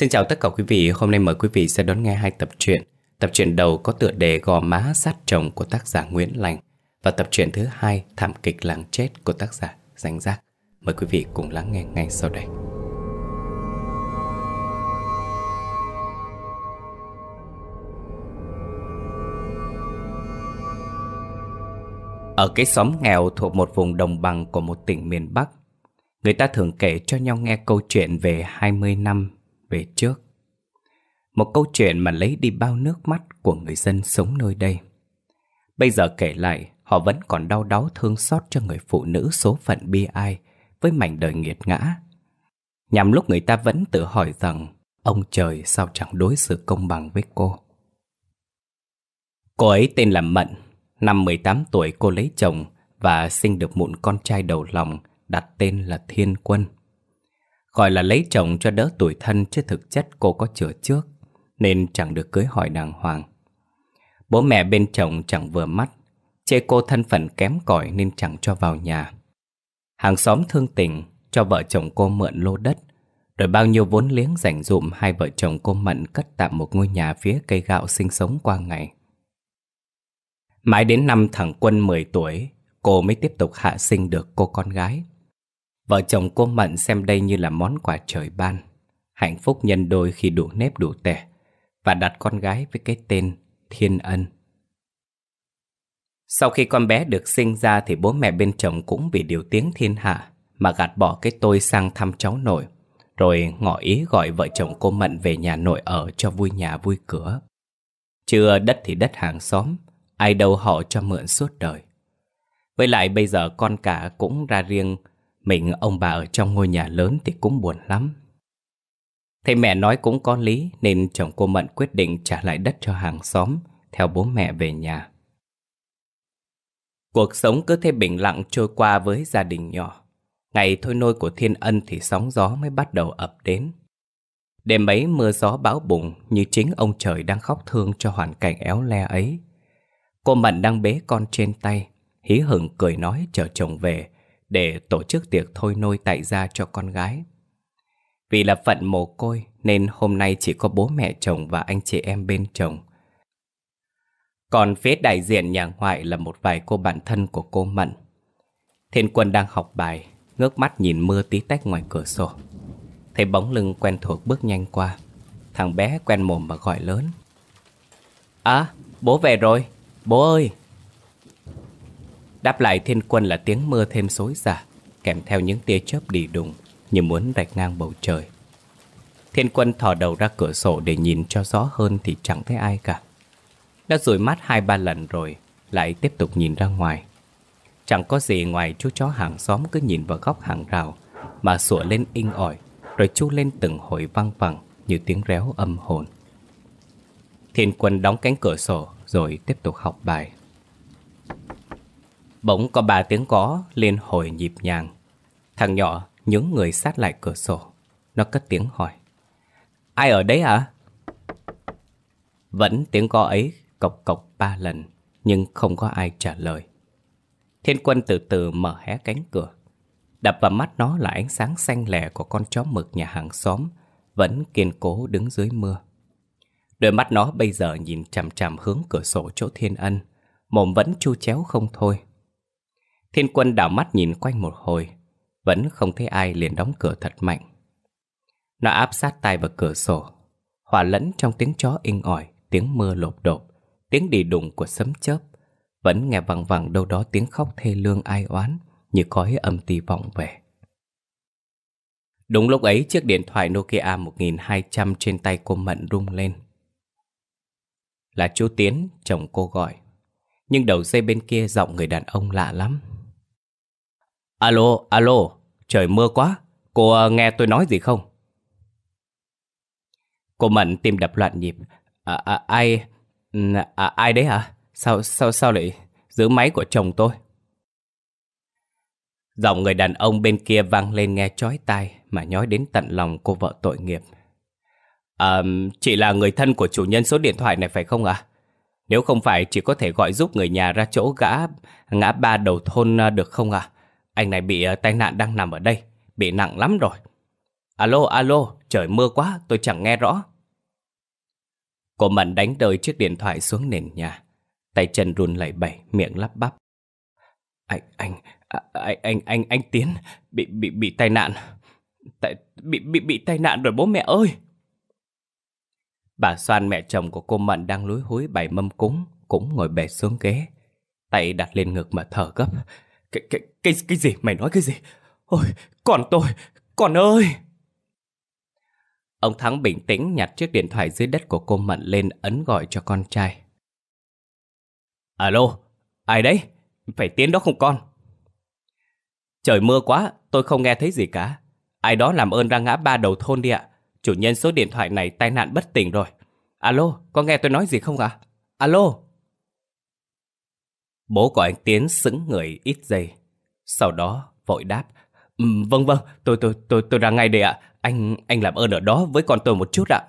Xin chào tất cả quý vị, hôm nay mời quý vị sẽ đón nghe hai tập truyện. Tập truyện đầu có tựa đề Gò má sát chồng của tác giả Nguyễn Lành và tập truyện thứ hai Thảm kịch làng chết của tác giả Danh Giác. Mời quý vị cùng lắng nghe ngay sau đây. Ở cái xóm nghèo thuộc một vùng đồng bằng của một tỉnh miền Bắc, người ta thường kể cho nhau nghe câu chuyện về 20 năm về trước. Một câu chuyện mà lấy đi bao nước mắt của người dân sống nơi đây. Bây giờ kể lại, họ vẫn còn đau đáu thương xót cho người phụ nữ số phận bi ai với mảnh đời nghiệt ngã. Nhằm lúc người ta vẫn tự hỏi rằng ông trời sao chẳng đối xử công bằng với cô. Cô ấy tên là Mận, năm 18 tuổi cô lấy chồng và sinh được mụn con trai đầu lòng đặt tên là Thiên Quân. Gọi là lấy chồng cho đỡ tuổi thân chứ thực chất cô có chữa trước Nên chẳng được cưới hỏi đàng hoàng Bố mẹ bên chồng chẳng vừa mắt Chê cô thân phận kém cỏi nên chẳng cho vào nhà Hàng xóm thương tình cho vợ chồng cô mượn lô đất Rồi bao nhiêu vốn liếng dành dụm hai vợ chồng cô Mận cất tạm một ngôi nhà phía cây gạo sinh sống qua ngày Mãi đến năm thằng Quân 10 tuổi Cô mới tiếp tục hạ sinh được cô con gái Vợ chồng cô Mận xem đây như là món quà trời ban Hạnh phúc nhân đôi khi đủ nếp đủ tẻ Và đặt con gái với cái tên Thiên Ân Sau khi con bé được sinh ra thì bố mẹ bên chồng cũng vì điều tiếng thiên hạ Mà gạt bỏ cái tôi sang thăm cháu nội Rồi ngỏ ý gọi vợ chồng cô Mận về nhà nội ở cho vui nhà vui cửa Chưa đất thì đất hàng xóm Ai đâu họ cho mượn suốt đời với lại bây giờ con cả cũng ra riêng mình ông bà ở trong ngôi nhà lớn thì cũng buồn lắm Thấy mẹ nói cũng có lý Nên chồng cô Mận quyết định trả lại đất cho hàng xóm Theo bố mẹ về nhà Cuộc sống cứ thế bình lặng trôi qua với gia đình nhỏ Ngày thôi nôi của thiên ân thì sóng gió mới bắt đầu ập đến Đêm ấy mưa gió bão bùng như chính ông trời đang khóc thương cho hoàn cảnh éo le ấy Cô Mận đang bế con trên tay Hí hửng cười nói chờ chồng về để tổ chức tiệc thôi nôi tại gia cho con gái. Vì là phận mồ côi nên hôm nay chỉ có bố mẹ chồng và anh chị em bên chồng. Còn phía đại diện nhà ngoại là một vài cô bạn thân của cô Mận. Thiên Quân đang học bài, ngước mắt nhìn mưa tí tách ngoài cửa sổ. Thấy bóng lưng quen thuộc bước nhanh qua, thằng bé quen mồm mà gọi lớn. À, bố về rồi, bố ơi! Đáp lại thiên quân là tiếng mưa thêm xối xả, kèm theo những tia chớp đi đùng như muốn rạch ngang bầu trời. Thiên quân thò đầu ra cửa sổ để nhìn cho rõ hơn thì chẳng thấy ai cả. Đã rủi mắt hai ba lần rồi, lại tiếp tục nhìn ra ngoài. Chẳng có gì ngoài chú chó hàng xóm cứ nhìn vào góc hàng rào mà sủa lên inh ỏi, rồi chu lên từng hồi văng vẳng như tiếng réo âm hồn. Thiên quân đóng cánh cửa sổ rồi tiếp tục học bài. Bỗng có ba tiếng có lên hồi nhịp nhàng Thằng nhỏ những người sát lại cửa sổ Nó cất tiếng hỏi Ai ở đấy à? Vẫn tiếng có ấy cộc cộc ba lần Nhưng không có ai trả lời Thiên quân từ từ mở hé cánh cửa Đập vào mắt nó là ánh sáng xanh lẻ của con chó mực nhà hàng xóm Vẫn kiên cố đứng dưới mưa Đôi mắt nó bây giờ nhìn chằm chằm hướng cửa sổ chỗ thiên ân Mồm vẫn chu chéo không thôi Thiên quân đảo mắt nhìn quanh một hồi Vẫn không thấy ai liền đóng cửa thật mạnh Nó áp sát tay vào cửa sổ Hòa lẫn trong tiếng chó inh ỏi Tiếng mưa lộp đột Tiếng đi đụng của sấm chớp Vẫn nghe vẳng vẳng đâu đó tiếng khóc thê lương ai oán Như khói âm ti vọng về Đúng lúc ấy chiếc điện thoại Nokia 1200 trên tay cô Mận rung lên Là chú Tiến, chồng cô gọi Nhưng đầu dây bên kia giọng người đàn ông lạ lắm Alo, alo, trời mưa quá, cô ờ, nghe tôi nói gì không? Cô Mận tìm đập loạn nhịp. À, à, ai, ừ, à, ai đấy hả? Sao, sao, sao lại giữ máy của chồng tôi? Giọng người đàn ông bên kia vang lên nghe chói tai mà nhói đến tận lòng cô vợ tội nghiệp. À, chị là người thân của chủ nhân số điện thoại này phải không ạ? Nếu không phải chị có thể gọi giúp người nhà ra chỗ gã ngã ba đầu thôn ờ, được không ạ? À? Anh này bị ờ, tai nạn đang nằm ở đây, bị nặng lắm rồi. Alo, alo, trời mưa quá, tôi chẳng nghe rõ. Cô Mận đánh rơi chiếc điện thoại xuống nền nhà. Tay chân run lẩy bẩy, miệng lắp bắp. Anh, anh, à, anh, anh, anh, anh Tiến, bị, bị, bị tai nạn. Tại, bị, bị, bị tai nạn rồi bố mẹ ơi. Bà xoan mẹ chồng của cô Mận đang lúi húi bày mâm cúng, cũng ngồi bệt xuống ghế. Tay đặt lên ngực mà thở gấp. Cái, cái, cái cái gì mày nói cái gì? Ôi, còn tôi, còn ơi. Ông Thắng bình tĩnh nhặt chiếc điện thoại dưới đất của cô Mận lên ấn gọi cho con trai. Alo, ai đấy? Phải tiến đó không con? Trời mưa quá, tôi không nghe thấy gì cả. Ai đó làm ơn ra ngã ba đầu thôn đi ạ. Chủ nhân số điện thoại này tai nạn bất tỉnh rồi. Alo, có nghe tôi nói gì không ạ? À? Alo. Bố của anh Tiến sững người ít giây. Sau đó vội đáp Vâng vâng, tôi tôi tôi tôi ra ngay đây ạ. Anh anh làm ơn ở đó với con tôi một chút ạ.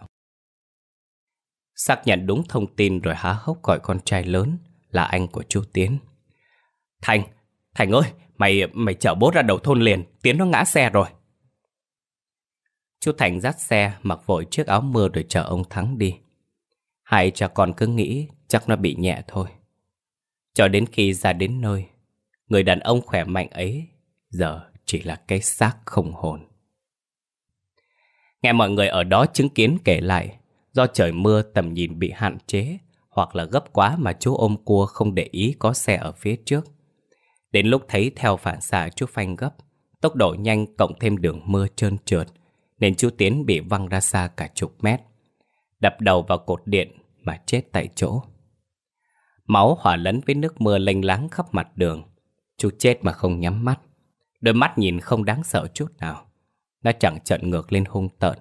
Xác nhận đúng thông tin rồi há hốc gọi con trai lớn là anh của chú Tiến. Thành, Thành ơi, mày mày chở bố ra đầu thôn liền, Tiến nó ngã xe rồi. Chú Thành dắt xe, mặc vội chiếc áo mưa rồi chở ông Thắng đi. Hai cha con cứ nghĩ chắc nó bị nhẹ thôi. Cho đến khi ra đến nơi, Người đàn ông khỏe mạnh ấy Giờ chỉ là cái xác không hồn Nghe mọi người ở đó chứng kiến kể lại Do trời mưa tầm nhìn bị hạn chế Hoặc là gấp quá mà chú ôm cua không để ý có xe ở phía trước Đến lúc thấy theo phản xạ chú phanh gấp Tốc độ nhanh cộng thêm đường mưa trơn trượt Nên chú Tiến bị văng ra xa cả chục mét Đập đầu vào cột điện mà chết tại chỗ Máu hỏa lẫn với nước mưa lênh láng khắp mặt đường Chú chết mà không nhắm mắt Đôi mắt nhìn không đáng sợ chút nào Nó chẳng trợn ngược lên hung tợn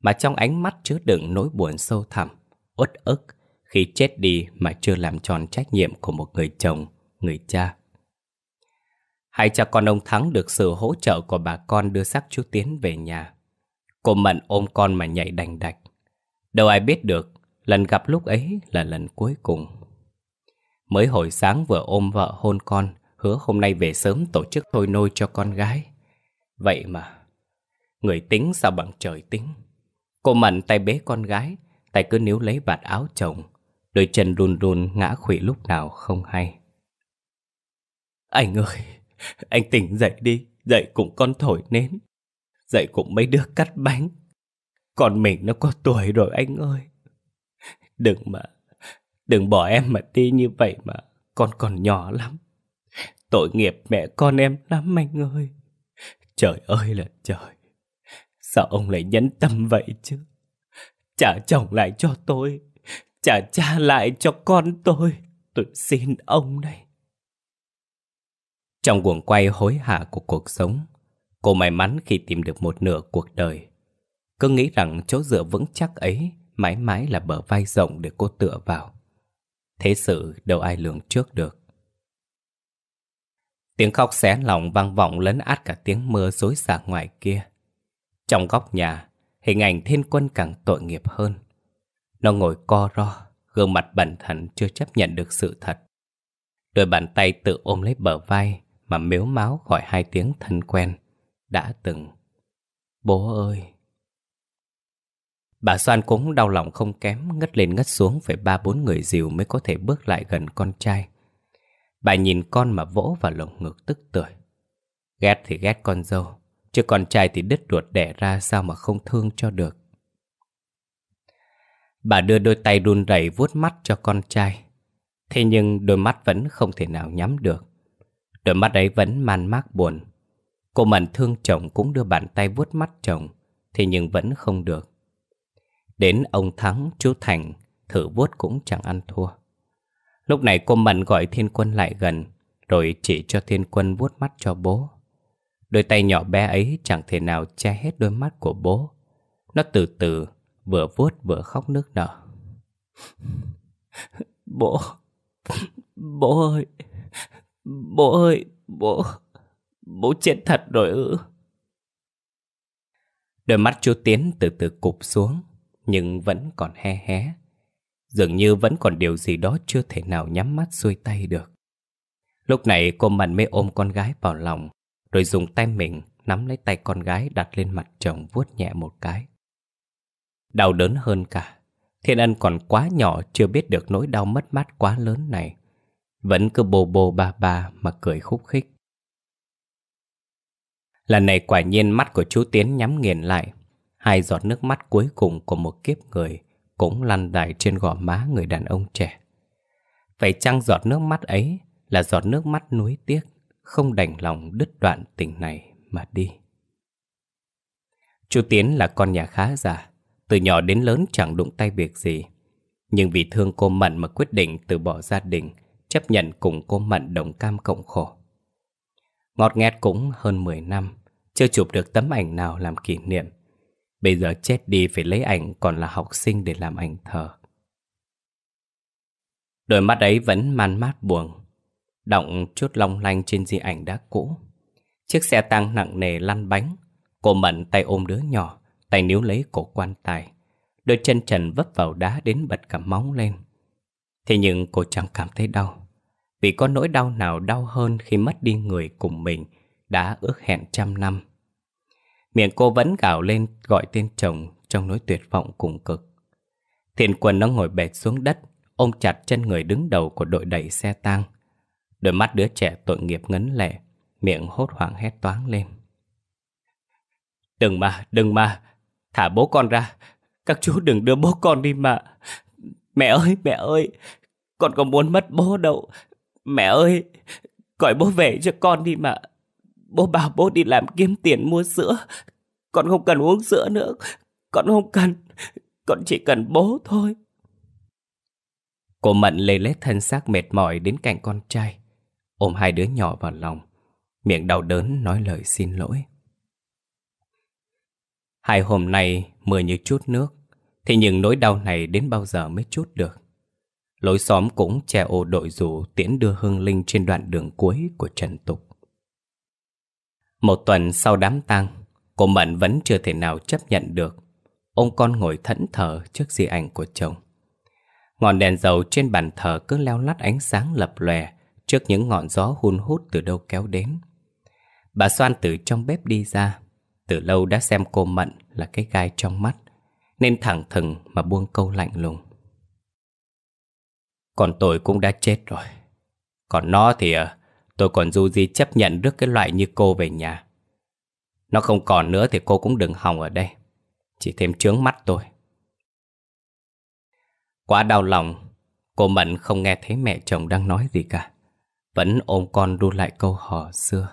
Mà trong ánh mắt chứa đựng nỗi buồn sâu thẳm uất ức khi chết đi mà chưa làm tròn trách nhiệm của một người chồng, người cha Hai cha con ông Thắng được sự hỗ trợ của bà con đưa xác chú Tiến về nhà. Cô Mận ôm con mà nhảy đành đạch. Đâu ai biết được, lần gặp lúc ấy là lần cuối cùng. Mới hồi sáng vừa ôm vợ hôn con, hứa hôm nay về sớm tổ chức thôi nôi cho con gái. Vậy mà, người tính sao bằng trời tính. Cô mạnh tay bế con gái, tay cứ níu lấy vạt áo chồng, đôi chân run run ngã khuỵu lúc nào không hay. Anh ơi, anh tỉnh dậy đi, dậy cùng con thổi nến, dậy cùng mấy đứa cắt bánh. Còn mình nó có tuổi rồi anh ơi. Đừng mà, đừng bỏ em mà đi như vậy mà, con còn nhỏ lắm. Tội nghiệp mẹ con em lắm anh ơi. Trời ơi là trời. Sao ông lại nhẫn tâm vậy chứ? Trả chồng lại cho tôi. Trả cha lại cho con tôi. Tôi xin ông đây. Trong cuồng quay hối hả của cuộc sống, cô may mắn khi tìm được một nửa cuộc đời. Cứ nghĩ rằng chỗ dựa vững chắc ấy mãi mãi là bờ vai rộng để cô tựa vào. Thế sự đâu ai lường trước được. Tiếng khóc xé lòng vang vọng lấn át cả tiếng mưa rối xả ngoài kia. Trong góc nhà, hình ảnh thiên quân càng tội nghiệp hơn. Nó ngồi co ro, gương mặt bẩn thần chưa chấp nhận được sự thật. Đôi bàn tay tự ôm lấy bờ vai mà mếu máu gọi hai tiếng thân quen. Đã từng. Bố ơi! Bà Soan cũng đau lòng không kém, ngất lên ngất xuống phải ba bốn người dìu mới có thể bước lại gần con trai. Bà nhìn con mà vỗ vào lồng ngực tức tưởi. Ghét thì ghét con dâu, chứ con trai thì đứt ruột đẻ ra sao mà không thương cho được. Bà đưa đôi tay run rẩy vuốt mắt cho con trai. Thế nhưng đôi mắt vẫn không thể nào nhắm được. Đôi mắt ấy vẫn man mác buồn. Cô Mận thương chồng cũng đưa bàn tay vuốt mắt chồng, thế nhưng vẫn không được. Đến ông Thắng, chú Thành, thử vuốt cũng chẳng ăn thua. Lúc này cô Mận gọi Thiên Quân lại gần Rồi chỉ cho Thiên Quân vuốt mắt cho bố Đôi tay nhỏ bé ấy chẳng thể nào che hết đôi mắt của bố Nó từ từ vừa vuốt vừa khóc nước nở Bố Bố ơi Bố ơi Bố Bố chết thật rồi ư Đôi mắt chú Tiến từ từ cụp xuống Nhưng vẫn còn he hé Dường như vẫn còn điều gì đó chưa thể nào nhắm mắt xuôi tay được Lúc này cô mằn mê ôm con gái vào lòng Rồi dùng tay mình nắm lấy tay con gái đặt lên mặt chồng vuốt nhẹ một cái Đau đớn hơn cả Thiên ân còn quá nhỏ chưa biết được nỗi đau mất mát quá lớn này Vẫn cứ bồ bồ ba ba mà cười khúc khích Lần này quả nhiên mắt của chú Tiến nhắm nghiền lại Hai giọt nước mắt cuối cùng của một kiếp người cũng lăn dài trên gò má người đàn ông trẻ. phải chăng giọt nước mắt ấy là giọt nước mắt nuối tiếc, không đành lòng đứt đoạn tình này mà đi. Chú Tiến là con nhà khá giả, từ nhỏ đến lớn chẳng đụng tay việc gì. Nhưng vì thương cô Mận mà quyết định từ bỏ gia đình, chấp nhận cùng cô Mận đồng cam cộng khổ. Ngọt nghẹt cũng hơn 10 năm, chưa chụp được tấm ảnh nào làm kỷ niệm, Bây giờ chết đi phải lấy ảnh còn là học sinh để làm ảnh thờ. Đôi mắt ấy vẫn man mát buồn, động chút long lanh trên di ảnh đã cũ. Chiếc xe tăng nặng nề lăn bánh, cô Mận tay ôm đứa nhỏ, tay níu lấy cổ quan tài. Đôi chân trần vấp vào đá đến bật cả móng lên. Thế nhưng cô chẳng cảm thấy đau, vì có nỗi đau nào đau hơn khi mất đi người cùng mình đã ước hẹn trăm năm. Miệng cô vẫn gào lên gọi tên chồng trong nỗi tuyệt vọng cùng cực. Thiền quần nó ngồi bệt xuống đất, ôm chặt chân người đứng đầu của đội đẩy xe tang. Đôi mắt đứa trẻ tội nghiệp ngấn lệ, miệng hốt hoảng hét toáng lên. Đừng mà, đừng mà, thả bố con ra. Các chú đừng đưa bố con đi mà. Mẹ ơi, mẹ ơi, con có muốn mất bố đâu. Mẹ ơi, gọi bố về cho con đi mà. Bố bảo bố đi làm kiếm tiền mua sữa Con không cần uống sữa nữa Con không cần Con chỉ cần bố thôi Cô Mận lê lết thân xác mệt mỏi đến cạnh con trai Ôm hai đứa nhỏ vào lòng Miệng đau đớn nói lời xin lỗi Hai hôm nay mưa như chút nước thì những nỗi đau này đến bao giờ mới chút được Lối xóm cũng che ô đội dù tiễn đưa hương linh trên đoạn đường cuối của Trần Tục một tuần sau đám tang, cô Mận vẫn chưa thể nào chấp nhận được. Ông con ngồi thẫn thờ trước di ảnh của chồng. Ngọn đèn dầu trên bàn thờ cứ leo lắt ánh sáng lập lòe trước những ngọn gió hun hút từ đâu kéo đến. Bà Soan từ trong bếp đi ra, từ lâu đã xem cô Mận là cái gai trong mắt, nên thẳng thừng mà buông câu lạnh lùng. Còn tôi cũng đã chết rồi. Còn nó thì à, Tôi còn du di chấp nhận rước cái loại như cô về nhà Nó không còn nữa thì cô cũng đừng hòng ở đây Chỉ thêm trướng mắt tôi Quá đau lòng Cô Mận không nghe thấy mẹ chồng đang nói gì cả Vẫn ôm con ru lại câu hò xưa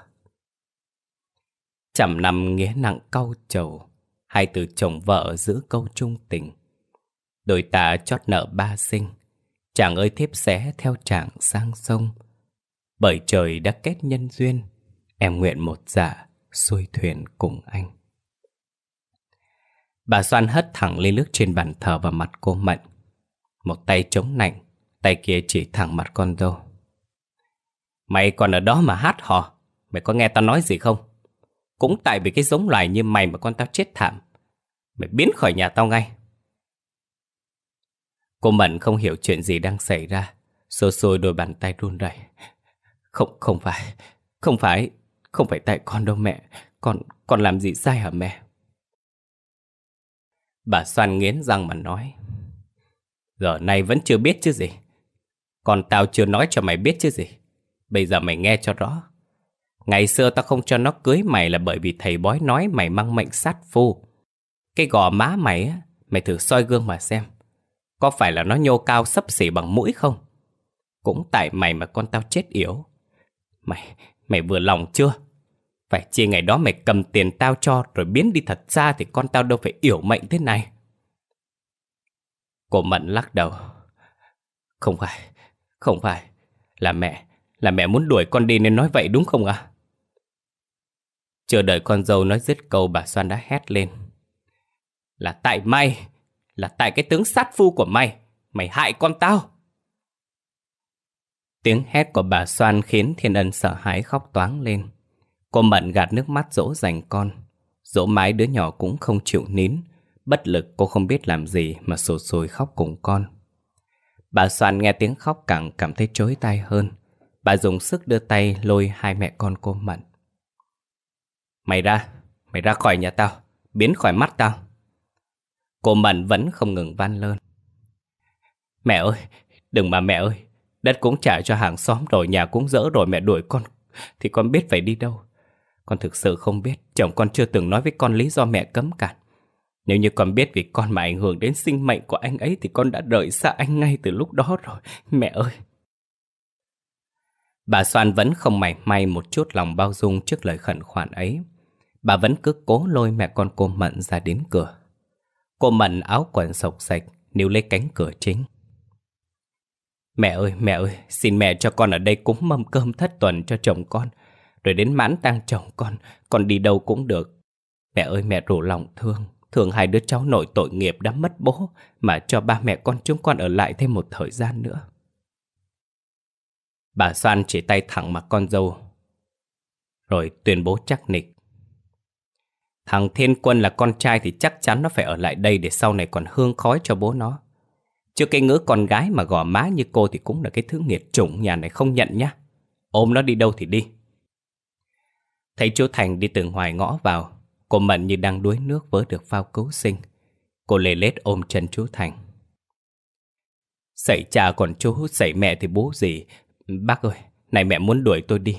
Chầm nằm nghĩa nặng cau trầu Hai từ chồng vợ giữ câu trung tình Đôi ta chót nợ ba sinh Chàng ơi thiếp xé theo chàng sang sông bởi trời đã kết nhân duyên Em nguyện một dạ xuôi thuyền cùng anh Bà Doan hất thẳng ly nước trên bàn thờ vào mặt cô Mận Một tay chống nạnh Tay kia chỉ thẳng mặt con dâu Mày còn ở đó mà hát hò Mày có nghe tao nói gì không Cũng tại vì cái giống loài như mày mà con tao chết thảm Mày biến khỏi nhà tao ngay Cô Mận không hiểu chuyện gì đang xảy ra Xô xôi đôi bàn tay run rẩy không, không phải, không phải, không phải tại con đâu mẹ, con, con làm gì sai hả mẹ? Bà xoan nghiến răng mà nói. Giờ này vẫn chưa biết chứ gì. Còn tao chưa nói cho mày biết chứ gì. Bây giờ mày nghe cho rõ. Ngày xưa tao không cho nó cưới mày là bởi vì thầy bói nói mày mang mệnh sát phu. Cái gò má mày á, mày thử soi gương mà xem. Có phải là nó nhô cao sấp xỉ bằng mũi không? Cũng tại mày mà con tao chết yếu. Mày, mày vừa lòng chưa? Phải chi ngày đó mày cầm tiền tao cho rồi biến đi thật xa thì con tao đâu phải yểu mệnh thế này. Cô Mận lắc đầu. Không phải, không phải. Là mẹ, là mẹ muốn đuổi con đi nên nói vậy đúng không ạ? À? Chờ đợi con dâu nói dứt câu bà Soan đã hét lên. Là tại mày, là tại cái tướng sát phu của mày, mày hại con tao. Tiếng hét của bà Soan khiến Thiên Ân sợ hãi khóc toáng lên. Cô Mận gạt nước mắt dỗ dành con. Dỗ mái đứa nhỏ cũng không chịu nín. Bất lực cô không biết làm gì mà sụt sùi khóc cùng con. Bà Soan nghe tiếng khóc càng cảm thấy chối tay hơn. Bà dùng sức đưa tay lôi hai mẹ con cô Mận. Mày ra, mày ra khỏi nhà tao, biến khỏi mắt tao. Cô Mận vẫn không ngừng van lơn. Mẹ ơi, đừng mà mẹ ơi, Đất cũng trả cho hàng xóm rồi nhà cũng dỡ rồi mẹ đuổi con Thì con biết phải đi đâu Con thực sự không biết Chồng con chưa từng nói với con lý do mẹ cấm cản Nếu như con biết vì con mà ảnh hưởng đến sinh mệnh của anh ấy Thì con đã rời xa anh ngay từ lúc đó rồi Mẹ ơi Bà Soan vẫn không mảy may một chút lòng bao dung trước lời khẩn khoản ấy Bà vẫn cứ cố lôi mẹ con cô Mận ra đến cửa Cô Mận áo quần sộc sạch níu lấy cánh cửa chính Mẹ ơi, mẹ ơi, xin mẹ cho con ở đây cúng mâm cơm thất tuần cho chồng con. Rồi đến mãn tang chồng con, con đi đâu cũng được. Mẹ ơi, mẹ rủ lòng thương. Thường hai đứa cháu nội tội nghiệp đã mất bố mà cho ba mẹ con chúng con ở lại thêm một thời gian nữa. Bà Soan chỉ tay thẳng mặt con dâu Rồi tuyên bố chắc nịch Thằng Thiên Quân là con trai thì chắc chắn nó phải ở lại đây để sau này còn hương khói cho bố nó chưa cái ngữ con gái mà gò má như cô thì cũng là cái thứ nghiệt chủng nhà này không nhận nhá. Ôm nó đi đâu thì đi. Thấy chú Thành đi từ ngoài ngõ vào, cô Mận như đang đuối nước với được phao cứu sinh. Cô lê lết ôm chân chú Thành. Xảy cha còn chú, xảy mẹ thì bố gì. Bác ơi, này mẹ muốn đuổi tôi đi.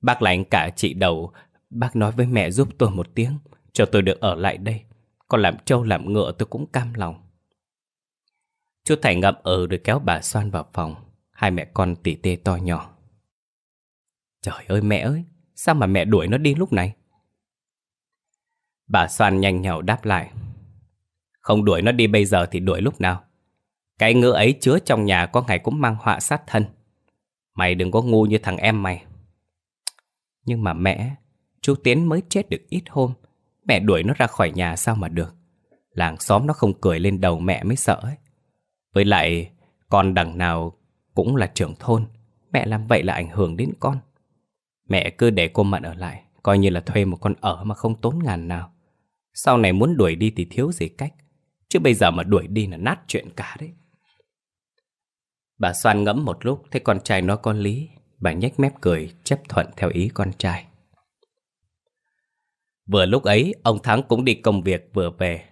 Bác là anh cả chị đầu. Bác nói với mẹ giúp tôi một tiếng, cho tôi được ở lại đây. Còn làm trâu làm ngựa tôi cũng cam lòng. Chú Thảy ngậm ừ rồi kéo bà Soan vào phòng Hai mẹ con tỉ tê to nhỏ Trời ơi mẹ ơi Sao mà mẹ đuổi nó đi lúc này Bà Soan nhanh nhậu đáp lại Không đuổi nó đi bây giờ thì đuổi lúc nào Cái ngữ ấy chứa trong nhà có ngày cũng mang họa sát thân Mày đừng có ngu như thằng em mày Nhưng mà mẹ Chú Tiến mới chết được ít hôm Mẹ đuổi nó ra khỏi nhà sao mà được Làng xóm nó không cười lên đầu mẹ mới sợ ấy với lại, con đằng nào cũng là trưởng thôn. Mẹ làm vậy là ảnh hưởng đến con. Mẹ cứ để cô Mận ở lại, coi như là thuê một con ở mà không tốn ngàn nào. Sau này muốn đuổi đi thì thiếu gì cách. Chứ bây giờ mà đuổi đi là nát chuyện cả đấy. Bà xoan ngẫm một lúc, thấy con trai nói có lý. Bà nhếch mép cười, chấp thuận theo ý con trai. Vừa lúc ấy, ông Thắng cũng đi công việc vừa về.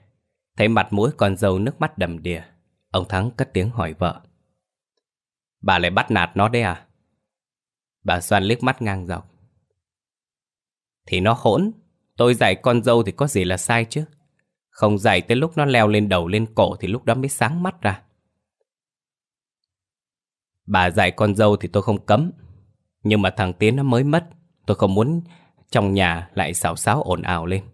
Thấy mặt mũi con dâu nước mắt đầm đìa. Ông Thắng cất tiếng hỏi vợ Bà lại bắt nạt nó đấy à? Bà Xoan liếc mắt ngang dọc Thì nó hỗn Tôi dạy con dâu thì có gì là sai chứ Không dạy tới lúc nó leo lên đầu lên cổ Thì lúc đó mới sáng mắt ra Bà dạy con dâu thì tôi không cấm Nhưng mà thằng Tiến nó mới mất Tôi không muốn trong nhà lại xào xáo ồn ào lên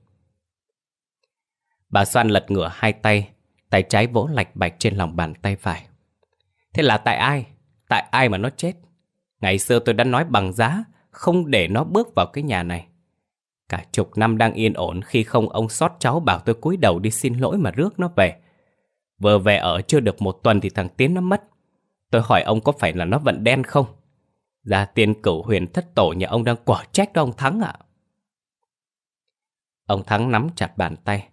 Bà xoan lật ngửa hai tay Tay trái vỗ lạch bạch trên lòng bàn tay phải Thế là tại ai? Tại ai mà nó chết? Ngày xưa tôi đã nói bằng giá Không để nó bước vào cái nhà này Cả chục năm đang yên ổn Khi không ông sót cháu bảo tôi cúi đầu đi xin lỗi mà rước nó về Vừa về ở chưa được một tuần thì thằng Tiến nó mất Tôi hỏi ông có phải là nó vận đen không? Gia tiên cửu huyền thất tổ nhà ông đang quả trách đó ông Thắng ạ Ông Thắng nắm chặt bàn tay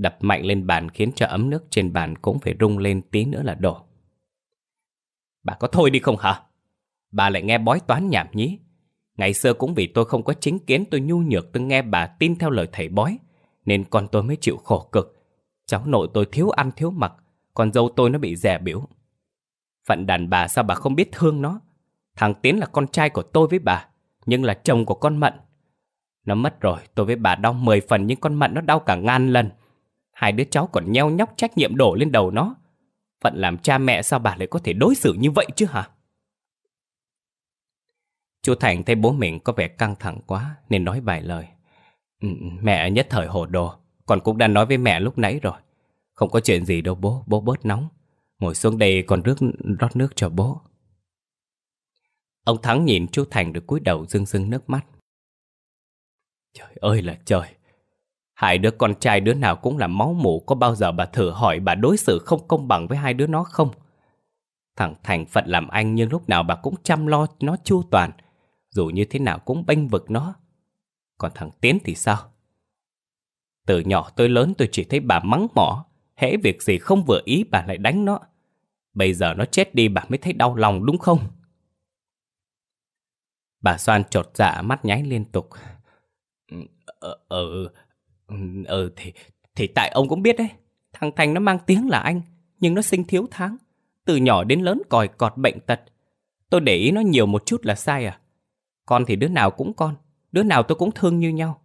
đập mạnh lên bàn khiến cho ấm nước trên bàn cũng phải rung lên tí nữa là đổ. Bà có thôi đi không hả? Bà lại nghe bói toán nhảm nhí. Ngày xưa cũng vì tôi không có chính kiến tôi nhu nhược từng nghe bà tin theo lời thầy bói, nên con tôi mới chịu khổ cực. Cháu nội tôi thiếu ăn thiếu mặc, con dâu tôi nó bị rẻ biểu. Phận đàn bà sao bà không biết thương nó? Thằng Tiến là con trai của tôi với bà, nhưng là chồng của con Mận. Nó mất rồi, tôi với bà đau 10 phần nhưng con Mận nó đau cả ngàn lần. Hai đứa cháu còn nheo nhóc trách nhiệm đổ lên đầu nó. Phận làm cha mẹ sao bà lại có thể đối xử như vậy chứ hả? Chú Thành thấy bố mình có vẻ căng thẳng quá nên nói vài lời. Ừ, ừ, mẹ nhất thời hồ đồ, con cũng đã nói với mẹ lúc nãy rồi. Không có chuyện gì đâu bố, bố bớt nóng. Ngồi xuống đây còn rước rót nước cho bố. Ông Thắng nhìn chú Thành được cúi đầu rưng rưng nước mắt. Trời ơi là trời, Hai đứa con trai đứa nào cũng là máu mủ Có bao giờ bà thử hỏi bà đối xử không công bằng với hai đứa nó không? Thằng Thành phận làm anh nhưng lúc nào bà cũng chăm lo nó chu toàn Dù như thế nào cũng bênh vực nó Còn thằng Tiến thì sao? Từ nhỏ tôi lớn tôi chỉ thấy bà mắng mỏ Hễ việc gì không vừa ý bà lại đánh nó Bây giờ nó chết đi bà mới thấy đau lòng đúng không? Bà Soan trột dạ mắt nháy liên tục Ừ, ờ, ờ, Ừ thì, thì tại ông cũng biết đấy Thằng Thành nó mang tiếng là anh Nhưng nó sinh thiếu tháng Từ nhỏ đến lớn còi cọt bệnh tật Tôi để ý nó nhiều một chút là sai à Con thì đứa nào cũng con Đứa nào tôi cũng thương như nhau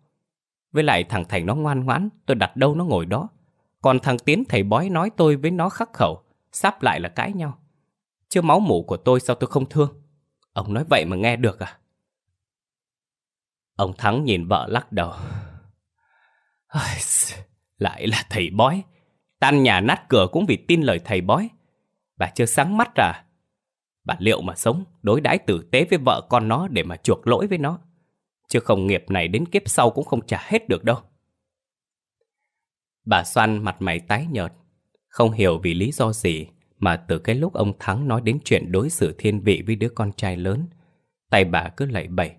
Với lại thằng Thành nó ngoan ngoãn Tôi đặt đâu nó ngồi đó Còn thằng Tiến thầy bói nói tôi với nó khắc khẩu Sắp lại là cãi nhau Chứ máu mủ của tôi sao tôi không thương Ông nói vậy mà nghe được à Ông Thắng nhìn vợ lắc đầu lại là thầy bói. Tan nhà nát cửa cũng vì tin lời thầy bói. Bà chưa sáng mắt à? Bà liệu mà sống, đối đãi tử tế với vợ con nó để mà chuộc lỗi với nó. Chứ không nghiệp này đến kiếp sau cũng không trả hết được đâu. Bà xoan mặt mày tái nhợt, không hiểu vì lý do gì mà từ cái lúc ông Thắng nói đến chuyện đối xử thiên vị với đứa con trai lớn, tay bà cứ lẩy bẩy,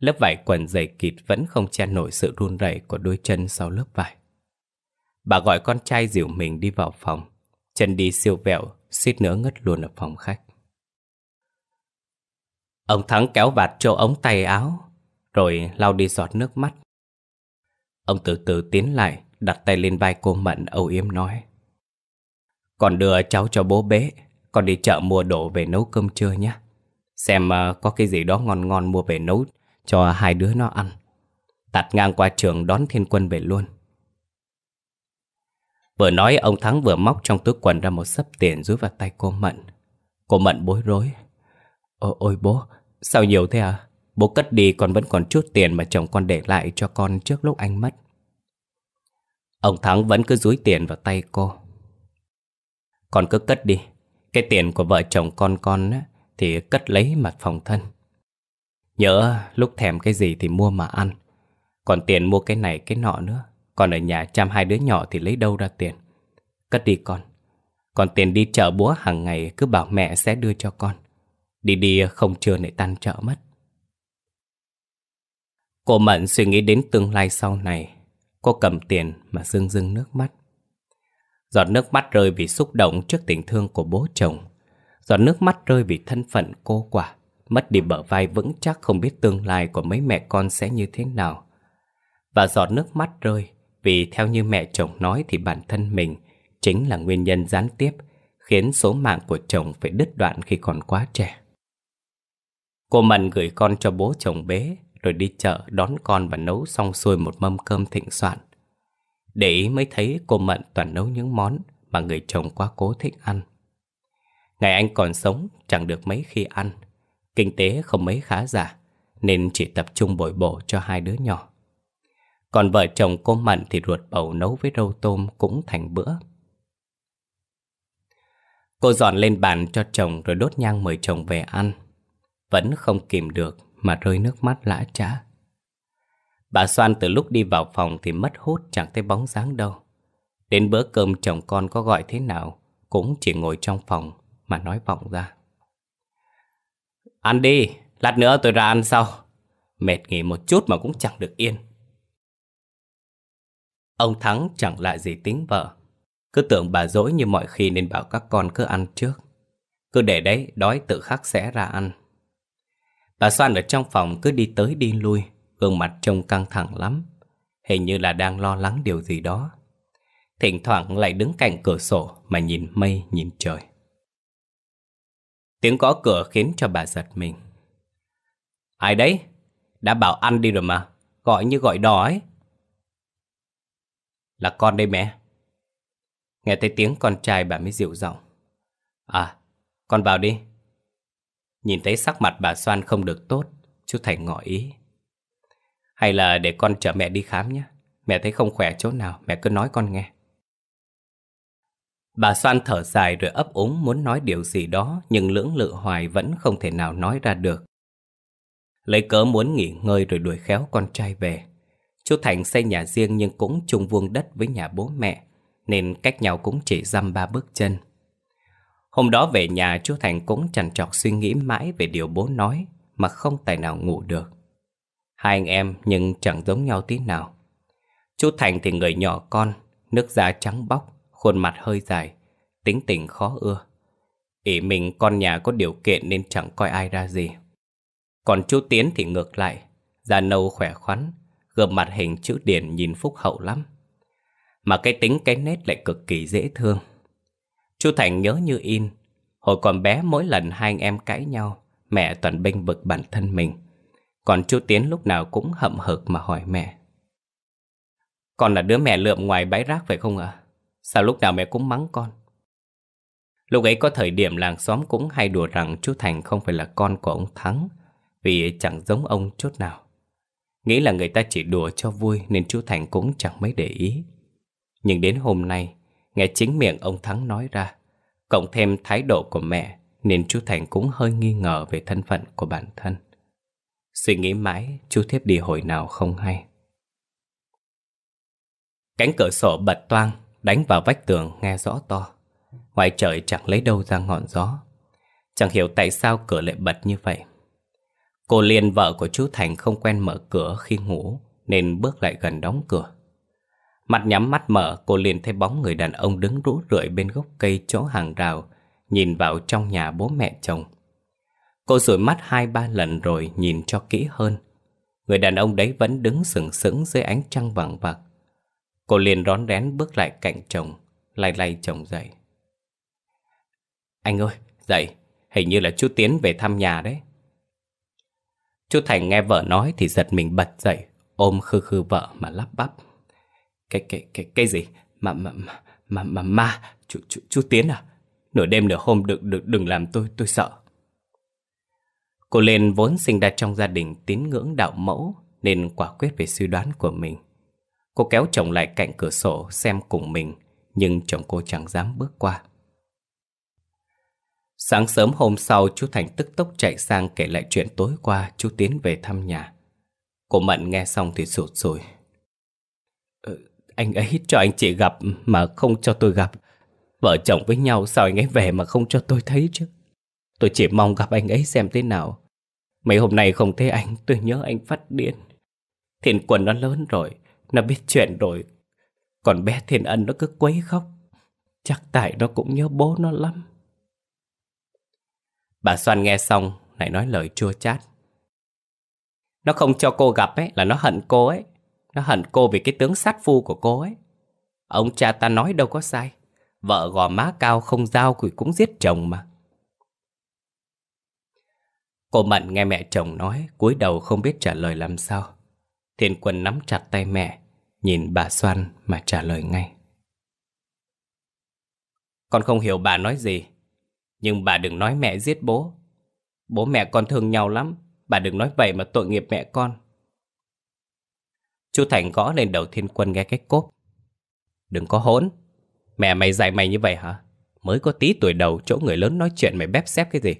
Lớp vải quần dày kịt vẫn không che nổi sự run rẩy của đôi chân sau lớp vải. Bà gọi con trai dìu mình đi vào phòng. Chân đi siêu vẹo, suýt nữa ngất luôn ở phòng khách. Ông Thắng kéo vạt chỗ ống tay áo, rồi lau đi giọt nước mắt. Ông từ từ tiến lại, đặt tay lên vai cô Mận âu yếm nói. Còn đưa cháu cho bố bế, con đi chợ mua đồ về nấu cơm trưa nhé. Xem uh, có cái gì đó ngon ngon mua về nấu cho hai đứa nó ăn. Tạt ngang qua trường đón thiên quân về luôn. Vừa nói ông Thắng vừa móc trong túi quần ra một sấp tiền rúi vào tay cô Mận. Cô Mận bối rối. Ô, ôi bố, sao nhiều thế à? Bố cất đi còn vẫn còn chút tiền mà chồng con để lại cho con trước lúc anh mất. Ông Thắng vẫn cứ rúi tiền vào tay cô. Con cứ cất đi. Cái tiền của vợ chồng con con á, thì cất lấy mặt phòng thân. Nhớ lúc thèm cái gì thì mua mà ăn Còn tiền mua cái này cái nọ nữa Còn ở nhà chăm hai đứa nhỏ thì lấy đâu ra tiền Cất đi con Còn tiền đi chợ búa hàng ngày cứ bảo mẹ sẽ đưa cho con Đi đi không trưa lại tan chợ mất Cô Mận suy nghĩ đến tương lai sau này Cô cầm tiền mà rưng rưng nước mắt Giọt nước mắt rơi vì xúc động trước tình thương của bố chồng Giọt nước mắt rơi vì thân phận cô quả mất đi bờ vai vững chắc không biết tương lai của mấy mẹ con sẽ như thế nào. Và giọt nước mắt rơi, vì theo như mẹ chồng nói thì bản thân mình chính là nguyên nhân gián tiếp khiến số mạng của chồng phải đứt đoạn khi còn quá trẻ. Cô Mận gửi con cho bố chồng bế, rồi đi chợ đón con và nấu xong xuôi một mâm cơm thịnh soạn. Để ý mới thấy cô Mận toàn nấu những món mà người chồng quá cố thích ăn. Ngày anh còn sống, chẳng được mấy khi ăn, kinh tế không mấy khá giả, nên chỉ tập trung bồi bổ cho hai đứa nhỏ. Còn vợ chồng cô Mận thì ruột bầu nấu với rau tôm cũng thành bữa. Cô dọn lên bàn cho chồng rồi đốt nhang mời chồng về ăn. Vẫn không kìm được mà rơi nước mắt lã trã. Bà Soan từ lúc đi vào phòng thì mất hút chẳng thấy bóng dáng đâu. Đến bữa cơm chồng con có gọi thế nào cũng chỉ ngồi trong phòng mà nói vọng ra. Ăn đi, lát nữa tôi ra ăn sau. Mệt nghỉ một chút mà cũng chẳng được yên. Ông Thắng chẳng lại gì tính vợ. Cứ tưởng bà dối như mọi khi nên bảo các con cứ ăn trước. Cứ để đấy, đói tự khắc sẽ ra ăn. Bà Soan ở trong phòng cứ đi tới đi lui, gương mặt trông căng thẳng lắm. Hình như là đang lo lắng điều gì đó. Thỉnh thoảng lại đứng cạnh cửa sổ mà nhìn mây nhìn trời. Tiếng gõ cửa khiến cho bà giật mình. Ai đấy? Đã bảo ăn đi rồi mà. Gọi như gọi đỏ ấy. Là con đây mẹ. Nghe thấy tiếng con trai bà mới dịu giọng. À, con vào đi. Nhìn thấy sắc mặt bà Soan không được tốt, chú Thành ngỏ ý. Hay là để con chở mẹ đi khám nhé. Mẹ thấy không khỏe chỗ nào, mẹ cứ nói con nghe. Bà xoan thở dài rồi ấp úng muốn nói điều gì đó nhưng lưỡng lự hoài vẫn không thể nào nói ra được. Lấy cớ muốn nghỉ ngơi rồi đuổi khéo con trai về. Chú Thành xây nhà riêng nhưng cũng chung vuông đất với nhà bố mẹ nên cách nhau cũng chỉ dăm ba bước chân. Hôm đó về nhà chú Thành cũng chằn trọc suy nghĩ mãi về điều bố nói mà không tài nào ngủ được. Hai anh em nhưng chẳng giống nhau tí nào. Chú Thành thì người nhỏ con, nước da trắng bóc, khuôn mặt hơi dài, tính tình khó ưa. ỷ mình con nhà có điều kiện nên chẳng coi ai ra gì. Còn chú Tiến thì ngược lại, da nâu khỏe khoắn, gương mặt hình chữ điển nhìn phúc hậu lắm. Mà cái tính cái nét lại cực kỳ dễ thương. Chú Thành nhớ như in, hồi còn bé mỗi lần hai anh em cãi nhau, mẹ toàn bênh vực bản thân mình. Còn chú Tiến lúc nào cũng hậm hực mà hỏi mẹ. Con là đứa mẹ lượm ngoài bãi rác phải không ạ? Sao lúc nào mẹ cũng mắng con Lúc ấy có thời điểm làng xóm cũng hay đùa rằng chú Thành không phải là con của ông Thắng Vì chẳng giống ông chút nào Nghĩ là người ta chỉ đùa cho vui nên chú Thành cũng chẳng mấy để ý Nhưng đến hôm nay Nghe chính miệng ông Thắng nói ra Cộng thêm thái độ của mẹ Nên chú Thành cũng hơi nghi ngờ về thân phận của bản thân Suy nghĩ mãi chú thiếp đi hồi nào không hay Cánh cửa sổ bật toang đánh vào vách tường nghe rõ to. Ngoài trời chẳng lấy đâu ra ngọn gió. Chẳng hiểu tại sao cửa lại bật như vậy. Cô Liên vợ của chú Thành không quen mở cửa khi ngủ nên bước lại gần đóng cửa. Mặt nhắm mắt mở cô liền thấy bóng người đàn ông đứng rũ rượi bên gốc cây chỗ hàng rào Nhìn vào trong nhà bố mẹ chồng Cô rủi mắt hai ba lần rồi nhìn cho kỹ hơn Người đàn ông đấy vẫn đứng sừng sững dưới ánh trăng vàng vạc Cô liền rón rén bước lại cạnh chồng Lay lay chồng dậy Anh ơi, dậy Hình như là chú Tiến về thăm nhà đấy Chú Thành nghe vợ nói Thì giật mình bật dậy Ôm khư khư vợ mà lắp bắp Cái cái cái cái gì Mà mà mà mà mà, mà. Chú, chú, chú Tiến à Nửa đêm nửa hôm đừng, đừng, đừng làm tôi tôi sợ Cô lên vốn sinh ra trong gia đình tín ngưỡng đạo mẫu Nên quả quyết về suy đoán của mình Cô kéo chồng lại cạnh cửa sổ xem cùng mình Nhưng chồng cô chẳng dám bước qua Sáng sớm hôm sau chú Thành tức tốc chạy sang kể lại chuyện tối qua chú Tiến về thăm nhà Cô Mận nghe xong thì sụt sùi ừ, Anh ấy cho anh chị gặp mà không cho tôi gặp Vợ chồng với nhau sao anh ấy về mà không cho tôi thấy chứ Tôi chỉ mong gặp anh ấy xem thế nào Mấy hôm nay không thấy anh tôi nhớ anh phát điên Thiện quần nó lớn rồi nó biết chuyện rồi Còn bé Thiên Ân nó cứ quấy khóc Chắc tại nó cũng nhớ bố nó lắm Bà Soan nghe xong lại nói lời chua chát Nó không cho cô gặp ấy Là nó hận cô ấy Nó hận cô vì cái tướng sát phu của cô ấy Ông cha ta nói đâu có sai Vợ gò má cao không dao quỷ cũng giết chồng mà Cô Mận nghe mẹ chồng nói cúi đầu không biết trả lời làm sao Thiên Quân nắm chặt tay mẹ, nhìn bà Soan mà trả lời ngay. Con không hiểu bà nói gì, nhưng bà đừng nói mẹ giết bố. Bố mẹ con thương nhau lắm, bà đừng nói vậy mà tội nghiệp mẹ con. Chú Thành gõ lên đầu Thiên Quân nghe cái cốt. Đừng có hỗn, mẹ mày dạy mày như vậy hả? Mới có tí tuổi đầu chỗ người lớn nói chuyện mày bép xép cái gì?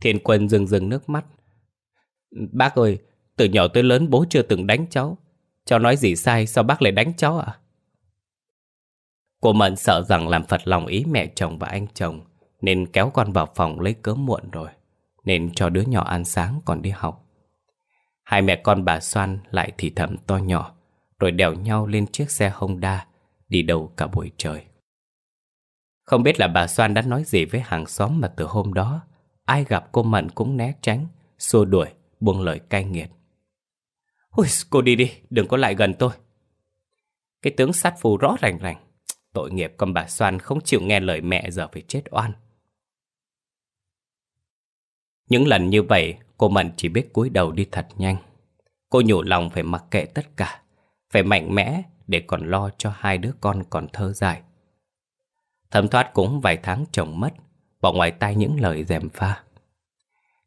Thiên Quân rừng rừng nước mắt. Bác ơi, từ nhỏ tới lớn bố chưa từng đánh cháu Cháu nói gì sai sao bác lại đánh cháu ạ Cô Mận sợ rằng làm phật lòng ý mẹ chồng và anh chồng Nên kéo con vào phòng lấy cớ muộn rồi Nên cho đứa nhỏ ăn sáng còn đi học Hai mẹ con bà xoan lại thì thầm to nhỏ Rồi đèo nhau lên chiếc xe Honda Đi đâu cả buổi trời Không biết là bà xoan đã nói gì với hàng xóm mà từ hôm đó Ai gặp cô Mận cũng né tránh Xua đuổi, buông lời cay nghiệt Ôi, cô đi đi, đừng có lại gần tôi. Cái tướng sát phù rõ rành rành. Tội nghiệp con bà Soan không chịu nghe lời mẹ giờ phải chết oan. Những lần như vậy, cô Mận chỉ biết cúi đầu đi thật nhanh. Cô nhủ lòng phải mặc kệ tất cả, phải mạnh mẽ để còn lo cho hai đứa con còn thơ dài. Thấm thoát cũng vài tháng chồng mất, bỏ ngoài tai những lời dèm pha.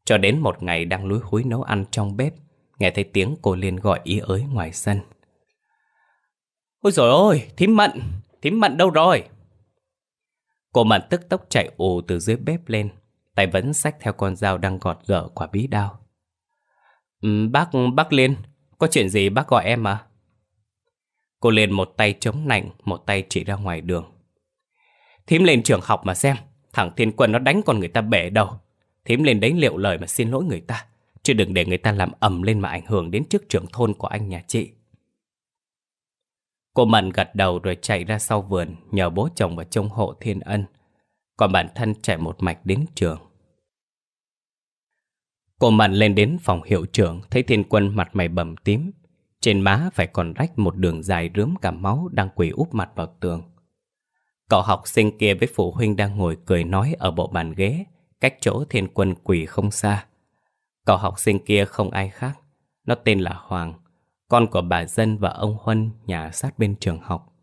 Cho đến một ngày đang lúi húi nấu ăn trong bếp, Nghe thấy tiếng cô liền gọi ý ới ngoài sân Ôi dồi ôi, thím mận, thím mận đâu rồi? Cô mận tức tốc chạy ù từ dưới bếp lên Tay vẫn xách theo con dao đang gọt gỡ quả bí đao ừ, Bác, bác Liên, có chuyện gì bác gọi em à? Cô liền một tay chống nạnh, một tay chỉ ra ngoài đường Thím lên trường học mà xem Thằng thiên quân nó đánh con người ta bể đầu Thím lên đánh liệu lời mà xin lỗi người ta Chứ đừng để người ta làm ầm lên mà ảnh hưởng đến chức trưởng thôn của anh nhà chị Cô Mận gật đầu rồi chạy ra sau vườn Nhờ bố chồng và trông hộ thiên ân Còn bản thân chạy một mạch đến trường Cô Mận lên đến phòng hiệu trưởng Thấy thiên quân mặt mày bầm tím Trên má phải còn rách một đường dài rướm cả máu Đang quỳ úp mặt vào tường Cậu học sinh kia với phụ huynh đang ngồi cười nói ở bộ bàn ghế Cách chỗ thiên quân quỳ không xa Cậu học sinh kia không ai khác, nó tên là Hoàng, con của bà Dân và ông Huân nhà sát bên trường học.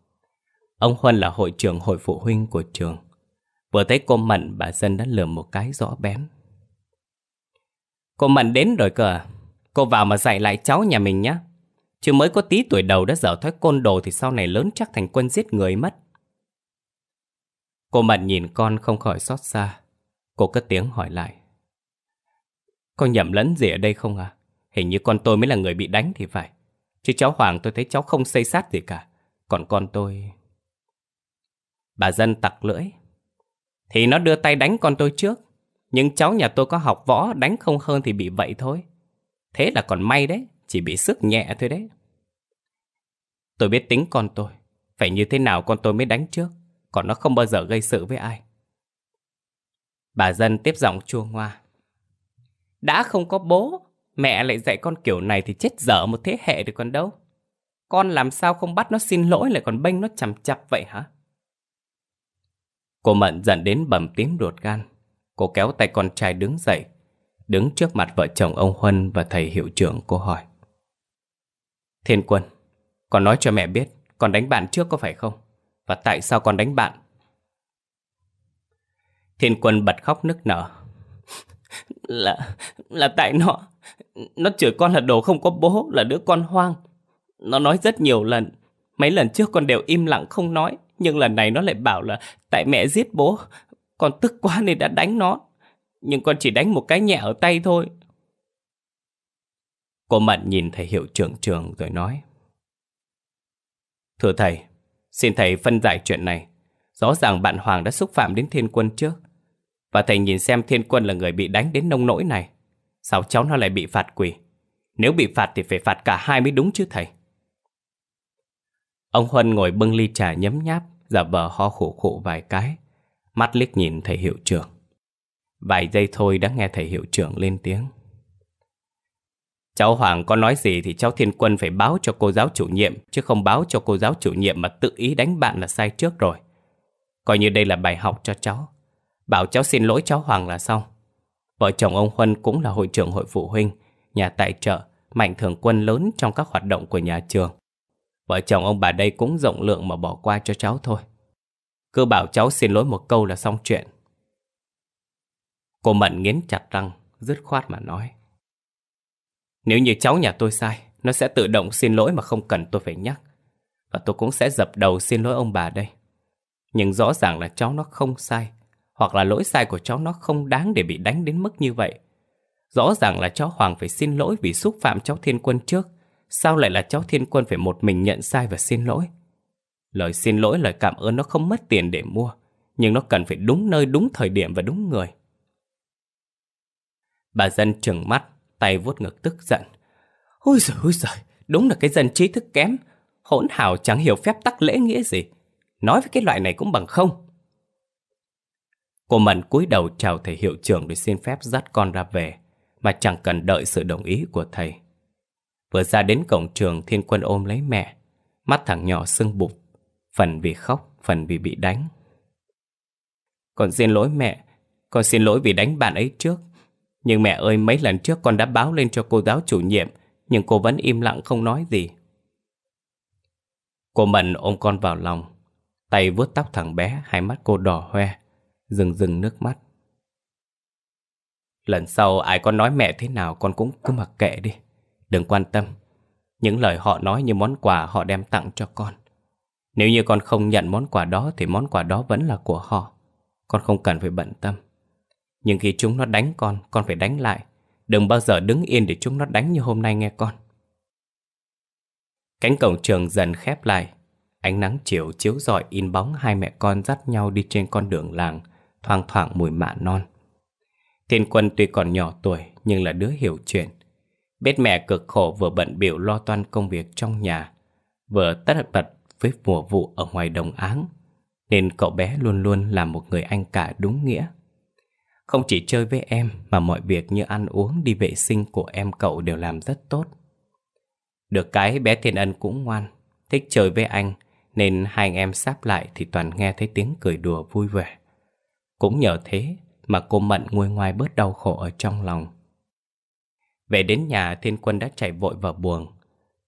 Ông Huân là hội trưởng hội phụ huynh của trường. Vừa thấy cô Mận, bà Dân đã lườm một cái rõ bén. Cô Mận đến rồi cơ à? Cô vào mà dạy lại cháu nhà mình nhé. Chứ mới có tí tuổi đầu đã dở thói côn đồ thì sau này lớn chắc thành quân giết người mất. Cô Mận nhìn con không khỏi xót xa. Cô cất tiếng hỏi lại. Con nhầm lẫn gì ở đây không à? Hình như con tôi mới là người bị đánh thì phải. Chứ cháu Hoàng tôi thấy cháu không xây sát gì cả. Còn con tôi... Bà dân tặc lưỡi. Thì nó đưa tay đánh con tôi trước. Nhưng cháu nhà tôi có học võ, đánh không hơn thì bị vậy thôi. Thế là còn may đấy, chỉ bị sức nhẹ thôi đấy. Tôi biết tính con tôi. Phải như thế nào con tôi mới đánh trước. Còn nó không bao giờ gây sự với ai. Bà dân tiếp giọng chua ngoa. Đã không có bố, mẹ lại dạy con kiểu này thì chết dở một thế hệ được con đâu. Con làm sao không bắt nó xin lỗi lại còn bênh nó chằm chặp vậy hả? Cô Mận dần đến bầm tím ruột gan. Cô kéo tay con trai đứng dậy, đứng trước mặt vợ chồng ông Huân và thầy hiệu trưởng cô hỏi. Thiên Quân, con nói cho mẹ biết con đánh bạn trước có phải không? Và tại sao con đánh bạn? Thiên Quân bật khóc nức nở, là... là tại nó Nó chửi con là đồ không có bố Là đứa con hoang Nó nói rất nhiều lần Mấy lần trước con đều im lặng không nói Nhưng lần này nó lại bảo là Tại mẹ giết bố Con tức quá nên đã đánh nó Nhưng con chỉ đánh một cái nhẹ ở tay thôi Cô Mận nhìn thầy hiệu trưởng trường rồi nói Thưa thầy Xin thầy phân giải chuyện này Rõ ràng bạn Hoàng đã xúc phạm đến thiên quân trước và thầy nhìn xem thiên quân là người bị đánh đến nông nỗi này Sao cháu nó lại bị phạt quỷ Nếu bị phạt thì phải phạt cả hai mới đúng chứ thầy Ông Huân ngồi bưng ly trà nhấm nháp Giả vờ ho khổ khổ vài cái Mắt liếc nhìn thầy hiệu trưởng Vài giây thôi đã nghe thầy hiệu trưởng lên tiếng Cháu Hoàng có nói gì thì cháu Thiên Quân phải báo cho cô giáo chủ nhiệm Chứ không báo cho cô giáo chủ nhiệm mà tự ý đánh bạn là sai trước rồi Coi như đây là bài học cho cháu Bảo cháu xin lỗi cháu Hoàng là xong Vợ chồng ông Huân cũng là hội trưởng hội phụ huynh Nhà tài trợ Mạnh thường quân lớn trong các hoạt động của nhà trường Vợ chồng ông bà đây cũng rộng lượng mà bỏ qua cho cháu thôi Cứ bảo cháu xin lỗi một câu là xong chuyện Cô Mận nghiến chặt răng Dứt khoát mà nói Nếu như cháu nhà tôi sai Nó sẽ tự động xin lỗi mà không cần tôi phải nhắc Và tôi cũng sẽ dập đầu xin lỗi ông bà đây Nhưng rõ ràng là cháu nó không sai hoặc là lỗi sai của cháu nó không đáng để bị đánh đến mức như vậy. Rõ ràng là cháu Hoàng phải xin lỗi vì xúc phạm cháu Thiên Quân trước, sao lại là cháu Thiên Quân phải một mình nhận sai và xin lỗi? Lời xin lỗi, lời cảm ơn nó không mất tiền để mua, nhưng nó cần phải đúng nơi, đúng thời điểm và đúng người. Bà dân trừng mắt, tay vuốt ngực tức giận. Ôi giời, ôi giời, đúng là cái dân trí thức kém, hỗn hào chẳng hiểu phép tắc lễ nghĩa gì. Nói với cái loại này cũng bằng không. Cô Mận cúi đầu chào thầy hiệu trưởng để xin phép dắt con ra về, mà chẳng cần đợi sự đồng ý của thầy. Vừa ra đến cổng trường Thiên Quân ôm lấy mẹ, mắt thằng nhỏ sưng bụp, phần vì khóc, phần vì bị đánh. Con xin lỗi mẹ, con xin lỗi vì đánh bạn ấy trước. Nhưng mẹ ơi, mấy lần trước con đã báo lên cho cô giáo chủ nhiệm, nhưng cô vẫn im lặng không nói gì. Cô Mận ôm con vào lòng, tay vuốt tóc thằng bé, hai mắt cô đỏ hoe rừng rừng nước mắt. Lần sau ai có nói mẹ thế nào con cũng cứ mặc kệ đi, đừng quan tâm. Những lời họ nói như món quà họ đem tặng cho con. Nếu như con không nhận món quà đó thì món quà đó vẫn là của họ. Con không cần phải bận tâm. Nhưng khi chúng nó đánh con, con phải đánh lại. Đừng bao giờ đứng yên để chúng nó đánh như hôm nay nghe con. Cánh cổng trường dần khép lại. Ánh nắng chiều chiếu rọi in bóng hai mẹ con dắt nhau đi trên con đường làng thoang thoảng mùi mạ non. Thiên Quân tuy còn nhỏ tuổi nhưng là đứa hiểu chuyện. Biết mẹ cực khổ vừa bận biểu lo toan công việc trong nhà, vừa tất bật với mùa vụ ở ngoài đồng áng, nên cậu bé luôn luôn là một người anh cả đúng nghĩa. Không chỉ chơi với em mà mọi việc như ăn uống đi vệ sinh của em cậu đều làm rất tốt. Được cái bé Thiên Ân cũng ngoan, thích chơi với anh, nên hai anh em sáp lại thì toàn nghe thấy tiếng cười đùa vui vẻ. Cũng nhờ thế mà cô Mận nguôi ngoai bớt đau khổ ở trong lòng. Về đến nhà Thiên Quân đã chạy vội vào buồng.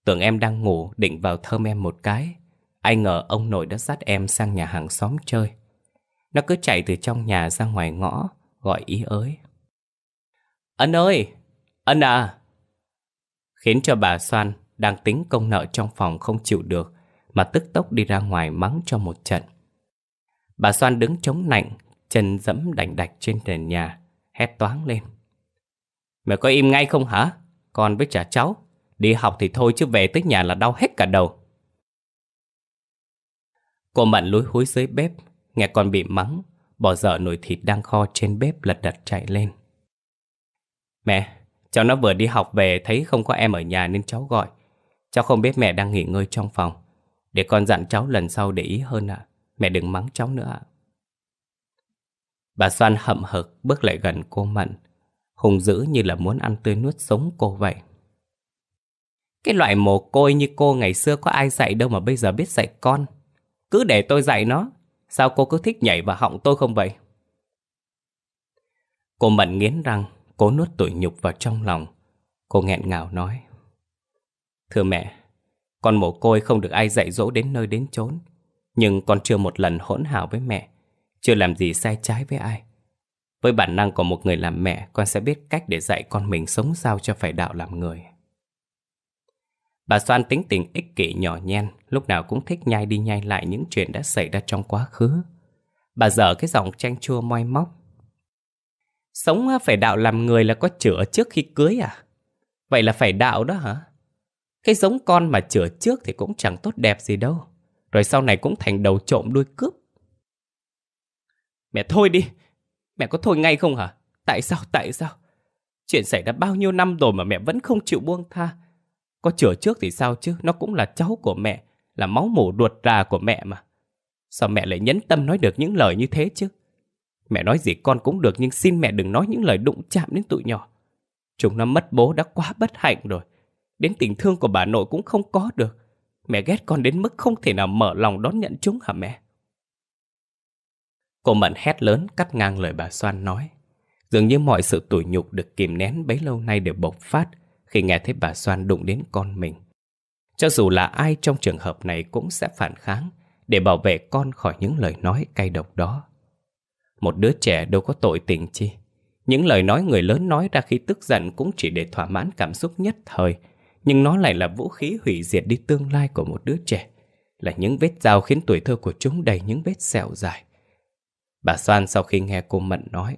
Tưởng em đang ngủ định vào thơm em một cái. Ai ngờ ông nội đã dắt em sang nhà hàng xóm chơi. Nó cứ chạy từ trong nhà ra ngoài ngõ, gọi ý ới. Ân ơi! Ân à! Khiến cho bà Soan đang tính công nợ trong phòng không chịu được mà tức tốc đi ra ngoài mắng cho một trận. Bà Soan đứng chống nạnh chân dẫm đành đạch trên nền nhà, hét toáng lên. Mày có im ngay không hả? Con với trả cháu, đi học thì thôi chứ về tới nhà là đau hết cả đầu. Cô Mận lối húi dưới bếp, nghe con bị mắng, bỏ dở nồi thịt đang kho trên bếp lật đật chạy lên. Mẹ, cháu nó vừa đi học về thấy không có em ở nhà nên cháu gọi. Cháu không biết mẹ đang nghỉ ngơi trong phòng. Để con dặn cháu lần sau để ý hơn ạ. À. Mẹ đừng mắng cháu nữa ạ. À. Bà Soan hậm hực bước lại gần cô Mận Hùng dữ như là muốn ăn tươi nuốt sống cô vậy Cái loại mồ côi như cô ngày xưa có ai dạy đâu mà bây giờ biết dạy con Cứ để tôi dạy nó Sao cô cứ thích nhảy vào họng tôi không vậy Cô Mận nghiến răng Cố nuốt tủi nhục vào trong lòng Cô nghẹn ngào nói Thưa mẹ Con mồ côi không được ai dạy dỗ đến nơi đến chốn Nhưng con chưa một lần hỗn hào với mẹ chưa làm gì sai trái với ai. Với bản năng của một người làm mẹ, con sẽ biết cách để dạy con mình sống sao cho phải đạo làm người. Bà Soan tính tình ích kỷ nhỏ nhen, lúc nào cũng thích nhai đi nhai lại những chuyện đã xảy ra trong quá khứ. Bà dở cái giọng chanh chua moi móc. Sống phải đạo làm người là có chữa trước khi cưới à? Vậy là phải đạo đó hả? Cái giống con mà chữa trước thì cũng chẳng tốt đẹp gì đâu. Rồi sau này cũng thành đầu trộm đuôi cướp. Mẹ thôi đi, mẹ có thôi ngay không hả? Tại sao, tại sao? Chuyện xảy ra bao nhiêu năm rồi mà mẹ vẫn không chịu buông tha. Có chữa trước thì sao chứ, nó cũng là cháu của mẹ, là máu mủ ruột rà của mẹ mà. Sao mẹ lại nhẫn tâm nói được những lời như thế chứ? Mẹ nói gì con cũng được nhưng xin mẹ đừng nói những lời đụng chạm đến tụi nhỏ. Chúng nó mất bố đã quá bất hạnh rồi. Đến tình thương của bà nội cũng không có được. Mẹ ghét con đến mức không thể nào mở lòng đón nhận chúng hả mẹ? Cô Mận hét lớn cắt ngang lời bà Soan nói. Dường như mọi sự tủi nhục được kìm nén bấy lâu nay đều bộc phát khi nghe thấy bà Soan đụng đến con mình. Cho dù là ai trong trường hợp này cũng sẽ phản kháng để bảo vệ con khỏi những lời nói cay độc đó. Một đứa trẻ đâu có tội tình chi. Những lời nói người lớn nói ra khi tức giận cũng chỉ để thỏa mãn cảm xúc nhất thời, nhưng nó lại là vũ khí hủy diệt đi tương lai của một đứa trẻ, là những vết dao khiến tuổi thơ của chúng đầy những vết sẹo dài. Bà Soan sau khi nghe cô Mận nói,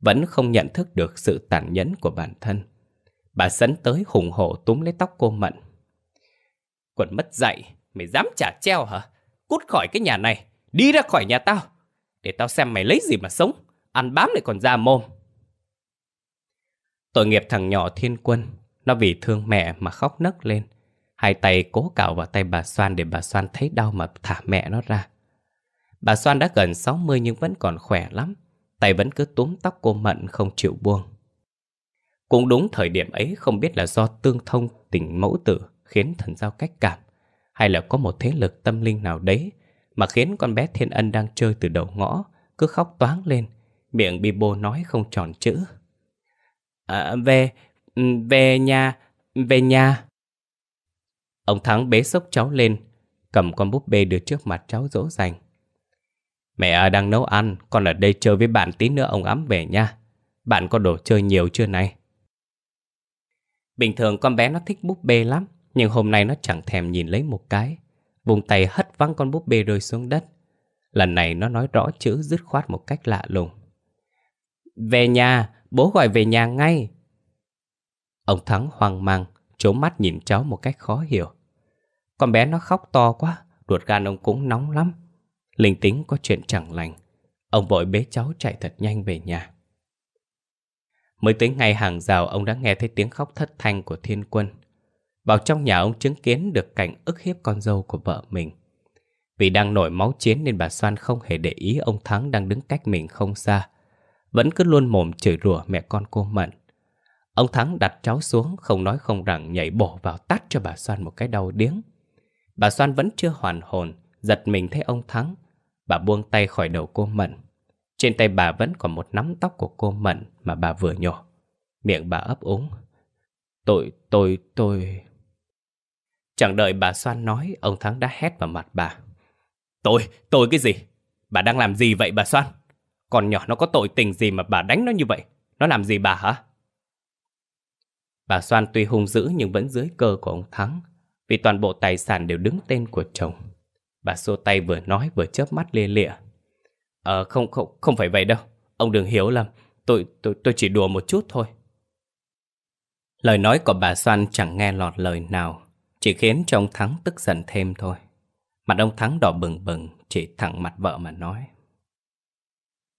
vẫn không nhận thức được sự tàn nhẫn của bản thân. Bà sấn tới hùng hổ túm lấy tóc cô Mận. Quần mất dạy, mày dám trả treo hả? Cút khỏi cái nhà này, đi ra khỏi nhà tao. Để tao xem mày lấy gì mà sống, ăn bám lại còn ra mồm. Tội nghiệp thằng nhỏ thiên quân, nó vì thương mẹ mà khóc nấc lên. Hai tay cố cào vào tay bà Soan để bà Soan thấy đau mà thả mẹ nó ra. Bà Soan đã gần 60 nhưng vẫn còn khỏe lắm Tay vẫn cứ túm tóc cô Mận không chịu buông Cũng đúng thời điểm ấy không biết là do tương thông tình mẫu tử Khiến thần giao cách cảm Hay là có một thế lực tâm linh nào đấy Mà khiến con bé Thiên Ân đang chơi từ đầu ngõ Cứ khóc toáng lên Miệng bi bô nói không tròn chữ à, Về, ừ, về nhà, về nhà Ông Thắng bế sốc cháu lên Cầm con búp bê đưa trước mặt cháu dỗ dành Mẹ à, đang nấu ăn, con ở đây chơi với bạn tí nữa ông ấm về nha. Bạn có đồ chơi nhiều chưa này? Bình thường con bé nó thích búp bê lắm, nhưng hôm nay nó chẳng thèm nhìn lấy một cái. Vùng tay hất văng con búp bê rơi xuống đất. Lần này nó nói rõ chữ dứt khoát một cách lạ lùng. Về nhà, bố gọi về nhà ngay. Ông Thắng hoang mang, trố mắt nhìn cháu một cách khó hiểu. Con bé nó khóc to quá, ruột gan ông cũng nóng lắm, linh tính có chuyện chẳng lành. Ông vội bế cháu chạy thật nhanh về nhà. Mới tới ngày hàng rào ông đã nghe thấy tiếng khóc thất thanh của thiên quân. Vào trong nhà ông chứng kiến được cảnh ức hiếp con dâu của vợ mình. Vì đang nổi máu chiến nên bà Soan không hề để ý ông Thắng đang đứng cách mình không xa. Vẫn cứ luôn mồm chửi rủa mẹ con cô Mận. Ông Thắng đặt cháu xuống không nói không rằng nhảy bổ vào tát cho bà Soan một cái đau điếng. Bà Soan vẫn chưa hoàn hồn, giật mình thấy ông Thắng, Bà buông tay khỏi đầu cô Mận. Trên tay bà vẫn còn một nắm tóc của cô Mận mà bà vừa nhổ. Miệng bà ấp úng. Tôi, tôi, tôi... Chẳng đợi bà xoan nói, ông Thắng đã hét vào mặt bà. Tôi, tôi cái gì? Bà đang làm gì vậy bà Xoan? Còn nhỏ nó có tội tình gì mà bà đánh nó như vậy? Nó làm gì bà hả? Bà Xoan tuy hung dữ nhưng vẫn dưới cơ của ông Thắng, vì toàn bộ tài sản đều đứng tên của chồng. Bà xô tay vừa nói vừa chớp mắt lê lịa. Ờ không không không phải vậy đâu, ông đừng hiểu lầm, tôi tôi tôi chỉ đùa một chút thôi. Lời nói của bà Soan chẳng nghe lọt lời nào, chỉ khiến cho ông Thắng tức giận thêm thôi. Mặt ông Thắng đỏ bừng bừng, chỉ thẳng mặt vợ mà nói.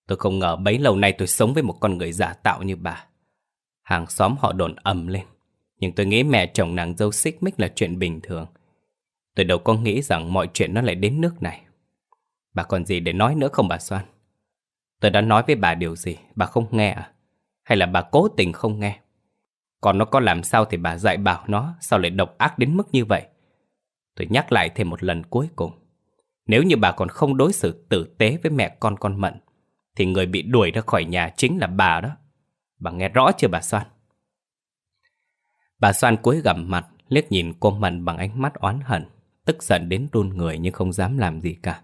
Tôi không ngờ bấy lâu nay tôi sống với một con người giả tạo như bà. Hàng xóm họ đồn ầm lên, nhưng tôi nghĩ mẹ chồng nàng dâu xích mích là chuyện bình thường. Tôi đâu có nghĩ rằng mọi chuyện nó lại đến nước này. Bà còn gì để nói nữa không bà Soan? Tôi đã nói với bà điều gì, bà không nghe à? Hay là bà cố tình không nghe? Còn nó có làm sao thì bà dạy bảo nó, sao lại độc ác đến mức như vậy? Tôi nhắc lại thêm một lần cuối cùng. Nếu như bà còn không đối xử tử tế với mẹ con con Mận, thì người bị đuổi ra khỏi nhà chính là bà đó. Bà nghe rõ chưa bà Soan? Bà Soan cúi gằm mặt, liếc nhìn cô Mận bằng ánh mắt oán hận tức giận đến run người nhưng không dám làm gì cả.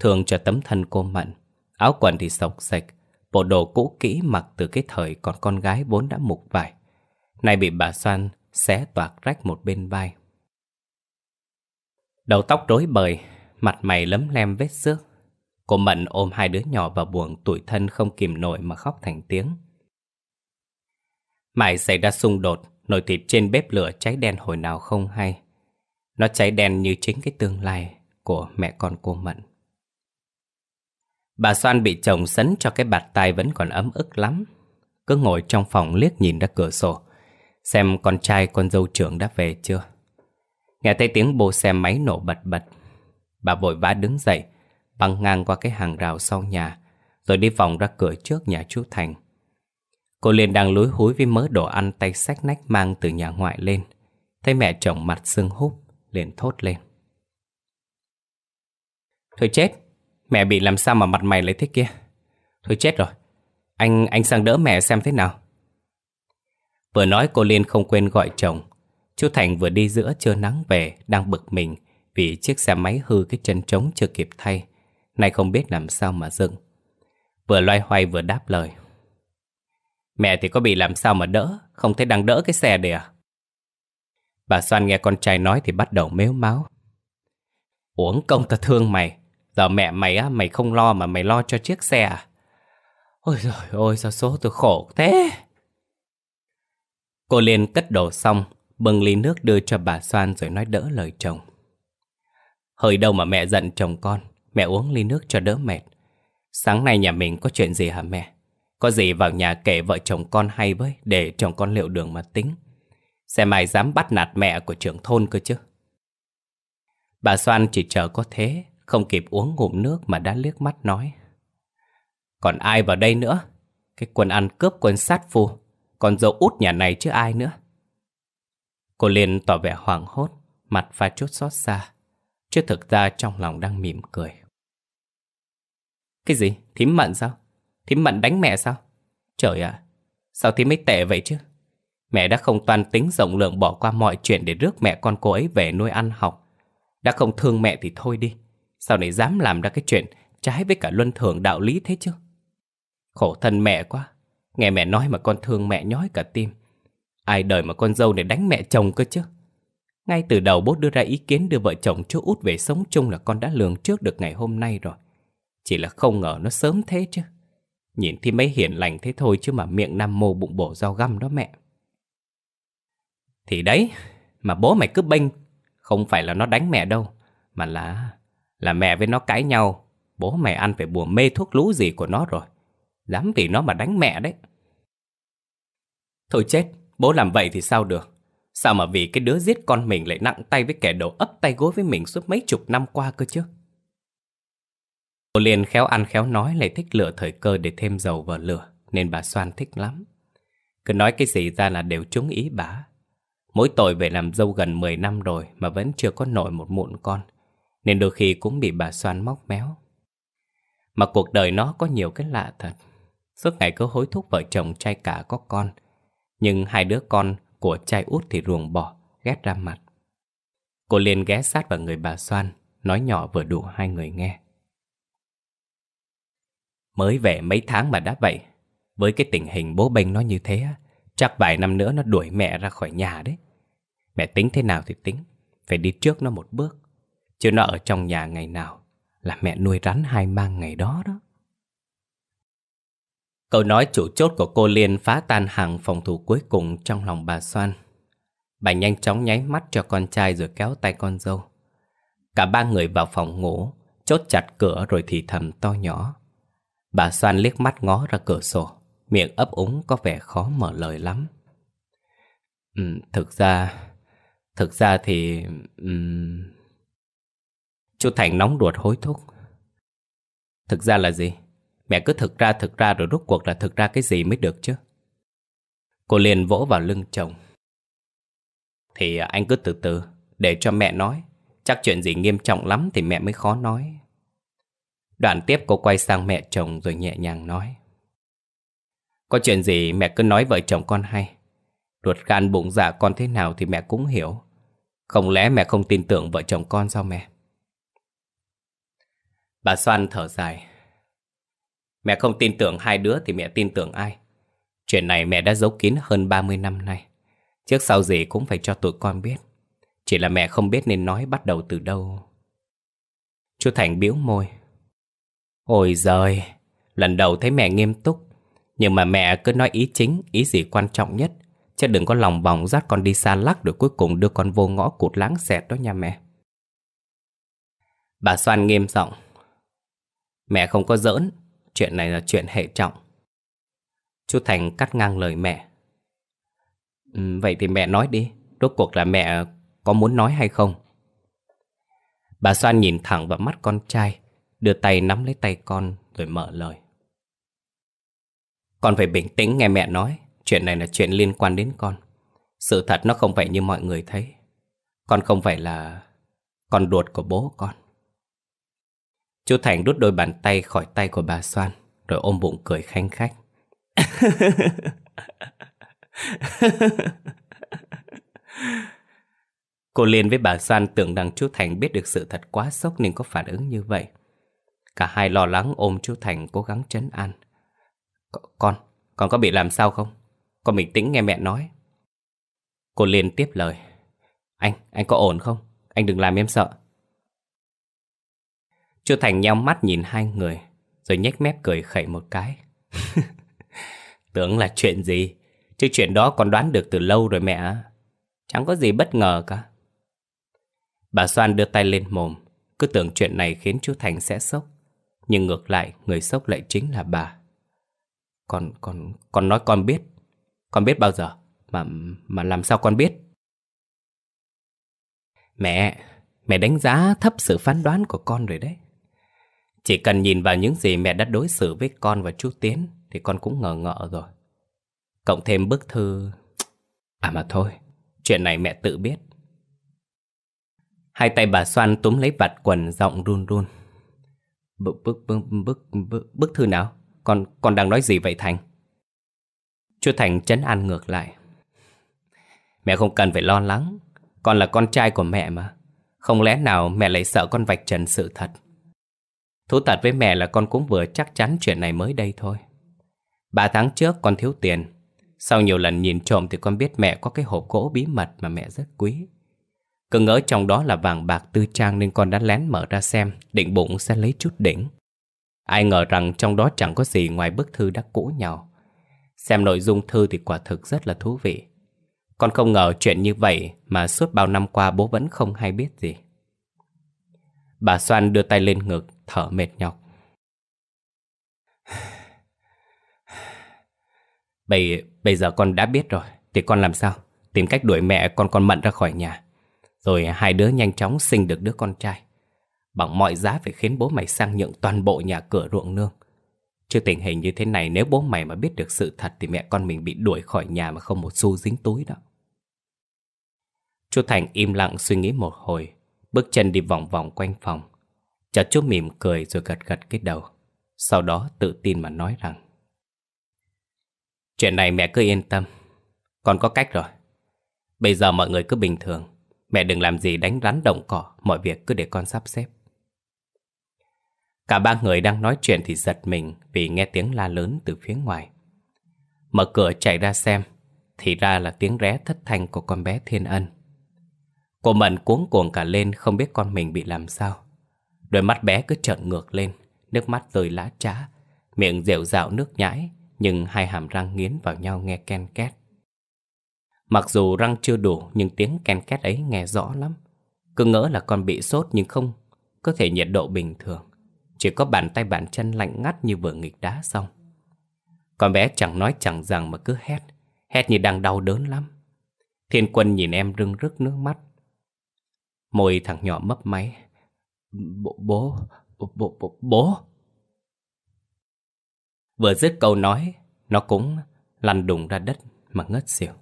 Thường cho tấm thân cô mặn, áo quần thì sọc sạch, bộ đồ cũ kỹ mặc từ cái thời còn con gái vốn đã mục vải. Nay bị bà xoan xé toạc rách một bên vai. Đầu tóc rối bời, mặt mày lấm lem vết xước. Cô Mận ôm hai đứa nhỏ vào buồng tủi thân không kìm nổi mà khóc thành tiếng. Mãi xảy ra xung đột, nồi thịt trên bếp lửa cháy đen hồi nào không hay. Nó cháy đen như chính cái tương lai của mẹ con cô Mận. Bà Soan bị chồng sấn cho cái bạt tay vẫn còn ấm ức lắm. Cứ ngồi trong phòng liếc nhìn ra cửa sổ, xem con trai con dâu trưởng đã về chưa. Nghe thấy tiếng bô xe máy nổ bật bật. Bà vội vã đứng dậy, băng ngang qua cái hàng rào sau nhà, rồi đi vòng ra cửa trước nhà chú Thành. Cô liền đang lúi húi với mớ đồ ăn tay xách nách mang từ nhà ngoại lên. Thấy mẹ chồng mặt sưng húp, liền thốt lên. Thôi chết, mẹ bị làm sao mà mặt mày lại thế kia. Thôi chết rồi, anh anh sang đỡ mẹ xem thế nào. Vừa nói cô Liên không quên gọi chồng. Chú Thành vừa đi giữa trưa nắng về đang bực mình vì chiếc xe máy hư cái chân trống chưa kịp thay. Nay không biết làm sao mà dựng Vừa loay hoay vừa đáp lời. Mẹ thì có bị làm sao mà đỡ, không thấy đang đỡ cái xe đấy à? Bà Soan nghe con trai nói thì bắt đầu mếu máu. Uống công ta thương mày, giờ mẹ mày á, mày không lo mà mày lo cho chiếc xe à? Ôi trời ôi sao số tôi khổ thế. Cô liền cất đồ xong, bưng ly nước đưa cho bà Soan rồi nói đỡ lời chồng. Hơi đâu mà mẹ giận chồng con, mẹ uống ly nước cho đỡ mệt. Sáng nay nhà mình có chuyện gì hả mẹ? Có gì vào nhà kể vợ chồng con hay với để chồng con liệu đường mà tính. Xem ai dám bắt nạt mẹ của trưởng thôn cơ chứ Bà Soan chỉ chờ có thế Không kịp uống ngụm nước mà đã liếc mắt nói Còn ai vào đây nữa Cái quần ăn cướp quân sát phù, Còn dâu út nhà này chứ ai nữa Cô liền tỏ vẻ hoảng hốt Mặt pha chút xót xa Chứ thực ra trong lòng đang mỉm cười Cái gì? Thím mận sao? Thím mận đánh mẹ sao? Trời ạ Sao thím ấy tệ vậy chứ? Mẹ đã không toan tính rộng lượng bỏ qua mọi chuyện để rước mẹ con cô ấy về nuôi ăn học. Đã không thương mẹ thì thôi đi. Sao này dám làm ra cái chuyện trái với cả luân thường đạo lý thế chứ? Khổ thân mẹ quá. Nghe mẹ nói mà con thương mẹ nhói cả tim. Ai đời mà con dâu này đánh mẹ chồng cơ chứ? Ngay từ đầu bố đưa ra ý kiến đưa vợ chồng chú út về sống chung là con đã lường trước được ngày hôm nay rồi. Chỉ là không ngờ nó sớm thế chứ. Nhìn thì mấy hiền lành thế thôi chứ mà miệng nam mô bụng bổ rau găm đó mẹ. Thì đấy, mà bố mày cứ bênh, không phải là nó đánh mẹ đâu, mà là là mẹ với nó cãi nhau, bố mày ăn phải bùa mê thuốc lú gì của nó rồi. Dám vì nó mà đánh mẹ đấy. Thôi chết, bố làm vậy thì sao được. Sao mà vì cái đứa giết con mình lại nặng tay với kẻ đầu ấp tay gối với mình suốt mấy chục năm qua cơ chứ? Cô liền khéo ăn khéo nói lại thích lựa thời cơ để thêm dầu vào lửa, nên bà xoan thích lắm. Cứ nói cái gì ra là đều trúng ý bà. Mỗi tội về làm dâu gần 10 năm rồi mà vẫn chưa có nổi một mụn con, nên đôi khi cũng bị bà xoan móc méo. Mà cuộc đời nó có nhiều cái lạ thật. Suốt ngày cứ hối thúc vợ chồng trai cả có con, nhưng hai đứa con của trai út thì ruồng bỏ, ghét ra mặt. Cô liền ghé sát vào người bà xoan, nói nhỏ vừa đủ hai người nghe. Mới về mấy tháng mà đã vậy, với cái tình hình bố bênh nó như thế á, Chắc vài năm nữa nó đuổi mẹ ra khỏi nhà đấy Mẹ tính thế nào thì tính Phải đi trước nó một bước Chứ nó ở trong nhà ngày nào Là mẹ nuôi rắn hai mang ngày đó đó Câu nói chủ chốt của cô Liên phá tan hàng phòng thủ cuối cùng trong lòng bà Soan Bà nhanh chóng nháy mắt cho con trai rồi kéo tay con dâu Cả ba người vào phòng ngủ Chốt chặt cửa rồi thì thầm to nhỏ Bà Soan liếc mắt ngó ra cửa sổ miệng ấp úng có vẻ khó mở lời lắm. Ừ, thực ra, thực ra thì... Um... Chú Thành nóng ruột hối thúc. Thực ra là gì? Mẹ cứ thực ra thực ra rồi rút cuộc là thực ra cái gì mới được chứ? Cô liền vỗ vào lưng chồng. Thì anh cứ từ từ, để cho mẹ nói. Chắc chuyện gì nghiêm trọng lắm thì mẹ mới khó nói. Đoạn tiếp cô quay sang mẹ chồng rồi nhẹ nhàng nói. Có chuyện gì mẹ cứ nói vợ chồng con hay. Ruột gan bụng dạ con thế nào thì mẹ cũng hiểu. Không lẽ mẹ không tin tưởng vợ chồng con sao mẹ? Bà Soan thở dài. Mẹ không tin tưởng hai đứa thì mẹ tin tưởng ai? Chuyện này mẹ đã giấu kín hơn 30 năm nay. Trước sau gì cũng phải cho tụi con biết. Chỉ là mẹ không biết nên nói bắt đầu từ đâu. Chú Thành biếu môi. Ôi giời, lần đầu thấy mẹ nghiêm túc. Nhưng mà mẹ cứ nói ý chính, ý gì quan trọng nhất Chứ đừng có lòng vòng dắt con đi xa lắc Rồi cuối cùng đưa con vô ngõ cụt láng xẹt đó nha mẹ Bà Soan nghiêm giọng Mẹ không có giỡn Chuyện này là chuyện hệ trọng Chú Thành cắt ngang lời mẹ ừ, Vậy thì mẹ nói đi Rốt cuộc là mẹ có muốn nói hay không Bà Soan nhìn thẳng vào mắt con trai Đưa tay nắm lấy tay con rồi mở lời con phải bình tĩnh nghe mẹ nói Chuyện này là chuyện liên quan đến con Sự thật nó không phải như mọi người thấy Con không phải là Con ruột của bố con Chú Thành đút đôi bàn tay khỏi tay của bà Soan Rồi ôm bụng cười khanh khách Cô Liên với bà Soan tưởng rằng chú Thành biết được sự thật quá sốc nên có phản ứng như vậy Cả hai lo lắng ôm chú Thành cố gắng chấn an con, con có bị làm sao không? Con bình tĩnh nghe mẹ nói. Cô liền tiếp lời. Anh, anh có ổn không? Anh đừng làm em sợ. Chu Thành nheo mắt nhìn hai người, rồi nhếch mép cười khẩy một cái. Tưởng là chuyện gì? Chứ chuyện đó con đoán được từ lâu rồi mẹ. Chẳng có gì bất ngờ cả. Bà Soan đưa tay lên mồm, cứ tưởng chuyện này khiến chú Thành sẽ sốc. Nhưng ngược lại, người sốc lại chính là bà. Con con con nói con biết. Con biết bao giờ? Mà mà làm sao con biết? Mẹ, mẹ đánh giá thấp sự phán đoán của con rồi đấy. Chỉ cần nhìn vào những gì mẹ đã đối xử với con và chú Tiến thì con cũng ngờ ngợ rồi. Cộng thêm bức thư... À mà thôi, chuyện này mẹ tự biết. Hai tay bà xoan túm lấy vạt quần giọng run run. bức bức bức bức bức thư nào? Con, con đang nói gì vậy Thành? Chú Thành chấn an ngược lại. Mẹ không cần phải lo lắng. Con là con trai của mẹ mà. Không lẽ nào mẹ lại sợ con vạch trần sự thật? Thú thật với mẹ là con cũng vừa chắc chắn chuyện này mới đây thôi. Ba tháng trước con thiếu tiền. Sau nhiều lần nhìn trộm thì con biết mẹ có cái hộp gỗ bí mật mà mẹ rất quý. Cứ ngỡ trong đó là vàng bạc tư trang nên con đã lén mở ra xem, định bụng sẽ lấy chút đỉnh. Ai ngờ rằng trong đó chẳng có gì ngoài bức thư đã cũ nhau. Xem nội dung thư thì quả thực rất là thú vị. Con không ngờ chuyện như vậy mà suốt bao năm qua bố vẫn không hay biết gì. Bà Soan đưa tay lên ngực, thở mệt nhọc. Bây, bây giờ con đã biết rồi, thì con làm sao? Tìm cách đuổi mẹ con con Mận ra khỏi nhà. Rồi hai đứa nhanh chóng sinh được đứa con trai. Bằng mọi giá phải khiến bố mày sang nhượng toàn bộ nhà cửa ruộng nương chưa tình hình như thế này nếu bố mày mà biết được sự thật Thì mẹ con mình bị đuổi khỏi nhà mà không một xu dính túi đó Chú Thành im lặng suy nghĩ một hồi Bước chân đi vòng vòng quanh phòng Chợt chú mỉm cười rồi gật gật cái đầu Sau đó tự tin mà nói rằng Chuyện này mẹ cứ yên tâm Con có cách rồi Bây giờ mọi người cứ bình thường Mẹ đừng làm gì đánh rắn động cỏ Mọi việc cứ để con sắp xếp Cả ba người đang nói chuyện thì giật mình vì nghe tiếng la lớn từ phía ngoài. Mở cửa chạy ra xem, thì ra là tiếng ré thất thanh của con bé Thiên Ân. Cô Mận cuống cuồng cả lên không biết con mình bị làm sao. Đôi mắt bé cứ trợn ngược lên, nước mắt rơi lá trá, miệng rệu rạo nước nhãi, nhưng hai hàm răng nghiến vào nhau nghe ken két. Mặc dù răng chưa đủ nhưng tiếng ken két ấy nghe rõ lắm. Cứ ngỡ là con bị sốt nhưng không, có thể nhiệt độ bình thường. Chỉ có bàn tay bàn chân lạnh ngắt như vừa nghịch đá xong Con bé chẳng nói chẳng rằng mà cứ hét Hét như đang đau đớn lắm Thiên quân nhìn em rưng rức nước mắt Môi thằng nhỏ mấp máy Bố, bố, bố, bố, bố. Vừa dứt câu nói Nó cũng lăn đùng ra đất mà ngất xỉu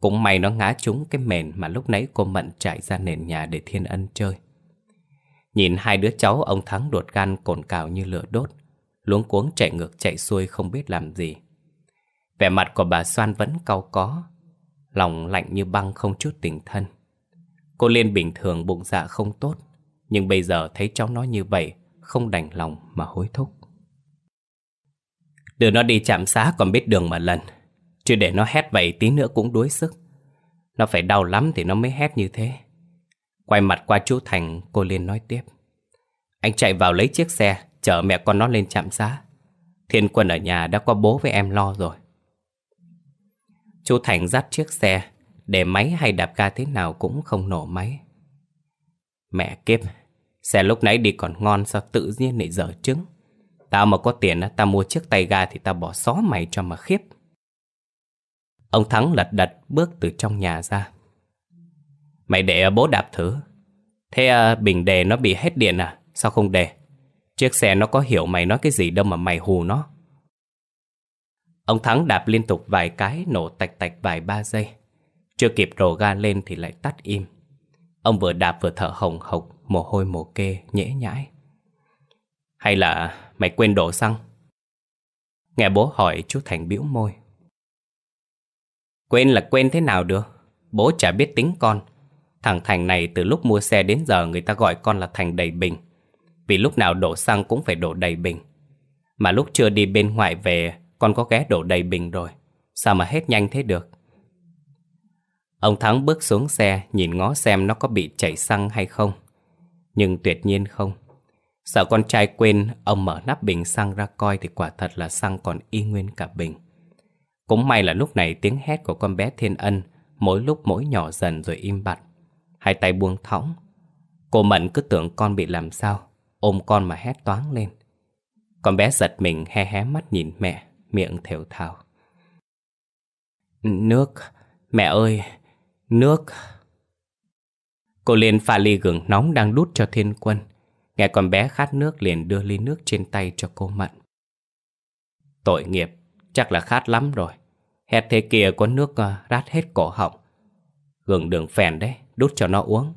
Cũng may nó ngã trúng cái mền mà lúc nãy cô Mận chạy ra nền nhà để Thiên Ân chơi Nhìn hai đứa cháu ông Thắng đột gan cồn cào như lửa đốt Luống cuống chạy ngược chạy xuôi không biết làm gì Vẻ mặt của bà Soan vẫn cau có Lòng lạnh như băng không chút tình thân Cô Liên bình thường bụng dạ không tốt Nhưng bây giờ thấy cháu nó như vậy Không đành lòng mà hối thúc Đưa nó đi chạm xá còn biết đường mà lần Chứ để nó hét vậy tí nữa cũng đuối sức Nó phải đau lắm thì nó mới hét như thế Quay mặt qua chú Thành, cô liền nói tiếp. Anh chạy vào lấy chiếc xe, chở mẹ con nó lên trạm giá. Thiên Quân ở nhà đã có bố với em lo rồi. Chú Thành dắt chiếc xe, để máy hay đạp ga thế nào cũng không nổ máy. Mẹ kiếp, xe lúc nãy đi còn ngon sao tự nhiên lại dở trứng. Tao mà có tiền, tao mua chiếc tay ga thì tao bỏ xó mày cho mà khiếp. Ông Thắng lật đật bước từ trong nhà ra. Mày để bố đạp thử Thế à, bình đề nó bị hết điện à Sao không đề Chiếc xe nó có hiểu mày nói cái gì đâu mà mày hù nó Ông Thắng đạp liên tục vài cái Nổ tạch tạch vài ba giây Chưa kịp rồ ga lên thì lại tắt im Ông vừa đạp vừa thở hồng hộc Mồ hôi mồ kê nhễ nhãi Hay là mày quên đổ xăng Nghe bố hỏi chú Thành bĩu môi Quên là quên thế nào được Bố chả biết tính con Thằng Thành này từ lúc mua xe đến giờ người ta gọi con là Thành đầy bình. Vì lúc nào đổ xăng cũng phải đổ đầy bình. Mà lúc chưa đi bên ngoại về, con có ghé đổ đầy bình rồi. Sao mà hết nhanh thế được? Ông Thắng bước xuống xe nhìn ngó xem nó có bị chảy xăng hay không. Nhưng tuyệt nhiên không. Sợ con trai quên, ông mở nắp bình xăng ra coi thì quả thật là xăng còn y nguyên cả bình. Cũng may là lúc này tiếng hét của con bé Thiên Ân mỗi lúc mỗi nhỏ dần rồi im bặt hai tay buông thõng. Cô Mận cứ tưởng con bị làm sao, ôm con mà hét toáng lên. Con bé giật mình hé hé mắt nhìn mẹ, miệng thều thào. Nước, mẹ ơi, nước. Cô liền pha ly gừng nóng đang đút cho thiên quân. Nghe con bé khát nước liền đưa ly nước trên tay cho cô Mận. Tội nghiệp, chắc là khát lắm rồi. Hét thế kia có nước à, rát hết cổ họng. Gừng đường phèn đấy, đút cho nó uống.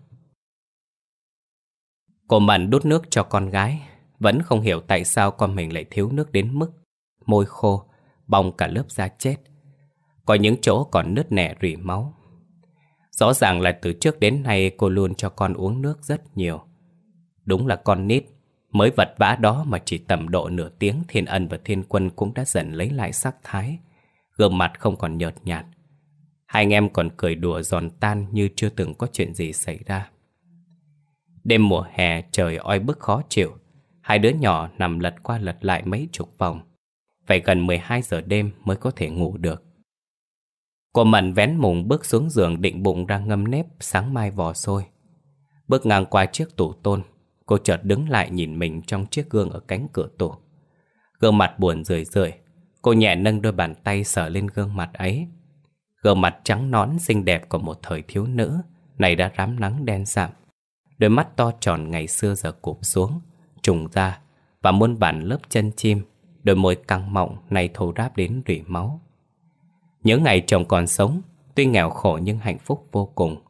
Cô Mận đút nước cho con gái, vẫn không hiểu tại sao con mình lại thiếu nước đến mức môi khô, bong cả lớp da chết. Có những chỗ còn nứt nẻ rỉ máu. Rõ ràng là từ trước đến nay cô luôn cho con uống nước rất nhiều. Đúng là con nít, mới vật vã đó mà chỉ tầm độ nửa tiếng thiên ân và thiên quân cũng đã dần lấy lại sắc thái. Gương mặt không còn nhợt nhạt, Hai anh em còn cười đùa giòn tan như chưa từng có chuyện gì xảy ra. Đêm mùa hè trời oi bức khó chịu. Hai đứa nhỏ nằm lật qua lật lại mấy chục vòng. Phải gần 12 giờ đêm mới có thể ngủ được. Cô Mận vén mùng bước xuống giường định bụng ra ngâm nếp sáng mai vò sôi. Bước ngang qua chiếc tủ tôn, cô chợt đứng lại nhìn mình trong chiếc gương ở cánh cửa tủ. Gương mặt buồn rười rượi, cô nhẹ nâng đôi bàn tay sờ lên gương mặt ấy Gương mặt trắng nón xinh đẹp của một thời thiếu nữ Này đã rám nắng đen sạm Đôi mắt to tròn ngày xưa giờ cụp xuống Trùng ra Và muôn bản lớp chân chim Đôi môi căng mọng này thô ráp đến rỉ máu Những ngày chồng còn sống Tuy nghèo khổ nhưng hạnh phúc vô cùng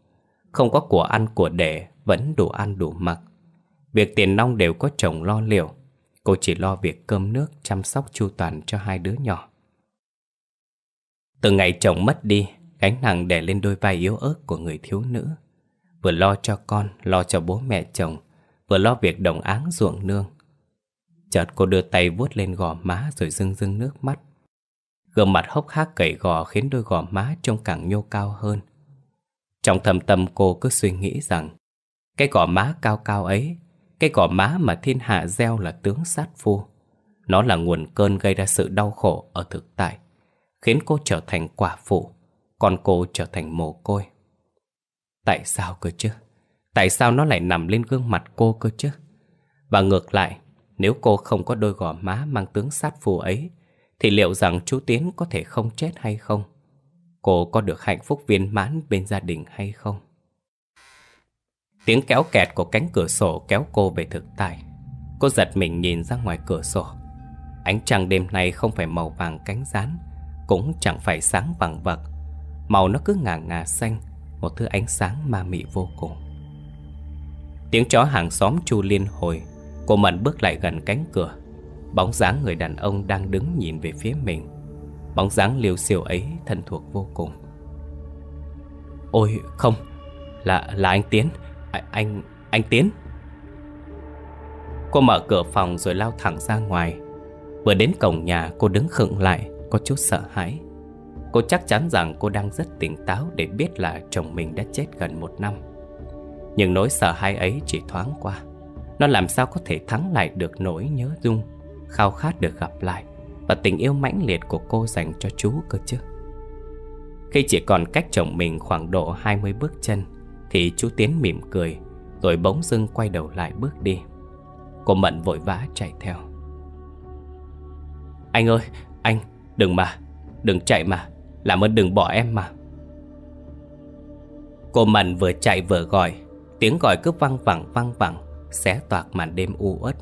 Không có của ăn của để Vẫn đủ ăn đủ mặc Việc tiền nong đều có chồng lo liệu Cô chỉ lo việc cơm nước Chăm sóc chu toàn cho hai đứa nhỏ từ ngày chồng mất đi, gánh nặng đè lên đôi vai yếu ớt của người thiếu nữ. Vừa lo cho con, lo cho bố mẹ chồng, vừa lo việc đồng áng ruộng nương. Chợt cô đưa tay vuốt lên gò má rồi rưng rưng nước mắt. Gương mặt hốc hác cẩy gò khiến đôi gò má trông càng nhô cao hơn. Trong thầm tâm cô cứ suy nghĩ rằng cái gò má cao cao ấy, cái gò má mà thiên hạ gieo là tướng sát phu. Nó là nguồn cơn gây ra sự đau khổ ở thực tại khiến cô trở thành quả phụ, còn cô trở thành mồ côi. Tại sao cơ chứ? Tại sao nó lại nằm lên gương mặt cô cơ chứ? Và ngược lại, nếu cô không có đôi gò má mang tướng sát phù ấy, thì liệu rằng chú Tiến có thể không chết hay không? Cô có được hạnh phúc viên mãn bên gia đình hay không? Tiếng kéo kẹt của cánh cửa sổ kéo cô về thực tại. Cô giật mình nhìn ra ngoài cửa sổ. Ánh trăng đêm nay không phải màu vàng cánh rán, cũng chẳng phải sáng vàng vật Màu nó cứ ngả ngả xanh Một thứ ánh sáng ma mị vô cùng Tiếng chó hàng xóm chu liên hồi Cô Mận bước lại gần cánh cửa Bóng dáng người đàn ông đang đứng nhìn về phía mình Bóng dáng liều siêu ấy thân thuộc vô cùng Ôi không Là là anh Tiến à, Anh anh Tiến Cô mở cửa phòng rồi lao thẳng ra ngoài Vừa đến cổng nhà cô đứng khựng lại có chút sợ hãi Cô chắc chắn rằng cô đang rất tỉnh táo để biết là chồng mình đã chết gần một năm Nhưng nỗi sợ hãi ấy chỉ thoáng qua Nó làm sao có thể thắng lại được nỗi nhớ Dung Khao khát được gặp lại Và tình yêu mãnh liệt của cô dành cho chú cơ chứ Khi chỉ còn cách chồng mình khoảng độ 20 bước chân Thì chú Tiến mỉm cười Rồi bỗng dưng quay đầu lại bước đi Cô Mận vội vã chạy theo Anh ơi, anh, Đừng mà, đừng chạy mà, làm ơn đừng bỏ em mà. Cô Mận vừa chạy vừa gọi, tiếng gọi cứ văng vẳng văng vẳng, xé toạc màn đêm u uất.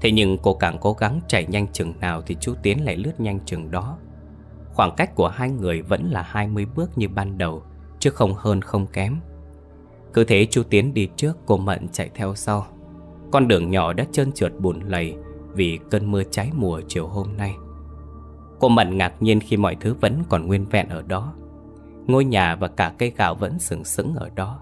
Thế nhưng cô càng cố gắng chạy nhanh chừng nào thì chú Tiến lại lướt nhanh chừng đó. Khoảng cách của hai người vẫn là 20 bước như ban đầu, chứ không hơn không kém. Cứ thế chú Tiến đi trước, cô Mận chạy theo sau. Con đường nhỏ đã trơn trượt bùn lầy vì cơn mưa trái mùa chiều hôm nay. Cô Mận ngạc nhiên khi mọi thứ vẫn còn nguyên vẹn ở đó Ngôi nhà và cả cây gạo vẫn sừng sững ở đó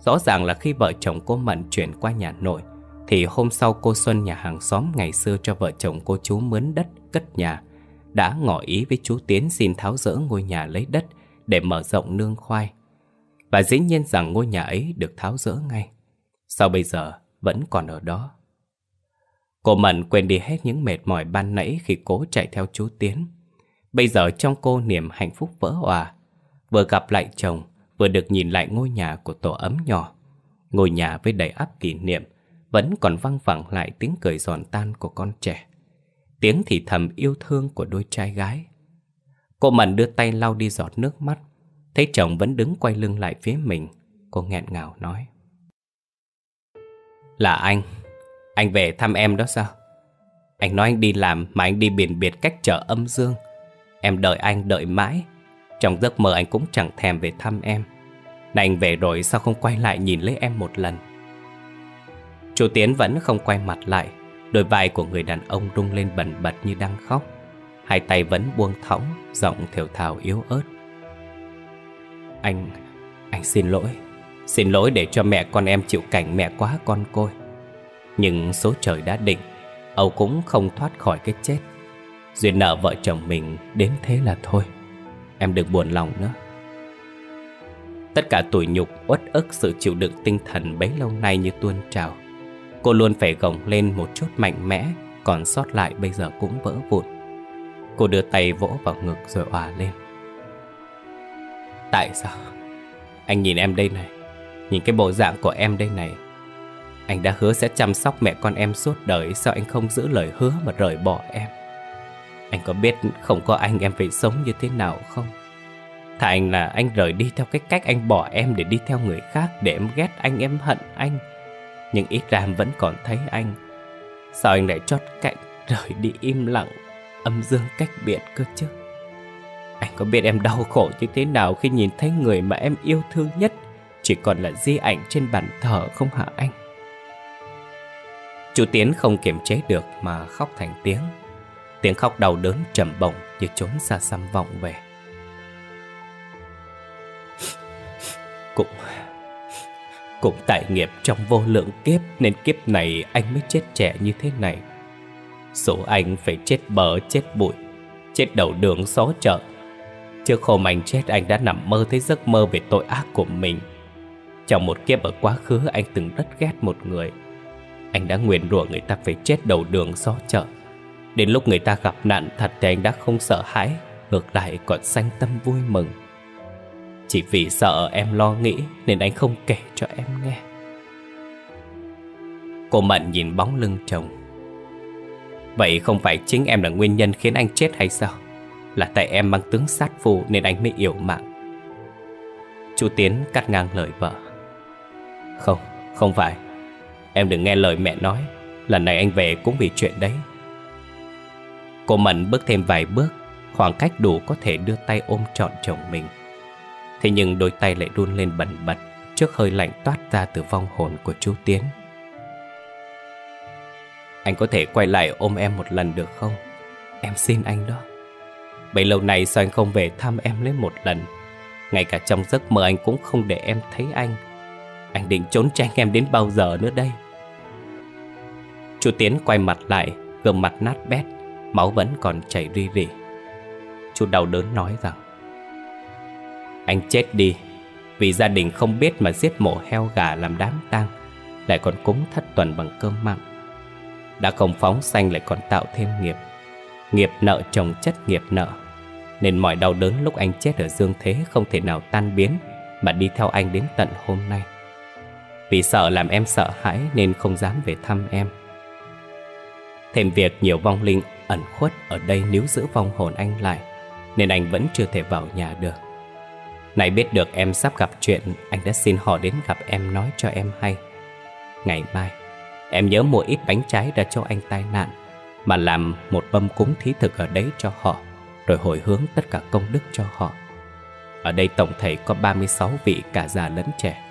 Rõ ràng là khi vợ chồng cô Mận chuyển qua nhà nội Thì hôm sau cô Xuân nhà hàng xóm ngày xưa cho vợ chồng cô chú mướn đất cất nhà Đã ngỏ ý với chú Tiến xin tháo rỡ ngôi nhà lấy đất để mở rộng nương khoai Và dĩ nhiên rằng ngôi nhà ấy được tháo rỡ ngay Sao bây giờ vẫn còn ở đó Cô Mận quên đi hết những mệt mỏi ban nãy khi cố chạy theo chú Tiến. Bây giờ trong cô niềm hạnh phúc vỡ hòa Vừa gặp lại chồng, vừa được nhìn lại ngôi nhà của tổ ấm nhỏ. Ngôi nhà với đầy áp kỷ niệm, vẫn còn văng vẳng lại tiếng cười giòn tan của con trẻ. Tiếng thì thầm yêu thương của đôi trai gái. Cô Mận đưa tay lau đi giọt nước mắt. Thấy chồng vẫn đứng quay lưng lại phía mình, cô nghẹn ngào nói. Là anh. Anh về thăm em đó sao? Anh nói anh đi làm mà anh đi biển biệt cách chợ âm dương. Em đợi anh đợi mãi. Trong giấc mơ anh cũng chẳng thèm về thăm em. Này anh về rồi sao không quay lại nhìn lấy em một lần? Chú Tiến vẫn không quay mặt lại. Đôi vai của người đàn ông rung lên bần bật như đang khóc. Hai tay vẫn buông thõng, giọng thều thào yếu ớt. Anh, anh xin lỗi. Xin lỗi để cho mẹ con em chịu cảnh mẹ quá con côi. Nhưng số trời đã định Âu cũng không thoát khỏi cái chết Duyên nợ vợ chồng mình đến thế là thôi Em đừng buồn lòng nữa Tất cả tủi nhục uất ức sự chịu đựng tinh thần bấy lâu nay như tuôn trào Cô luôn phải gồng lên một chút mạnh mẽ Còn sót lại bây giờ cũng vỡ vụn Cô đưa tay vỗ vào ngực rồi òa lên Tại sao? Anh nhìn em đây này Nhìn cái bộ dạng của em đây này anh đã hứa sẽ chăm sóc mẹ con em suốt đời Sao anh không giữ lời hứa mà rời bỏ em Anh có biết không có anh em phải sống như thế nào không Thà anh là anh rời đi theo cái cách anh bỏ em để đi theo người khác Để em ghét anh em hận anh Nhưng ít ra em vẫn còn thấy anh Sao anh lại chót cạnh rời đi im lặng Âm dương cách biệt cơ chứ Anh có biết em đau khổ như thế nào Khi nhìn thấy người mà em yêu thương nhất Chỉ còn là di ảnh trên bàn thờ không hả anh Chú Tiến không kiềm chế được mà khóc thành tiếng Tiếng khóc đau đớn trầm bổng như trốn xa xăm vọng về Cũng... Cũng tại nghiệp trong vô lượng kiếp Nên kiếp này anh mới chết trẻ như thế này Số anh phải chết bờ chết bụi Chết đầu đường xó chợ Trước hôm anh chết anh đã nằm mơ thấy giấc mơ về tội ác của mình Trong một kiếp ở quá khứ anh từng rất ghét một người anh đã nguyện rủa người ta phải chết đầu đường xó chợ Đến lúc người ta gặp nạn thật thì anh đã không sợ hãi Ngược lại còn sanh tâm vui mừng Chỉ vì sợ em lo nghĩ Nên anh không kể cho em nghe Cô Mận nhìn bóng lưng chồng Vậy không phải chính em là nguyên nhân khiến anh chết hay sao Là tại em mang tướng sát phù Nên anh mới yếu mạng Chú Tiến cắt ngang lời vợ Không, không phải Em đừng nghe lời mẹ nói Lần này anh về cũng vì chuyện đấy Cô Mận bước thêm vài bước Khoảng cách đủ có thể đưa tay ôm trọn chồng mình Thế nhưng đôi tay lại run lên bẩn bật Trước hơi lạnh toát ra từ vong hồn của chú Tiến Anh có thể quay lại ôm em một lần được không? Em xin anh đó Bấy lâu nay sao anh không về thăm em lấy một lần Ngay cả trong giấc mơ anh cũng không để em thấy anh anh định trốn tránh em đến bao giờ nữa đây Chú Tiến quay mặt lại Gương mặt nát bét Máu vẫn còn chảy ri rỉ Chú đau đớn nói rằng Anh chết đi Vì gia đình không biết mà giết mổ heo gà làm đám tang Lại còn cúng thất tuần bằng cơm mặn Đã không phóng sanh lại còn tạo thêm nghiệp Nghiệp nợ chồng chất nghiệp nợ Nên mọi đau đớn lúc anh chết ở dương thế không thể nào tan biến Mà đi theo anh đến tận hôm nay vì sợ làm em sợ hãi nên không dám về thăm em Thêm việc nhiều vong linh ẩn khuất ở đây níu giữ vong hồn anh lại Nên anh vẫn chưa thể vào nhà được Này biết được em sắp gặp chuyện Anh đã xin họ đến gặp em nói cho em hay Ngày mai Em nhớ mua ít bánh trái ra cho anh tai nạn Mà làm một bâm cúng thí thực ở đấy cho họ Rồi hồi hướng tất cả công đức cho họ Ở đây tổng thể có 36 vị cả già lẫn trẻ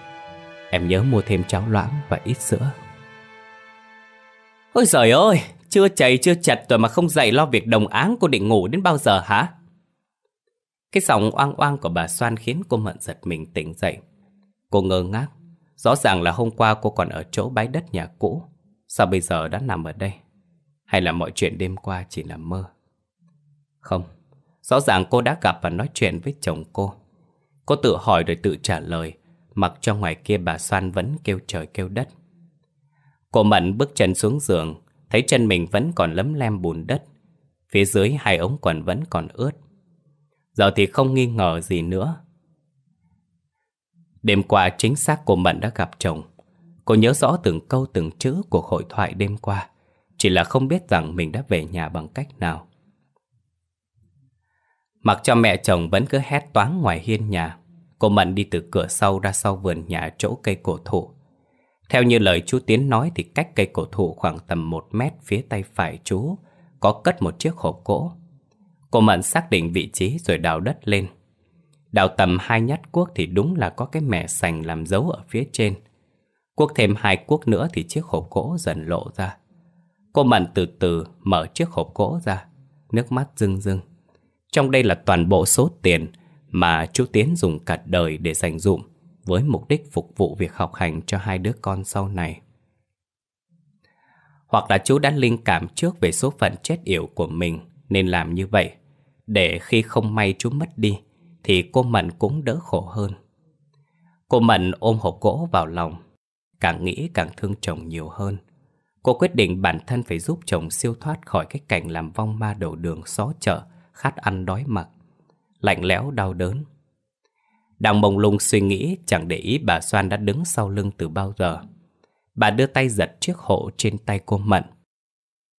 Em nhớ mua thêm cháo loãng và ít sữa Ôi giời ơi Chưa chảy chưa chặt rồi mà không dậy lo việc đồng áng Cô định ngủ đến bao giờ hả Cái giọng oang oang của bà Soan Khiến cô Mận giật mình tỉnh dậy Cô ngơ ngác Rõ ràng là hôm qua cô còn ở chỗ bãi đất nhà cũ Sao bây giờ đã nằm ở đây Hay là mọi chuyện đêm qua chỉ là mơ Không Rõ ràng cô đã gặp và nói chuyện với chồng cô Cô tự hỏi rồi tự trả lời Mặc cho ngoài kia bà Soan vẫn kêu trời kêu đất Cô Mận bước chân xuống giường Thấy chân mình vẫn còn lấm lem bùn đất Phía dưới hai ống quần vẫn còn ướt Giờ thì không nghi ngờ gì nữa Đêm qua chính xác cô Mận đã gặp chồng Cô nhớ rõ từng câu từng chữ của hội thoại đêm qua Chỉ là không biết rằng mình đã về nhà bằng cách nào Mặc cho mẹ chồng vẫn cứ hét toáng ngoài hiên nhà Cô mạnh đi từ cửa sau ra sau vườn nhà chỗ cây cổ thụ. Theo như lời chú Tiến nói thì cách cây cổ thụ khoảng tầm một mét phía tay phải chú có cất một chiếc hộp gỗ. Cô mạnh xác định vị trí rồi đào đất lên. Đào tầm hai nhát cuốc thì đúng là có cái mẻ sành làm dấu ở phía trên. Cuốc thêm hai cuốc nữa thì chiếc hộp gỗ dần lộ ra. Cô mạnh từ từ mở chiếc hộp gỗ ra, nước mắt rưng rưng. Trong đây là toàn bộ số tiền mà chú Tiến dùng cả đời để dành dụm với mục đích phục vụ việc học hành cho hai đứa con sau này. Hoặc là chú đã linh cảm trước về số phận chết yểu của mình nên làm như vậy, để khi không may chú mất đi thì cô Mận cũng đỡ khổ hơn. Cô Mận ôm hộp gỗ vào lòng, càng nghĩ càng thương chồng nhiều hơn. Cô quyết định bản thân phải giúp chồng siêu thoát khỏi cái cảnh làm vong ma đầu đường xó chợ, khát ăn đói mặc lạnh lẽo đau đớn. Đang mông lung suy nghĩ, chẳng để ý bà Soan đã đứng sau lưng từ bao giờ. Bà đưa tay giật chiếc hộ trên tay cô Mận.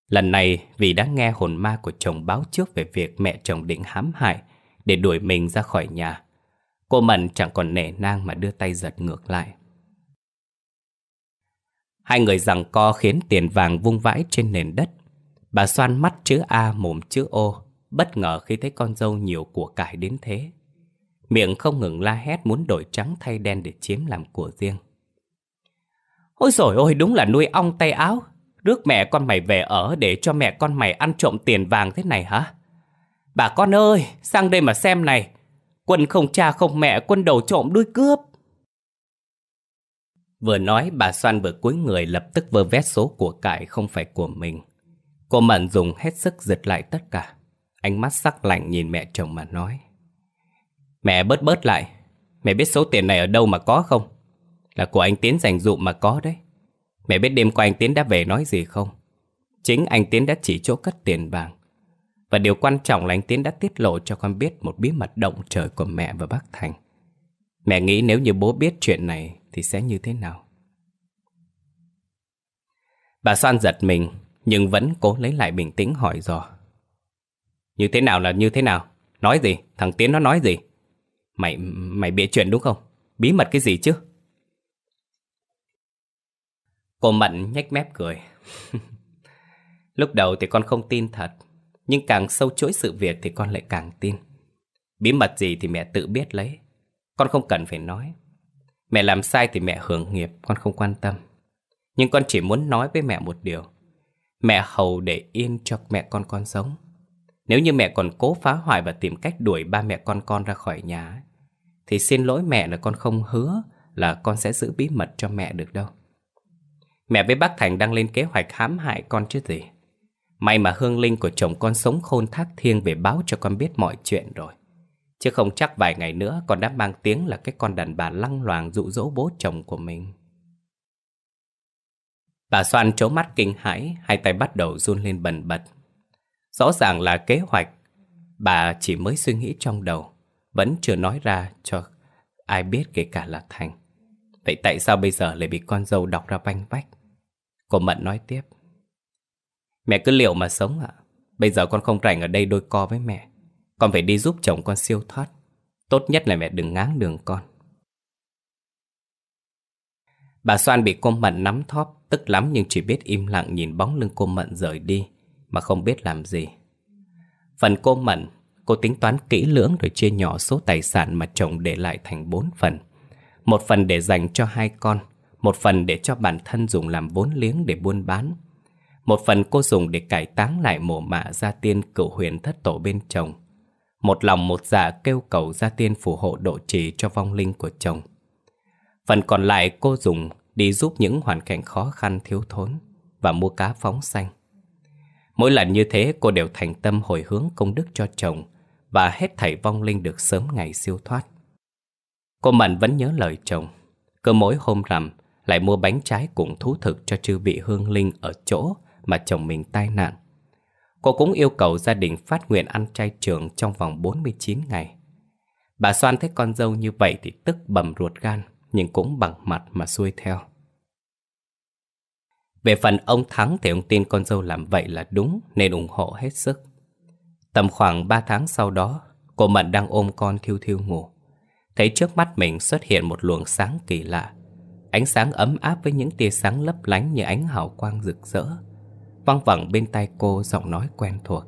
Lần này, vì đã nghe hồn ma của chồng báo trước về việc mẹ chồng định hãm hại để đuổi mình ra khỏi nhà, cô Mận chẳng còn nể nang mà đưa tay giật ngược lại. Hai người rằng co khiến tiền vàng vung vãi trên nền đất. Bà xoan mắt chữ A mồm chữ O bất ngờ khi thấy con dâu nhiều của cải đến thế. Miệng không ngừng la hét muốn đổi trắng thay đen để chiếm làm của riêng. Ôi rồi ôi, đúng là nuôi ong tay áo. Rước mẹ con mày về ở để cho mẹ con mày ăn trộm tiền vàng thế này hả? Bà con ơi, sang đây mà xem này. Quân không cha không mẹ, quân đầu trộm đuôi cướp. Vừa nói, bà xoan vừa cúi người lập tức vơ vét số của cải không phải của mình. Cô Mận dùng hết sức giật lại tất cả. Ánh mắt sắc lạnh nhìn mẹ chồng mà nói Mẹ bớt bớt lại Mẹ biết số tiền này ở đâu mà có không Là của anh Tiến dành dụm mà có đấy Mẹ biết đêm qua anh Tiến đã về nói gì không Chính anh Tiến đã chỉ chỗ cất tiền vàng Và điều quan trọng là anh Tiến đã tiết lộ cho con biết Một bí mật động trời của mẹ và bác Thành Mẹ nghĩ nếu như bố biết chuyện này Thì sẽ như thế nào Bà Soan giật mình Nhưng vẫn cố lấy lại bình tĩnh hỏi dò như thế nào là như thế nào? Nói gì? Thằng Tiến nó nói gì? Mày mày bịa chuyện đúng không? Bí mật cái gì chứ? Cô Mận nhếch mép cười. cười. Lúc đầu thì con không tin thật, nhưng càng sâu chuỗi sự việc thì con lại càng tin. Bí mật gì thì mẹ tự biết lấy, con không cần phải nói. Mẹ làm sai thì mẹ hưởng nghiệp, con không quan tâm. Nhưng con chỉ muốn nói với mẹ một điều. Mẹ hầu để yên cho mẹ con con sống. Nếu như mẹ còn cố phá hoại và tìm cách đuổi ba mẹ con con ra khỏi nhà Thì xin lỗi mẹ là con không hứa là con sẽ giữ bí mật cho mẹ được đâu Mẹ với bác Thành đang lên kế hoạch hãm hại con chứ gì May mà hương linh của chồng con sống khôn thác thiên về báo cho con biết mọi chuyện rồi Chứ không chắc vài ngày nữa con đã mang tiếng là cái con đàn bà lăng loàng dụ dỗ bố chồng của mình Bà Soan trố mắt kinh hãi, hai tay bắt đầu run lên bần bật Rõ ràng là kế hoạch Bà chỉ mới suy nghĩ trong đầu Vẫn chưa nói ra cho ai biết kể cả là Thành Vậy tại sao bây giờ lại bị con dâu đọc ra banh vách Cô Mận nói tiếp Mẹ cứ liệu mà sống ạ Bây giờ con không rảnh ở đây đôi co với mẹ Con phải đi giúp chồng con siêu thoát Tốt nhất là mẹ đừng ngáng đường con Bà Soan bị cô Mận nắm thóp Tức lắm nhưng chỉ biết im lặng nhìn bóng lưng cô Mận rời đi mà không biết làm gì. Phần cô Mận, cô tính toán kỹ lưỡng rồi chia nhỏ số tài sản mà chồng để lại thành bốn phần. Một phần để dành cho hai con, một phần để cho bản thân dùng làm vốn liếng để buôn bán. Một phần cô dùng để cải táng lại mộ mạ gia tiên cựu huyền thất tổ bên chồng. Một lòng một dạ kêu cầu gia tiên phù hộ độ trì cho vong linh của chồng. Phần còn lại cô dùng đi giúp những hoàn cảnh khó khăn thiếu thốn và mua cá phóng xanh. Mỗi lần như thế cô đều thành tâm hồi hướng công đức cho chồng và hết thảy vong linh được sớm ngày siêu thoát. Cô mạnh vẫn nhớ lời chồng. cơ mỗi hôm rằm lại mua bánh trái cùng thú thực cho chư vị hương linh ở chỗ mà chồng mình tai nạn. Cô cũng yêu cầu gia đình phát nguyện ăn chay trường trong vòng 49 ngày. Bà Soan thấy con dâu như vậy thì tức bầm ruột gan, nhưng cũng bằng mặt mà xuôi theo. Về phần ông Thắng thì ông tin con dâu làm vậy là đúng nên ủng hộ hết sức. Tầm khoảng 3 tháng sau đó, cô Mận đang ôm con thiêu thiêu ngủ. Thấy trước mắt mình xuất hiện một luồng sáng kỳ lạ. Ánh sáng ấm áp với những tia sáng lấp lánh như ánh hào quang rực rỡ. Văng vẳng bên tay cô giọng nói quen thuộc.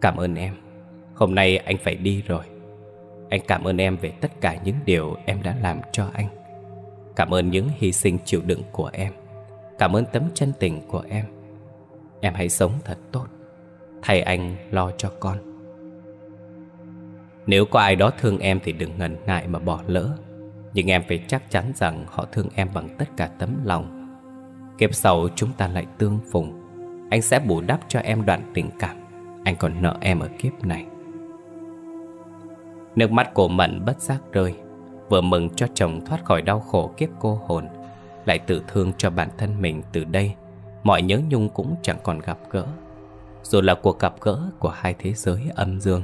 Cảm ơn em. Hôm nay anh phải đi rồi. Anh cảm ơn em về tất cả những điều em đã làm cho anh. Cảm ơn những hy sinh chịu đựng của em Cảm ơn tấm chân tình của em Em hãy sống thật tốt Thầy anh lo cho con Nếu có ai đó thương em thì đừng ngần ngại mà bỏ lỡ Nhưng em phải chắc chắn rằng họ thương em bằng tất cả tấm lòng Kiếp sau chúng ta lại tương phùng Anh sẽ bù đắp cho em đoạn tình cảm Anh còn nợ em ở kiếp này Nước mắt của Mận bất giác rơi Vừa mừng cho chồng thoát khỏi đau khổ kiếp cô hồn Lại tự thương cho bản thân mình từ đây Mọi nhớ nhung cũng chẳng còn gặp gỡ Dù là cuộc gặp gỡ của hai thế giới âm dương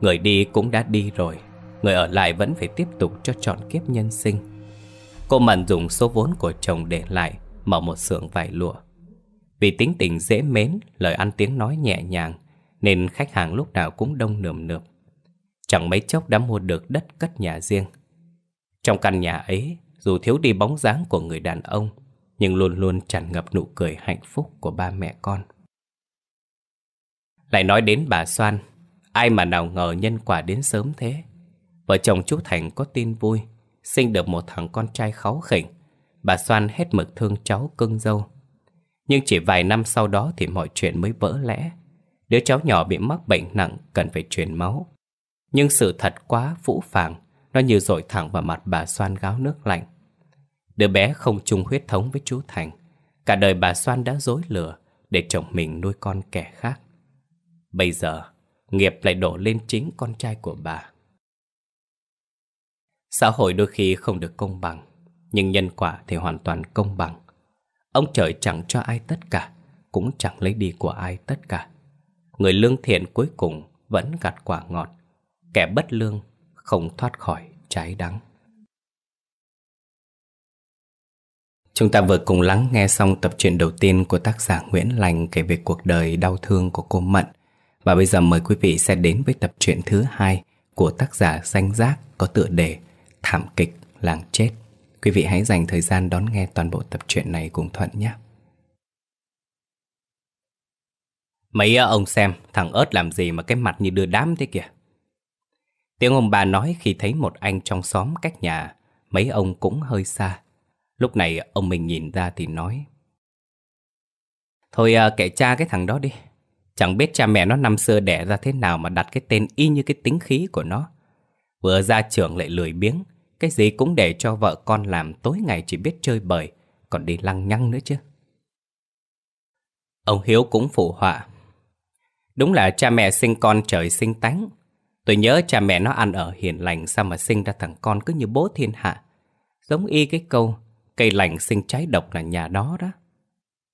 Người đi cũng đã đi rồi Người ở lại vẫn phải tiếp tục cho trọn kiếp nhân sinh Cô mặn dùng số vốn của chồng để lại Mở một xưởng vải lụa Vì tính tình dễ mến Lời ăn tiếng nói nhẹ nhàng Nên khách hàng lúc nào cũng đông nườm nượp Chẳng mấy chốc đã mua được đất cất nhà riêng Trong căn nhà ấy Dù thiếu đi bóng dáng của người đàn ông Nhưng luôn luôn tràn ngập nụ cười hạnh phúc của ba mẹ con Lại nói đến bà Soan Ai mà nào ngờ nhân quả đến sớm thế Vợ chồng chú Thành có tin vui Sinh được một thằng con trai kháu khỉnh Bà Soan hết mực thương cháu cưng dâu Nhưng chỉ vài năm sau đó thì mọi chuyện mới vỡ lẽ Đứa cháu nhỏ bị mắc bệnh nặng cần phải truyền máu nhưng sự thật quá vũ phàng, nó như dội thẳng vào mặt bà Soan gáo nước lạnh. Đứa bé không chung huyết thống với chú Thành. Cả đời bà Soan đã dối lừa để chồng mình nuôi con kẻ khác. Bây giờ, nghiệp lại đổ lên chính con trai của bà. Xã hội đôi khi không được công bằng, nhưng nhân quả thì hoàn toàn công bằng. Ông trời chẳng cho ai tất cả, cũng chẳng lấy đi của ai tất cả. Người lương thiện cuối cùng vẫn gặt quả ngọt, kẻ bất lương không thoát khỏi trái đắng. Chúng ta vừa cùng lắng nghe xong tập truyện đầu tiên của tác giả Nguyễn Lành kể về cuộc đời đau thương của cô Mận. Và bây giờ mời quý vị sẽ đến với tập truyện thứ hai của tác giả Danh Giác có tựa đề Thảm kịch làng chết. Quý vị hãy dành thời gian đón nghe toàn bộ tập truyện này cùng Thuận nhé. Mấy ông xem, thằng ớt làm gì mà cái mặt như đưa đám thế kìa. Tiếng ông bà nói khi thấy một anh trong xóm cách nhà, mấy ông cũng hơi xa. Lúc này ông mình nhìn ra thì nói. Thôi à, kệ cha cái thằng đó đi. Chẳng biết cha mẹ nó năm xưa đẻ ra thế nào mà đặt cái tên y như cái tính khí của nó. Vừa ra trường lại lười biếng, cái gì cũng để cho vợ con làm tối ngày chỉ biết chơi bời, còn đi lăng nhăng nữa chứ. Ông Hiếu cũng phụ họa. Đúng là cha mẹ sinh con trời sinh tánh, Tôi nhớ cha mẹ nó ăn ở hiền lành sao mà sinh ra thằng con cứ như bố thiên hạ. Giống y cái câu, cây lành sinh trái độc là nhà đó đó.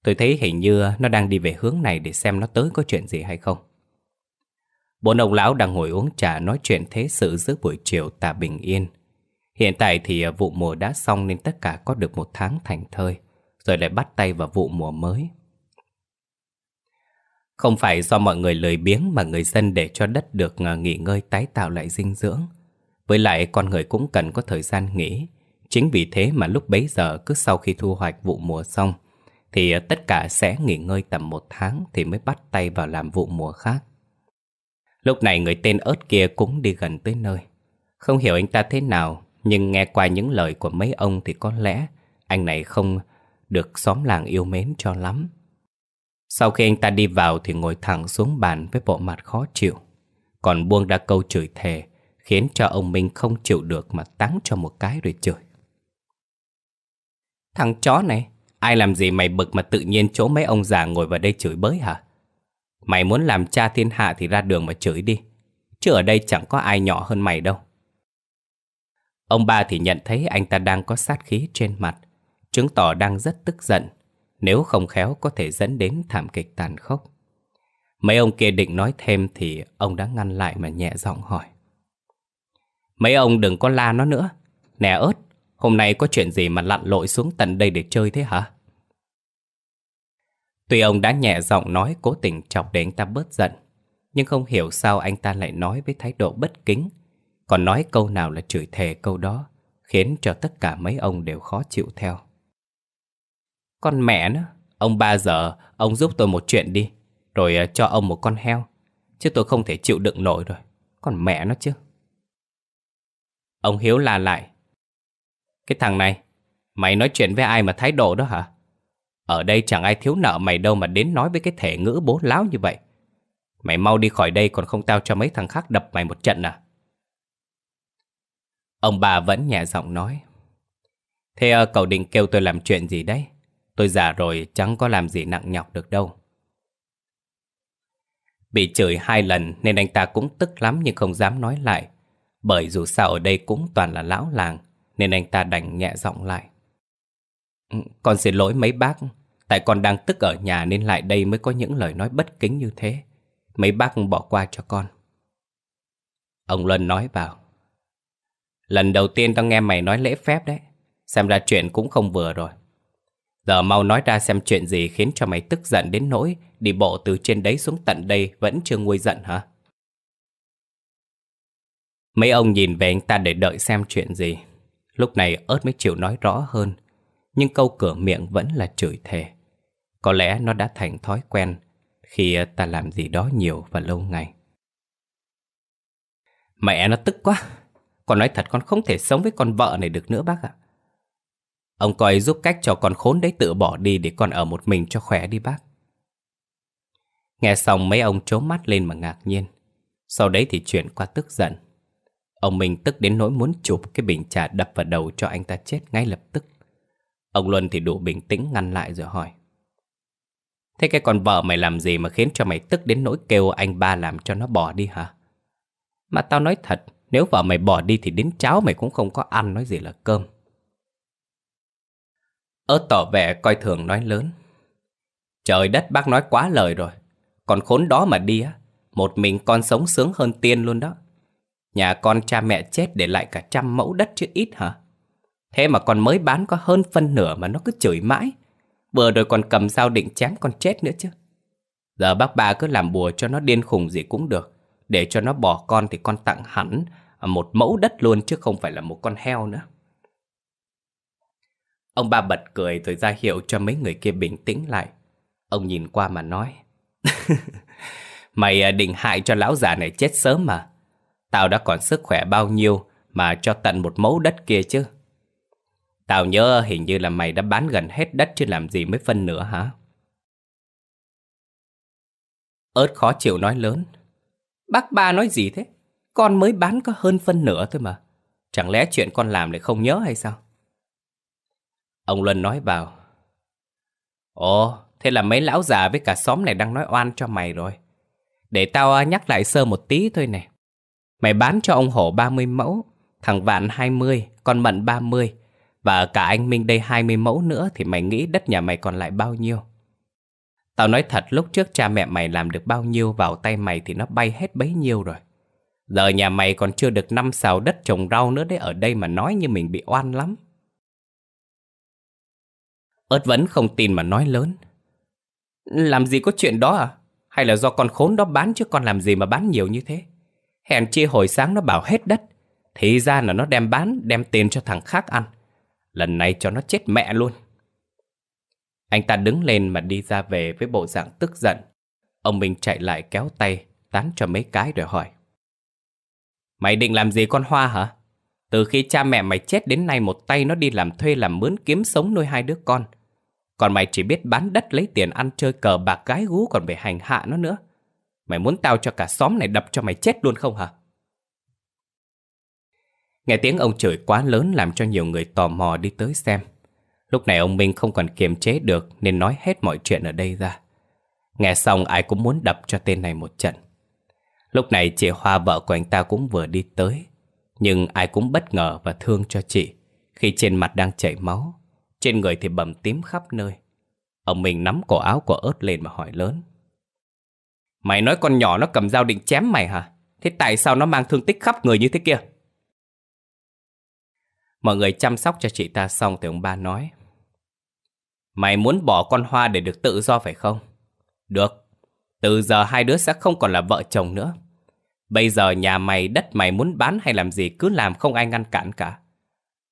Tôi thấy hình như nó đang đi về hướng này để xem nó tới có chuyện gì hay không. Bốn ông lão đang ngồi uống trà nói chuyện thế sự giữa buổi chiều tà bình yên. Hiện tại thì à, vụ mùa đã xong nên tất cả có được một tháng thành thơi, rồi lại bắt tay vào vụ mùa mới. Không phải do mọi người lười biếng mà người dân để cho đất được à, nghỉ ngơi tái tạo lại dinh dưỡng. Với lại con người cũng cần có thời gian nghỉ. Chính vì thế mà lúc bấy giờ cứ sau khi thu hoạch vụ mùa xong thì à, tất cả sẽ nghỉ ngơi tầm một tháng thì mới bắt tay vào làm vụ mùa khác. Lúc này người tên ớt kia cũng đi gần tới nơi. Không hiểu anh ta thế nào, nhưng nghe qua những lời của mấy ông thì có lẽ anh này không được xóm làng yêu mến cho lắm. Sau khi anh ta đi vào thì ngồi thẳng xuống bàn với bộ mặt khó chịu. Còn Buông ra câu chửi thề, khiến cho ông Minh không chịu được mà táng cho một cái rồi chửi. Thằng chó này, ai làm gì mày bực mà tự nhiên chỗ mấy ông già ngồi vào đây chửi bới hả? Mày muốn làm cha thiên hạ thì ra đường mà chửi đi. Chứ ở đây chẳng có ai nhỏ hơn mày đâu. Ông ba thì nhận thấy anh ta đang có sát khí trên mặt, chứng tỏ đang rất tức giận nếu không khéo có thể dẫn đến thảm kịch tàn khốc. Mấy ông kia định nói thêm thì ông đã ngăn lại mà nhẹ giọng hỏi. Mấy ông đừng có la nó nữa. Nè ớt, hôm nay có chuyện gì mà lặn lội xuống tận đây để chơi thế hả? Tuy ông đã nhẹ giọng nói cố tình chọc để anh ta bớt giận, nhưng không hiểu sao anh ta lại nói với thái độ bất kính, còn nói câu nào là chửi thề câu đó, khiến cho tất cả mấy ông đều khó chịu theo. Con mẹ nó, ông ba giờ, ông giúp tôi một chuyện đi, rồi ờ, cho ông một con heo. Chứ tôi không thể chịu đựng nổi rồi, con mẹ nó chứ. Ông Hiếu la lại. Cái thằng này, mày nói chuyện với ai mà thái độ đó hả? Ở đây chẳng ai thiếu nợ mày đâu mà đến nói với cái thể ngữ bố láo như vậy. Mày mau đi khỏi đây còn không tao cho mấy thằng khác đập mày một trận à? Ông bà vẫn nhẹ giọng nói. Thế ờ, cậu định kêu tôi làm chuyện gì đấy? Tôi già rồi chẳng có làm gì nặng nhọc được đâu. Bị chửi hai lần nên anh ta cũng tức lắm nhưng không dám nói lại. Bởi dù sao ở đây cũng toàn là lão làng nên anh ta đành nhẹ giọng lại. Ừ, con xin lỗi mấy bác, tại con đang tức ở nhà nên lại đây mới có những lời nói bất kính như thế. Mấy bác bỏ qua cho con. Ông Luân nói vào. Lần đầu tiên tao nghe mày nói lễ phép đấy, xem ra chuyện cũng không vừa rồi. Giờ mau nói ra xem chuyện gì khiến cho mày tức giận đến nỗi đi bộ từ trên đấy xuống tận đây vẫn chưa nguôi giận hả? Mấy ông nhìn về anh ta để đợi xem chuyện gì. Lúc này ớt mới chịu nói rõ hơn. Nhưng câu cửa miệng vẫn là chửi thề. Có lẽ nó đã thành thói quen khi ta làm gì đó nhiều và lâu ngày. Mẹ nó tức quá. Con nói thật con không thể sống với con vợ này được nữa bác ạ. Ông coi giúp cách cho con khốn đấy tự bỏ đi để con ở một mình cho khỏe đi bác. Nghe xong mấy ông trố mắt lên mà ngạc nhiên. Sau đấy thì chuyển qua tức giận. Ông mình tức đến nỗi muốn chụp cái bình trà đập vào đầu cho anh ta chết ngay lập tức. Ông Luân thì đủ bình tĩnh ngăn lại rồi hỏi. Thế cái con vợ mày làm gì mà khiến cho mày tức đến nỗi kêu anh ba làm cho nó bỏ đi hả? Mà tao nói thật, nếu vợ mày bỏ đi thì đến cháu mày cũng không có ăn nói gì là cơm. Ớt tỏ vẻ coi thường nói lớn. Trời đất bác nói quá lời rồi. Còn khốn đó mà đi á. Một mình con sống sướng hơn tiên luôn đó. Nhà con cha mẹ chết để lại cả trăm mẫu đất chứ ít hả? Thế mà con mới bán có hơn phân nửa mà nó cứ chửi mãi. Vừa rồi còn cầm dao định chém con chết nữa chứ. Giờ bác bà cứ làm bùa cho nó điên khùng gì cũng được. Để cho nó bỏ con thì con tặng hẳn một mẫu đất luôn chứ không phải là một con heo nữa. Ông ba bật cười rồi ra hiệu cho mấy người kia bình tĩnh lại. Ông nhìn qua mà nói. Mày à, định hại cho lão già này chết sớm mà. Tao đã còn sức khỏe bao nhiêu mà cho tận một mẫu đất kia chứ. Tao nhớ hình như là mày đã bán gần hết đất chứ làm gì mới phân nữa hả? Ớt khó chịu nói lớn. Bác ba nói gì thế? Con mới bán có hơn phân nửa thôi mà. Chẳng lẽ chuyện con làm lại không nhớ hay sao? Ông Luân nói vào. Ồ, thế là mấy lão già với cả xóm này đang nói oan cho mày rồi. Để tao à, nhắc lại sơ một tí thôi nè. Mày bán cho ông Hổ 30 mẫu, thằng Vạn 20, con Mận 30 và cả anh Minh đây 20 mẫu nữa thì mày nghĩ đất nhà mày còn lại bao nhiêu? Tao nói thật lúc trước cha mẹ mày làm được bao nhiêu vào tay mày thì nó bay hết bấy nhiêu rồi. Giờ nhà mày còn chưa được năm xào đất trồng rau nữa đấy ở đây mà nói như mình bị oan lắm. Ớt vẫn không tin mà nói lớn. Làm gì có chuyện đó à? Hay là do con khốn đó bán chứ con làm gì mà bán nhiều như thế? Hèn chi hồi sáng nó bảo hết đất. Thì ra là nó đem bán, đem tiền cho thằng khác ăn. Lần này cho nó chết mẹ luôn. Anh ta đứng lên mà đi ra về với bộ dạng tức giận. Ông mình chạy lại kéo tay, tán cho mấy cái rồi hỏi. Mày định làm gì con Hoa hả? Từ khi cha mẹ mày chết đến nay một tay nó đi làm thuê làm mướn kiếm sống nuôi hai đứa con. Còn mày chỉ biết bán đất lấy tiền ăn chơi cờ bạc gái gú còn phải hành hạ nó nữa. Mày muốn tao cho cả xóm này đập cho mày chết luôn không hả? Nghe tiếng ông chửi quá lớn làm cho nhiều người tò mò đi tới xem. Lúc này ông Minh không còn kiềm chế được nên nói hết mọi chuyện ở đây ra. Nghe xong ai cũng muốn đập cho tên này một trận. Lúc này chị Hoa vợ của anh ta cũng vừa đi tới. Nhưng ai cũng bất ngờ và thương cho chị khi trên mặt đang chảy máu. Trên người thì bầm tím khắp nơi Ông mình nắm cổ áo của ớt lên mà hỏi lớn Mày nói con nhỏ nó cầm dao định chém mày hả? Thế tại sao nó mang thương tích khắp người như thế kia? Mọi người chăm sóc cho chị ta xong thì ông ba nói Mày muốn bỏ con Hoa để được tự do phải không? Được, từ giờ hai đứa sẽ không còn là vợ chồng nữa Bây giờ nhà mày, đất mày muốn bán hay làm gì cứ làm không ai ngăn cản cả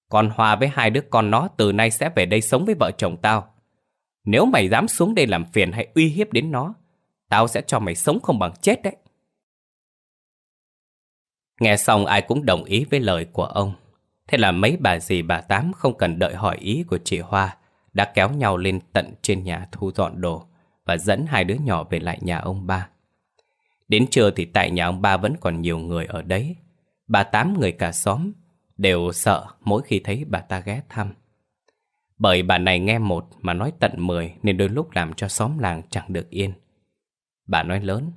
còn Hòa với hai đứa con nó từ nay sẽ về đây sống với vợ chồng tao. Nếu mày dám xuống đây làm phiền hay uy hiếp đến nó, tao sẽ cho mày sống không bằng chết đấy. Nghe xong ai cũng đồng ý với lời của ông. Thế là mấy bà dì bà Tám không cần đợi hỏi ý của chị Hoa đã kéo nhau lên tận trên nhà thu dọn đồ và dẫn hai đứa nhỏ về lại nhà ông ba. Đến trưa thì tại nhà ông ba vẫn còn nhiều người ở đấy. Bà Tám người cả xóm đều sợ mỗi khi thấy bà ta ghé thăm. Bởi bà này nghe một mà nói tận mười nên đôi lúc làm cho xóm làng chẳng được yên. Bà nói lớn.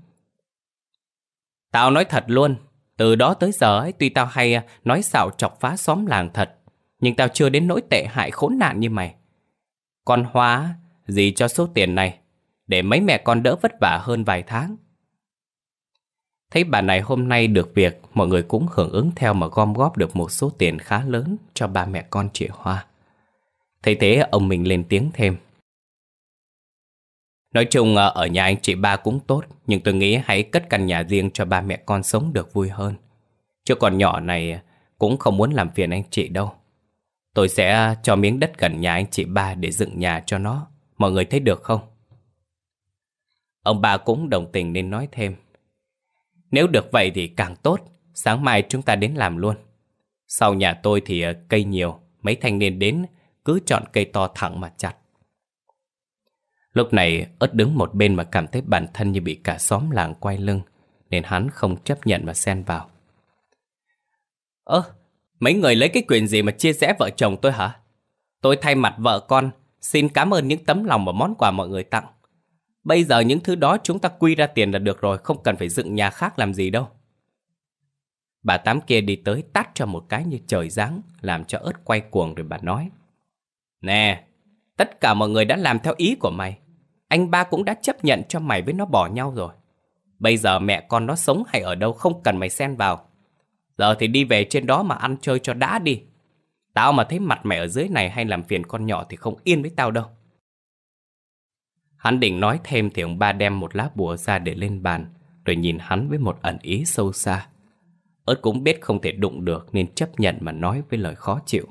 Tao nói thật luôn, từ đó tới giờ ấy tuy tao hay à, nói xạo chọc phá xóm làng thật, nhưng tao chưa đến nỗi tệ hại khốn nạn như mày. Con hóa gì cho số tiền này, để mấy mẹ con đỡ vất vả hơn vài tháng. Thấy bà này hôm nay được việc, mọi người cũng hưởng ứng theo mà gom góp được một số tiền khá lớn cho ba mẹ con chị Hoa. Thấy thế ông mình lên tiếng thêm. Nói chung à, ở nhà anh chị ba cũng tốt, nhưng tôi nghĩ hãy cất căn nhà riêng cho ba mẹ con sống được vui hơn. Chứ còn nhỏ này cũng không muốn làm phiền anh chị đâu. Tôi sẽ cho miếng đất gần nhà anh chị ba để dựng nhà cho nó. Mọi người thấy được không? Ông bà cũng đồng tình nên nói thêm. Nếu được vậy thì càng tốt, sáng mai chúng ta đến làm luôn. Sau nhà tôi thì ờ, cây nhiều, mấy thanh niên đến cứ chọn cây to thẳng mà chặt. Lúc này ớt đứng một bên mà cảm thấy bản thân như bị cả xóm làng quay lưng, nên hắn không chấp nhận mà xen vào. Ơ, mấy người lấy cái quyền gì mà chia rẽ vợ chồng tôi hả? Tôi thay mặt vợ con, xin cảm ơn những tấm lòng và món quà mọi người tặng. Bây giờ những thứ đó chúng ta quy ra tiền là được rồi, không cần phải dựng nhà khác làm gì đâu. Bà Tám kia đi tới tắt cho một cái như trời giáng, làm cho ớt quay cuồng rồi bà nói. Nè, tất cả mọi người đã làm theo ý của mày. Anh ba cũng đã chấp nhận cho mày với nó bỏ nhau rồi. Bây giờ mẹ con nó sống hay ở đâu không cần mày xen vào. Giờ thì đi về trên đó mà ăn chơi cho đã đi. Tao mà thấy mặt mẹ ở dưới này hay làm phiền con nhỏ thì không yên với tao đâu. Hắn định nói thêm thì ông ba đem một lá bùa ra để lên bàn, rồi nhìn hắn với một ẩn ý sâu xa. Ớt cũng biết không thể đụng được nên chấp nhận mà nói với lời khó chịu.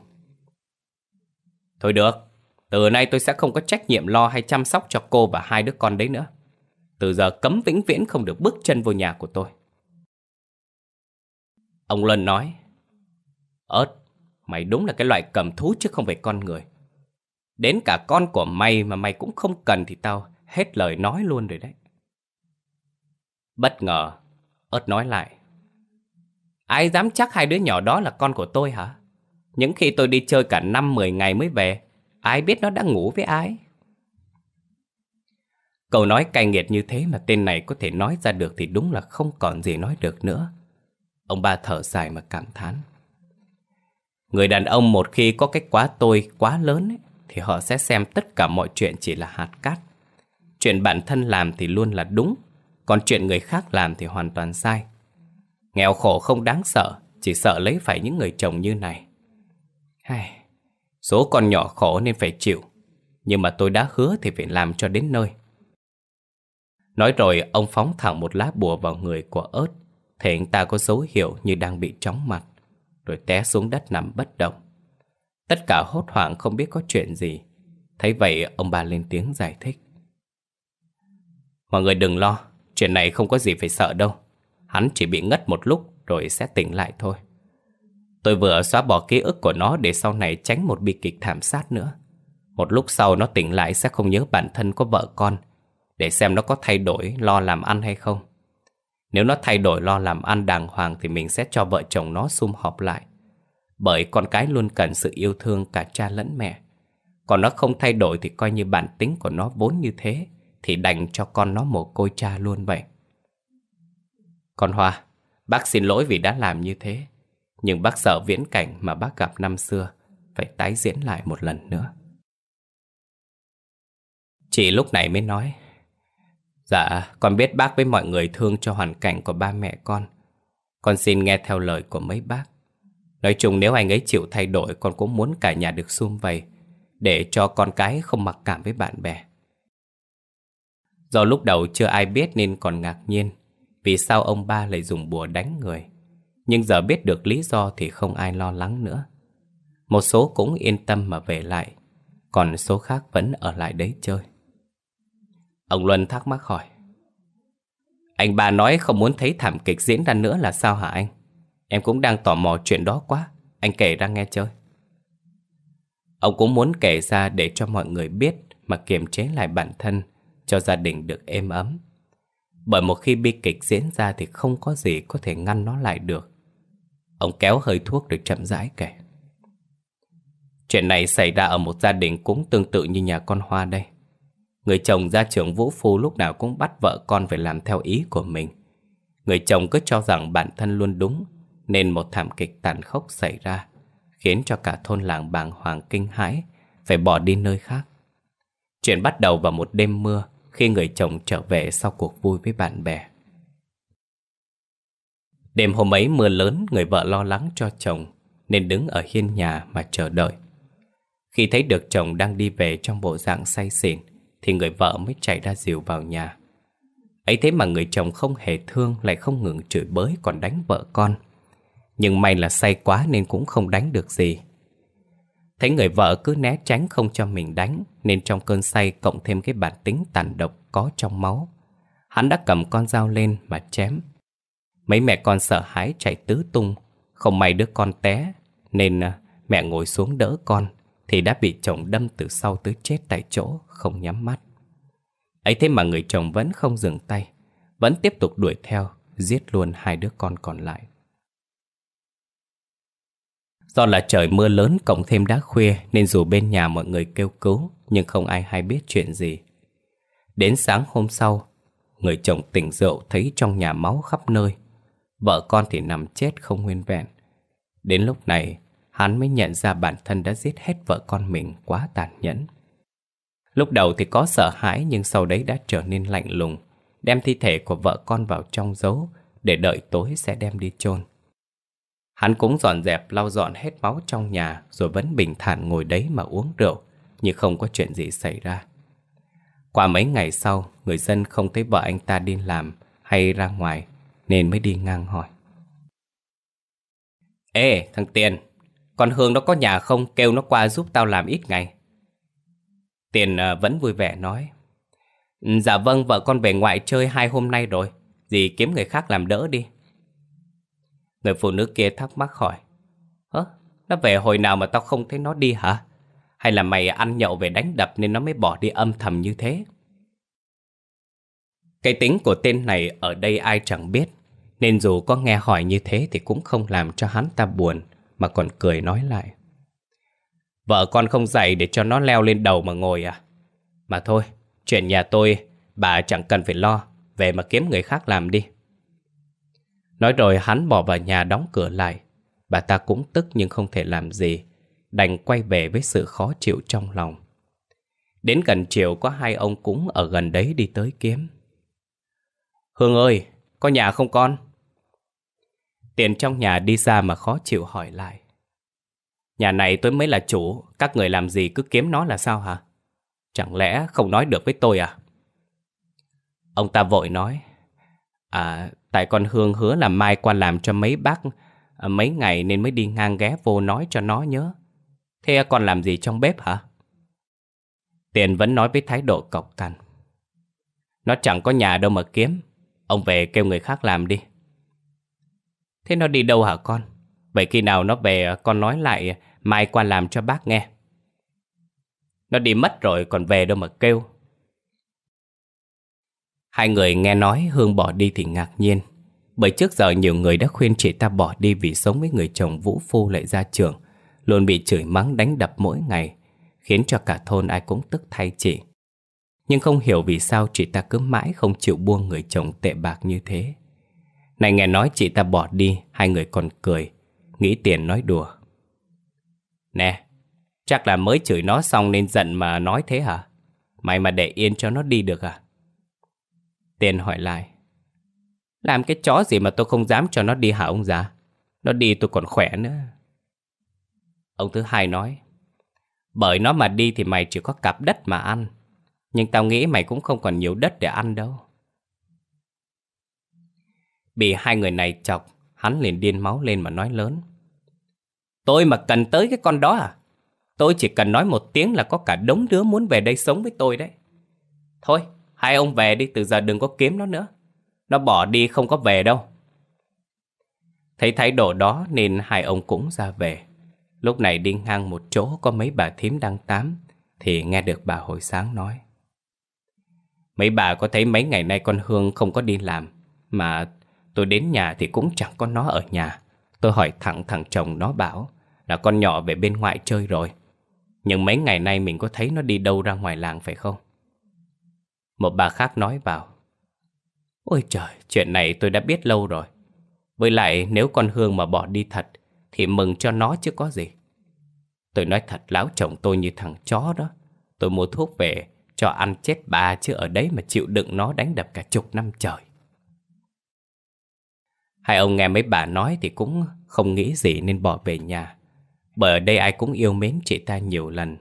Thôi được, từ nay tôi sẽ không có trách nhiệm lo hay chăm sóc cho cô và hai đứa con đấy nữa. Từ giờ cấm vĩnh viễn không được bước chân vô nhà của tôi. Ông Luân nói, Ớt, mày đúng là cái loại cầm thú chứ không phải con người. Đến cả con của mày mà mày cũng không cần thì tao hết lời nói luôn rồi đấy. Bất ngờ, ớt nói lại. Ai dám chắc hai đứa nhỏ đó là con của tôi hả? Những khi tôi đi chơi cả năm mười ngày mới về, ai biết nó đã ngủ với ai? Câu nói cay nghiệt như thế mà tên này có thể nói ra được thì đúng là không còn gì nói được nữa. Ông ba thở dài mà cảm thán. Người đàn ông một khi có cái quá tôi quá lớn ấy, thì họ sẽ xem tất cả mọi chuyện chỉ là hạt cát. Chuyện bản thân làm thì luôn là đúng, còn chuyện người khác làm thì hoàn toàn sai. Nghèo khổ không đáng sợ, chỉ sợ lấy phải những người chồng như này. Hay, số con nhỏ khổ nên phải chịu, nhưng mà tôi đã hứa thì phải làm cho đến nơi. Nói rồi ông phóng thẳng một lá bùa vào người của ớt Thấy anh ta có dấu hiệu như đang bị chóng mặt Rồi té xuống đất nằm bất động Tất cả hốt hoảng không biết có chuyện gì. Thấy vậy ông bà lên tiếng giải thích. Mọi người đừng lo, chuyện này không có gì phải sợ đâu. Hắn chỉ bị ngất một lúc rồi sẽ tỉnh lại thôi. Tôi vừa xóa bỏ ký ức của nó để sau này tránh một bi kịch thảm sát nữa. Một lúc sau nó tỉnh lại sẽ không nhớ bản thân có vợ con, để xem nó có thay đổi lo làm ăn hay không. Nếu nó thay đổi lo làm ăn đàng hoàng thì mình sẽ cho vợ chồng nó sum họp lại, bởi con cái luôn cần sự yêu thương cả cha lẫn mẹ. Còn nó không thay đổi thì coi như bản tính của nó vốn như thế, thì đành cho con nó mồ côi cha luôn vậy. Con Hoa, bác xin lỗi vì đã làm như thế, nhưng bác sợ viễn cảnh mà bác gặp năm xưa phải tái diễn lại một lần nữa. Chị lúc này mới nói, Dạ, con biết bác với mọi người thương cho hoàn cảnh của ba mẹ con. Con xin nghe theo lời của mấy bác Nói chung nếu anh ấy chịu thay đổi Con cũng muốn cả nhà được sum vầy Để cho con cái không mặc cảm với bạn bè Do lúc đầu chưa ai biết nên còn ngạc nhiên Vì sao ông ba lại dùng bùa đánh người Nhưng giờ biết được lý do thì không ai lo lắng nữa Một số cũng yên tâm mà về lại Còn số khác vẫn ở lại đấy chơi Ông Luân thắc mắc hỏi anh ba nói không muốn thấy thảm kịch diễn ra nữa là sao hả anh? Em cũng đang tò mò chuyện đó quá Anh kể ra nghe chơi Ông cũng muốn kể ra để cho mọi người biết Mà kiềm chế lại bản thân Cho gia đình được êm ấm Bởi một khi bi kịch diễn ra Thì không có gì có thể ngăn nó lại được Ông kéo hơi thuốc rồi chậm rãi kể Chuyện này xảy ra ở một gia đình cũng tương tự như nhà con Hoa đây Người chồng gia trưởng Vũ Phu lúc nào cũng bắt vợ con phải làm theo ý của mình Người chồng cứ cho rằng bản thân luôn đúng nên một thảm kịch tàn khốc xảy ra, khiến cho cả thôn làng bàng hoàng kinh hãi, phải bỏ đi nơi khác. Chuyện bắt đầu vào một đêm mưa khi người chồng trở về sau cuộc vui với bạn bè. Đêm hôm ấy mưa lớn, người vợ lo lắng cho chồng nên đứng ở hiên nhà mà chờ đợi. Khi thấy được chồng đang đi về trong bộ dạng say xỉn thì người vợ mới chạy ra dìu vào nhà. Ấy thế mà người chồng không hề thương lại không ngừng chửi bới còn đánh vợ con. Nhưng may là say quá nên cũng không đánh được gì Thấy người vợ cứ né tránh không cho mình đánh Nên trong cơn say cộng thêm cái bản tính tàn độc có trong máu Hắn đã cầm con dao lên mà chém Mấy mẹ con sợ hãi chạy tứ tung Không may đứa con té Nên à, mẹ ngồi xuống đỡ con Thì đã bị chồng đâm từ sau tới chết tại chỗ Không nhắm mắt ấy thế mà người chồng vẫn không dừng tay Vẫn tiếp tục đuổi theo Giết luôn hai đứa con còn lại Do là trời mưa lớn cộng thêm đã khuya nên dù bên nhà mọi người kêu cứu nhưng không ai hay biết chuyện gì. Đến sáng hôm sau, người chồng tỉnh rượu thấy trong nhà máu khắp nơi. Vợ con thì nằm chết không nguyên vẹn. Đến lúc này, hắn mới nhận ra bản thân đã giết hết vợ con mình quá tàn nhẫn. Lúc đầu thì có sợ hãi nhưng sau đấy đã trở nên lạnh lùng, đem thi thể của vợ con vào trong giấu để đợi tối sẽ đem đi chôn. Hắn cũng dọn dẹp lau dọn hết máu trong nhà rồi vẫn bình thản ngồi đấy mà uống rượu, nhưng không có chuyện gì xảy ra. Qua mấy ngày sau, người dân không thấy vợ anh ta đi làm hay ra ngoài nên mới đi ngang hỏi. Ê, thằng Tiền, con Hương nó có nhà không kêu nó qua giúp tao làm ít ngày. Tiền à, vẫn vui vẻ nói. Ừ, dạ vâng, vợ con về ngoại chơi hai hôm nay rồi, dì kiếm người khác làm đỡ đi. Người phụ nữ kia thắc mắc hỏi Hả? Nó về hồi nào mà tao không thấy nó đi hả? Hay là mày ăn nhậu về đánh đập nên nó mới bỏ đi âm thầm như thế? Cái tính của tên này ở đây ai chẳng biết Nên dù có nghe hỏi như thế thì cũng không làm cho hắn ta buồn Mà còn cười nói lại Vợ con không dạy để cho nó leo lên đầu mà ngồi à Mà thôi, chuyện nhà tôi bà chẳng cần phải lo Về mà kiếm người khác làm đi Nói rồi hắn bỏ vào nhà đóng cửa lại. Bà ta cũng tức nhưng không thể làm gì. Đành quay về với sự khó chịu trong lòng. Đến gần chiều có hai ông cúng ở gần đấy đi tới kiếm. Hương ơi, có nhà không con? Tiền trong nhà đi ra mà khó chịu hỏi lại. Nhà này tôi mới là chủ, các người làm gì cứ kiếm nó là sao hả? Chẳng lẽ không nói được với tôi à? Ông ta vội nói. À, Tại con Hương hứa là mai qua làm cho mấy bác à, mấy ngày nên mới đi ngang ghé vô nói cho nó nhớ. Thế còn làm gì trong bếp hả? Tiền vẫn nói với thái độ cọc cằn. Nó chẳng có nhà đâu mà kiếm. Ông về kêu người khác làm đi. Thế nó đi đâu hả con? Vậy khi nào nó về à, con nói lại à, mai qua làm cho bác nghe. Nó đi mất rồi còn về đâu mà kêu. Hai người nghe nói Hương bỏ đi thì ngạc nhiên Bởi trước giờ nhiều người đã khuyên chị ta bỏ đi Vì sống với người chồng vũ phu lại ra trường Luôn bị chửi mắng đánh đập mỗi ngày Khiến cho cả thôn ai cũng tức thay chị Nhưng không hiểu vì sao chị ta cứ mãi không chịu buông người chồng tệ bạc như thế Này nghe nói chị ta bỏ đi Hai người còn cười Nghĩ tiền nói đùa Nè Chắc là mới chửi nó xong nên giận mà nói thế hả Mày mà để yên cho nó đi được à Tiền hỏi lại Làm cái chó gì mà tôi không dám cho nó đi hả ông già Nó đi tôi còn khỏe nữa Ông thứ hai nói Bởi nó mà đi thì mày chỉ có cặp đất mà ăn Nhưng tao nghĩ mày cũng không còn nhiều đất để ăn đâu Bị hai người này chọc Hắn liền điên máu lên mà nói lớn Tôi mà cần tới cái con đó à Tôi chỉ cần nói một tiếng là có cả đống đứa muốn về đây sống với tôi đấy Thôi Hai ông về đi, từ giờ đừng có kiếm nó nữa. Nó bỏ đi không có về đâu. Thấy thái độ đó nên hai ông cũng ra về. Lúc này đi ngang một chỗ có mấy bà thím đang tám thì nghe được bà hồi sáng nói. Mấy bà có thấy mấy ngày nay con Hương không có đi làm mà tôi đến nhà thì cũng chẳng có nó ở nhà. Tôi hỏi thẳng thằng chồng nó bảo là con nhỏ về bên ngoại chơi rồi. Nhưng mấy ngày nay mình có thấy nó đi đâu ra ngoài làng phải không? Một bà khác nói vào Ôi trời, chuyện này tôi đã biết lâu rồi Với lại nếu con Hương mà bỏ đi thật Thì mừng cho nó chứ có gì Tôi nói thật lão chồng tôi như thằng chó đó Tôi mua thuốc về cho ăn chết bà chứ ở đấy mà chịu đựng nó đánh đập cả chục năm trời Hai ông nghe mấy bà nói thì cũng không nghĩ gì nên bỏ về nhà Bởi ở đây ai cũng yêu mến chị ta nhiều lần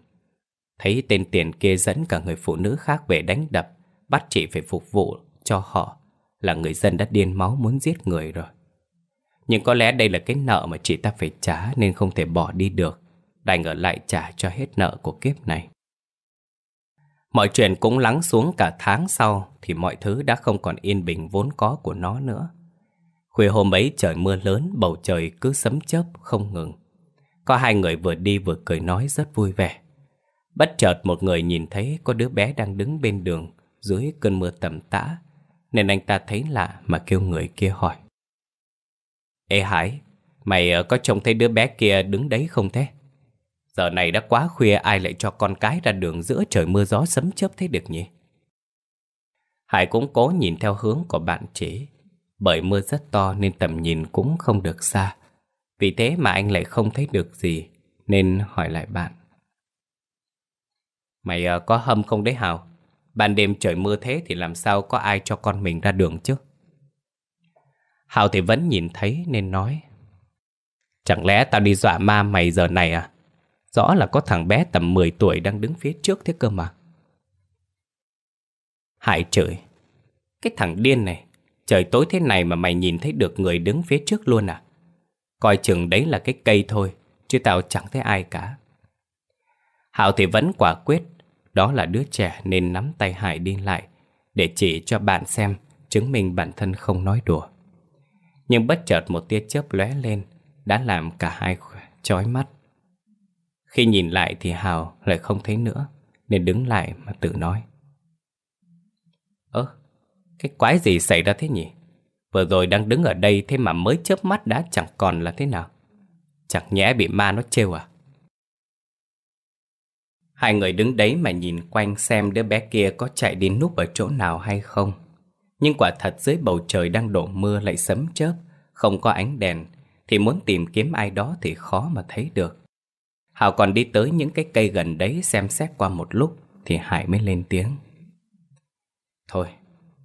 Thấy tên tiền kia dẫn cả người phụ nữ khác về đánh đập bắt chị phải phục vụ cho họ là người dân đã điên máu muốn giết người rồi. Nhưng có lẽ đây là cái nợ mà chị ta phải trả nên không thể bỏ đi được, đành ở lại trả cho hết nợ của kiếp này. Mọi chuyện cũng lắng xuống cả tháng sau thì mọi thứ đã không còn yên bình vốn có của nó nữa. Khuya hôm ấy trời mưa lớn, bầu trời cứ sấm chớp không ngừng. Có hai người vừa đi vừa cười nói rất vui vẻ. Bất chợt một người nhìn thấy có đứa bé đang đứng bên đường dưới cơn mưa tầm tã nên anh ta thấy lạ mà kêu người kia hỏi Ê Hải, mày ờ, có trông thấy đứa bé kia đứng đấy không thế? Giờ này đã quá khuya ai lại cho con cái ra đường giữa trời mưa gió sấm chớp thế được nhỉ? Hải cũng cố nhìn theo hướng của bạn chỉ Bởi mưa rất to nên tầm nhìn cũng không được xa Vì thế mà anh lại không thấy được gì Nên hỏi lại bạn Mày ờ, có hâm không đấy Hào? Ban đêm trời mưa thế thì làm sao có ai cho con mình ra đường chứ? Hào thì vẫn nhìn thấy nên nói. Chẳng lẽ tao đi dọa ma mày giờ này à? Rõ là có thằng bé tầm 10 tuổi đang đứng phía trước thế cơ mà. Hải chửi. Cái thằng điên này, trời tối thế này mà mày nhìn thấy được người đứng phía trước luôn à? Coi chừng đấy là cái cây thôi, chứ tao chẳng thấy ai cả. Hảo thì vẫn quả quyết đó là đứa trẻ nên nắm tay Hải đi lại Để chỉ cho bạn xem Chứng minh bản thân không nói đùa Nhưng bất chợt một tia chớp lóe lên Đã làm cả hai chói mắt Khi nhìn lại thì Hào lại không thấy nữa Nên đứng lại mà tự nói Ơ, cái quái gì xảy ra thế nhỉ? Vừa rồi đang đứng ở đây thế mà mới chớp mắt đã chẳng còn là thế nào Chẳng nhẽ bị ma nó trêu à Hai người đứng đấy mà nhìn quanh xem đứa bé kia có chạy đi núp ở chỗ nào hay không. Nhưng quả thật dưới bầu trời đang đổ mưa lại sấm chớp, không có ánh đèn, thì muốn tìm kiếm ai đó thì khó mà thấy được. hào còn đi tới những cái cây gần đấy xem xét qua một lúc thì Hải mới lên tiếng. Thôi,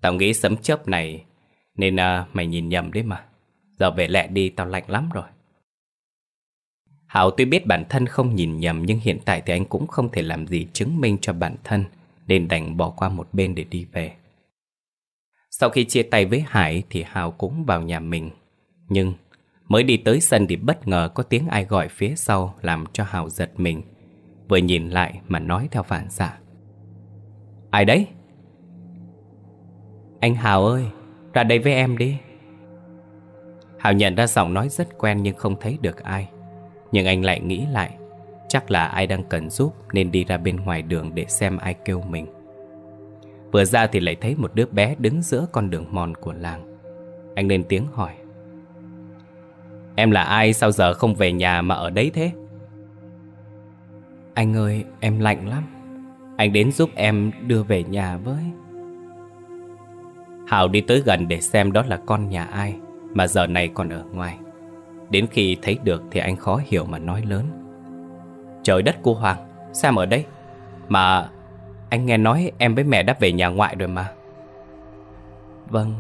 tao nghĩ sấm chớp này nên à, mày nhìn nhầm đấy mà. Giờ về lẹ đi tao lạnh lắm rồi. Hảo tuy biết bản thân không nhìn nhầm nhưng hiện tại thì anh cũng không thể làm gì chứng minh cho bản thân nên đành bỏ qua một bên để đi về. Sau khi chia tay với Hải thì Hảo cũng vào nhà mình. Nhưng mới đi tới sân thì bất ngờ có tiếng ai gọi phía sau làm cho Hảo giật mình. Vừa nhìn lại mà nói theo phản xạ. Ai đấy? Anh Hào ơi, ra đây với em đi. Hào nhận ra giọng nói rất quen nhưng không thấy được ai. Nhưng anh lại nghĩ lại Chắc là ai đang cần giúp Nên đi ra bên ngoài đường để xem ai kêu mình Vừa ra thì lại thấy một đứa bé đứng giữa con đường mòn của làng Anh lên tiếng hỏi Em là ai sao giờ không về nhà mà ở đấy thế? Anh ơi em lạnh lắm Anh đến giúp em đưa về nhà với Hảo đi tới gần để xem đó là con nhà ai Mà giờ này còn ở ngoài Đến khi thấy được thì anh khó hiểu mà nói lớn Trời đất của Hoàng Sao ở đây Mà anh nghe nói em với mẹ đã về nhà ngoại rồi mà Vâng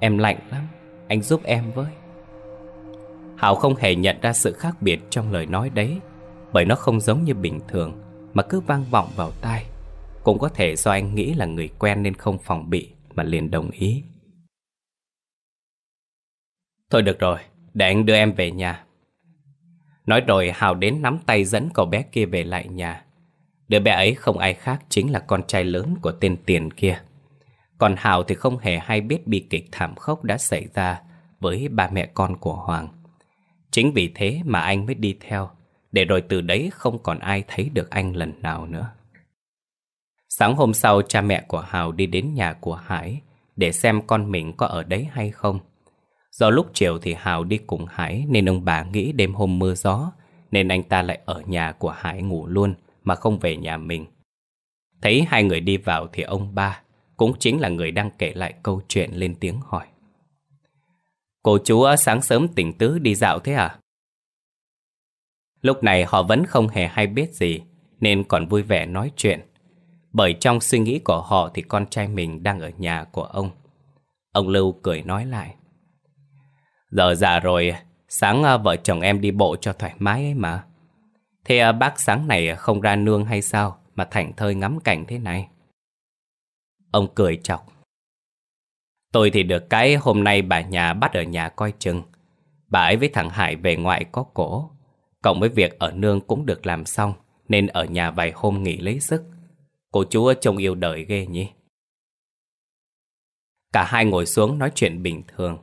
Em lạnh lắm Anh giúp em với Hảo không hề nhận ra sự khác biệt trong lời nói đấy Bởi nó không giống như bình thường Mà cứ vang vọng vào tai Cũng có thể do anh nghĩ là người quen nên không phòng bị Mà liền đồng ý Thôi được rồi để anh đưa em về nhà. Nói rồi Hào đến nắm tay dẫn cậu bé kia về lại nhà. Đứa bé ấy không ai khác chính là con trai lớn của tên Tiền kia. Còn Hào thì không hề hay biết bi kịch thảm khốc đã xảy ra với ba mẹ con của Hoàng. Chính vì thế mà anh mới đi theo, để rồi từ đấy không còn ai thấy được anh lần nào nữa. Sáng hôm sau cha mẹ của Hào đi đến nhà của Hải để xem con mình có ở đấy hay không. Do lúc chiều thì Hào đi cùng Hải nên ông bà nghĩ đêm hôm mưa gió nên anh ta lại ở nhà của Hải ngủ luôn mà không về nhà mình. Thấy hai người đi vào thì ông ba cũng chính là người đang kể lại câu chuyện lên tiếng hỏi. Cô chú sáng sớm tỉnh tứ đi dạo thế à? Lúc này họ vẫn không hề hay biết gì nên còn vui vẻ nói chuyện. Bởi trong suy nghĩ của họ thì con trai mình đang ở nhà của ông. Ông Lưu cười nói lại. Giờ già rồi, sáng à, vợ chồng em đi bộ cho thoải mái ấy mà. Thế à, bác sáng này không ra nương hay sao mà thảnh thơi ngắm cảnh thế này? Ông cười chọc. Tôi thì được cái hôm nay bà nhà bắt ở nhà coi chừng. Bà ấy với thằng Hải về ngoại có cổ. Cộng với việc ở nương cũng được làm xong nên ở nhà vài hôm nghỉ lấy sức. Cô chú trông yêu đời ghê nhỉ? Cả hai ngồi xuống nói chuyện bình thường.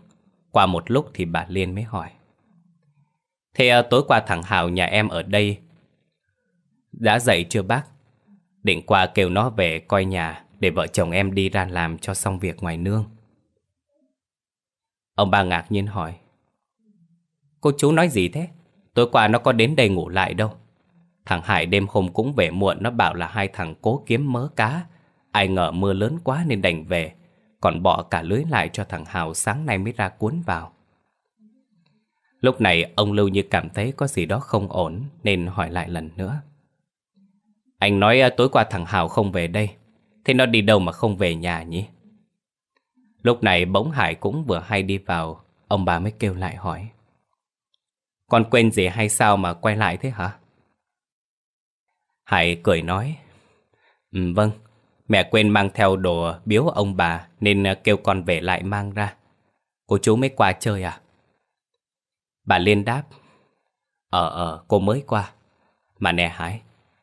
Qua một lúc thì bà Liên mới hỏi. Thế ờ, tối qua thằng Hào nhà em ở đây đã dậy chưa bác? Định qua kêu nó về coi nhà để vợ chồng em đi ra làm cho xong việc ngoài nương. Ông ba ngạc nhiên hỏi. Cô chú nói gì thế? Tối qua nó có đến đây ngủ lại đâu. Thằng Hải đêm hôm cũng về muộn nó bảo là hai thằng cố kiếm mớ cá. Ai ngờ mưa lớn quá nên đành về. Còn bỏ cả lưới lại cho thằng Hào sáng nay mới ra cuốn vào Lúc này ông Lưu như cảm thấy có gì đó không ổn Nên hỏi lại lần nữa Anh nói à, tối qua thằng Hào không về đây Thế nó đi đâu mà không về nhà nhỉ? Lúc này bỗng Hải cũng vừa hay đi vào Ông bà mới kêu lại hỏi Con quên gì hay sao mà quay lại thế hả? Hải cười nói um, Vâng, Mẹ quên mang theo đồ biếu ông bà Nên ờ, kêu con về lại mang ra Cô chú mới qua chơi à? Bà Liên đáp Ờ ờ cô mới qua Mà nè Hải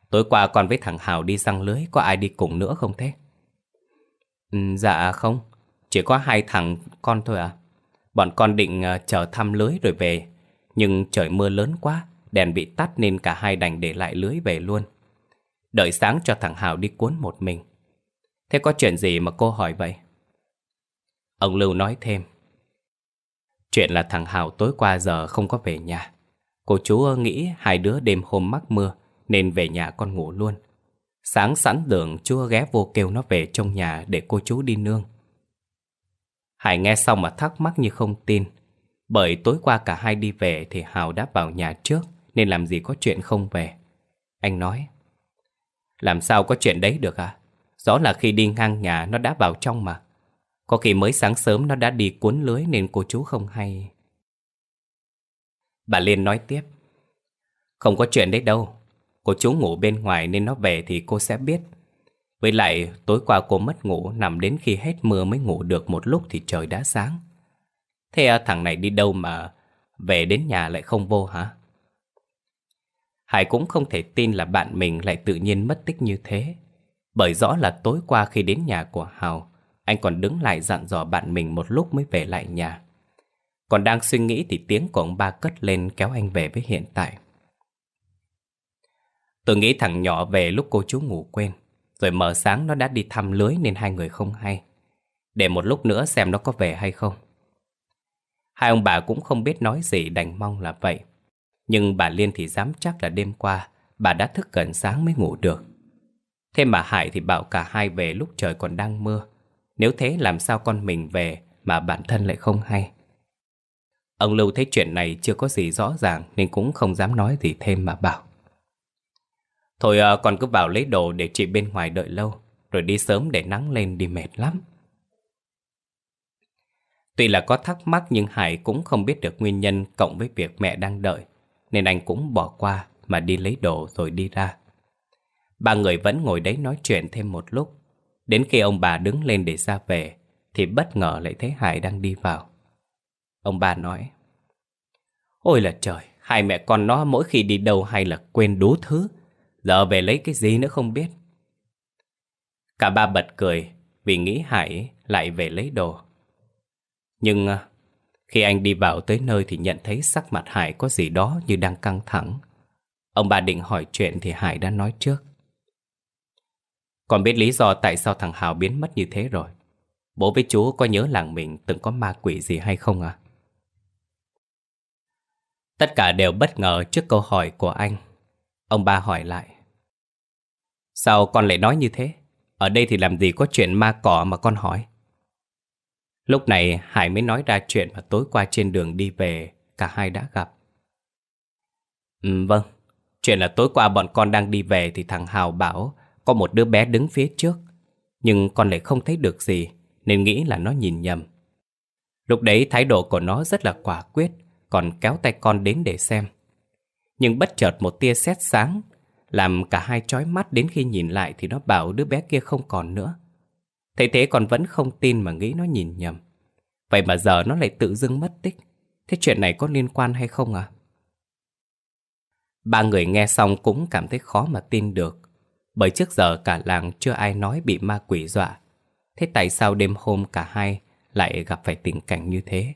Tối qua con với thằng Hào đi răng lưới Có ai đi cùng nữa không thế? Ừ, dạ không Chỉ có hai thằng con thôi à Bọn con định ờ, chờ thăm lưới rồi về Nhưng trời mưa lớn quá Đèn bị tắt nên cả hai đành để lại lưới về luôn Đợi sáng cho thằng Hào đi cuốn một mình Thế có chuyện gì mà cô hỏi vậy? Ông Lưu nói thêm. Chuyện là thằng Hào tối qua giờ không có về nhà. Cô chú nghĩ hai đứa đêm hôm mắc mưa nên về nhà con ngủ luôn. Sáng sẵn đường chú ghé vô kêu nó về trong nhà để cô chú đi nương. Hải nghe xong mà thắc mắc như không tin. Bởi tối qua cả hai đi về thì Hào đã vào nhà trước nên làm gì có chuyện không về. Anh nói. Làm sao có chuyện đấy được à? Rõ là khi đi ngang nhà nó đã vào trong mà Có khi mới sáng sớm nó đã đi cuốn lưới nên cô chú không hay Bà Liên nói tiếp Không có chuyện đấy đâu Cô chú ngủ bên ngoài nên nó về thì cô sẽ biết Với lại tối qua cô mất ngủ Nằm đến khi hết mưa mới ngủ được một lúc thì trời đã sáng Thế à, thằng này đi đâu mà Về đến nhà lại không vô hả Hải cũng không thể tin là bạn mình lại tự nhiên mất tích như thế bởi rõ là tối qua khi đến nhà của Hào Anh còn đứng lại dặn dò bạn mình một lúc mới về lại nhà Còn đang suy nghĩ thì tiếng của ông ba cất lên kéo anh về với hiện tại Tôi nghĩ thằng nhỏ về lúc cô chú ngủ quên Rồi mở sáng nó đã đi thăm lưới nên hai người không hay Để một lúc nữa xem nó có về hay không Hai ông bà cũng không biết nói gì đành mong là vậy Nhưng bà Liên thì dám chắc là đêm qua Bà đã thức gần sáng mới ngủ được Thêm mà Hải thì bảo cả hai về lúc trời còn đang mưa. Nếu thế làm sao con mình về mà bản thân lại không hay. Ông Lưu thấy chuyện này chưa có gì rõ ràng nên cũng không dám nói gì thêm mà bảo. Thôi à, con cứ vào lấy đồ để chị bên ngoài đợi lâu, rồi đi sớm để nắng lên đi mệt lắm. Tuy là có thắc mắc nhưng Hải cũng không biết được nguyên nhân cộng với việc mẹ đang đợi, nên anh cũng bỏ qua mà đi lấy đồ rồi đi ra. Ba người vẫn ngồi đấy nói chuyện thêm một lúc. Đến khi ông bà đứng lên để ra về, thì bất ngờ lại thấy Hải đang đi vào. Ông bà nói, Ôi là trời, hai mẹ con nó mỗi khi đi đâu hay là quên đố thứ, giờ về lấy cái gì nữa không biết. Cả ba bật cười vì nghĩ Hải lại về lấy đồ. Nhưng à, khi anh đi vào tới nơi thì nhận thấy sắc mặt Hải có gì đó như đang căng thẳng. Ông bà định hỏi chuyện thì Hải đã nói trước. Còn biết lý do tại sao thằng Hào biến mất như thế rồi Bố với chú có nhớ làng mình từng có ma quỷ gì hay không à? Tất cả đều bất ngờ trước câu hỏi của anh Ông ba hỏi lại Sao con lại nói như thế? Ở đây thì làm gì có chuyện ma cỏ mà con hỏi Lúc này Hải mới nói ra chuyện mà tối qua trên đường đi về Cả hai đã gặp Ừ vâng Chuyện là tối qua bọn con đang đi về Thì thằng Hào bảo có một đứa bé đứng phía trước Nhưng con lại không thấy được gì Nên nghĩ là nó nhìn nhầm Lúc đấy thái độ của nó rất là quả quyết Còn kéo tay con đến để xem Nhưng bất chợt một tia sét sáng Làm cả hai chói mắt đến khi nhìn lại Thì nó bảo đứa bé kia không còn nữa Thấy thế còn vẫn không tin mà nghĩ nó nhìn nhầm Vậy mà giờ nó lại tự dưng mất tích Thế chuyện này có liên quan hay không à? Ba người nghe xong cũng cảm thấy khó mà tin được bởi trước giờ cả làng chưa ai nói bị ma quỷ dọa Thế tại sao đêm hôm cả hai lại gặp phải tình cảnh như thế?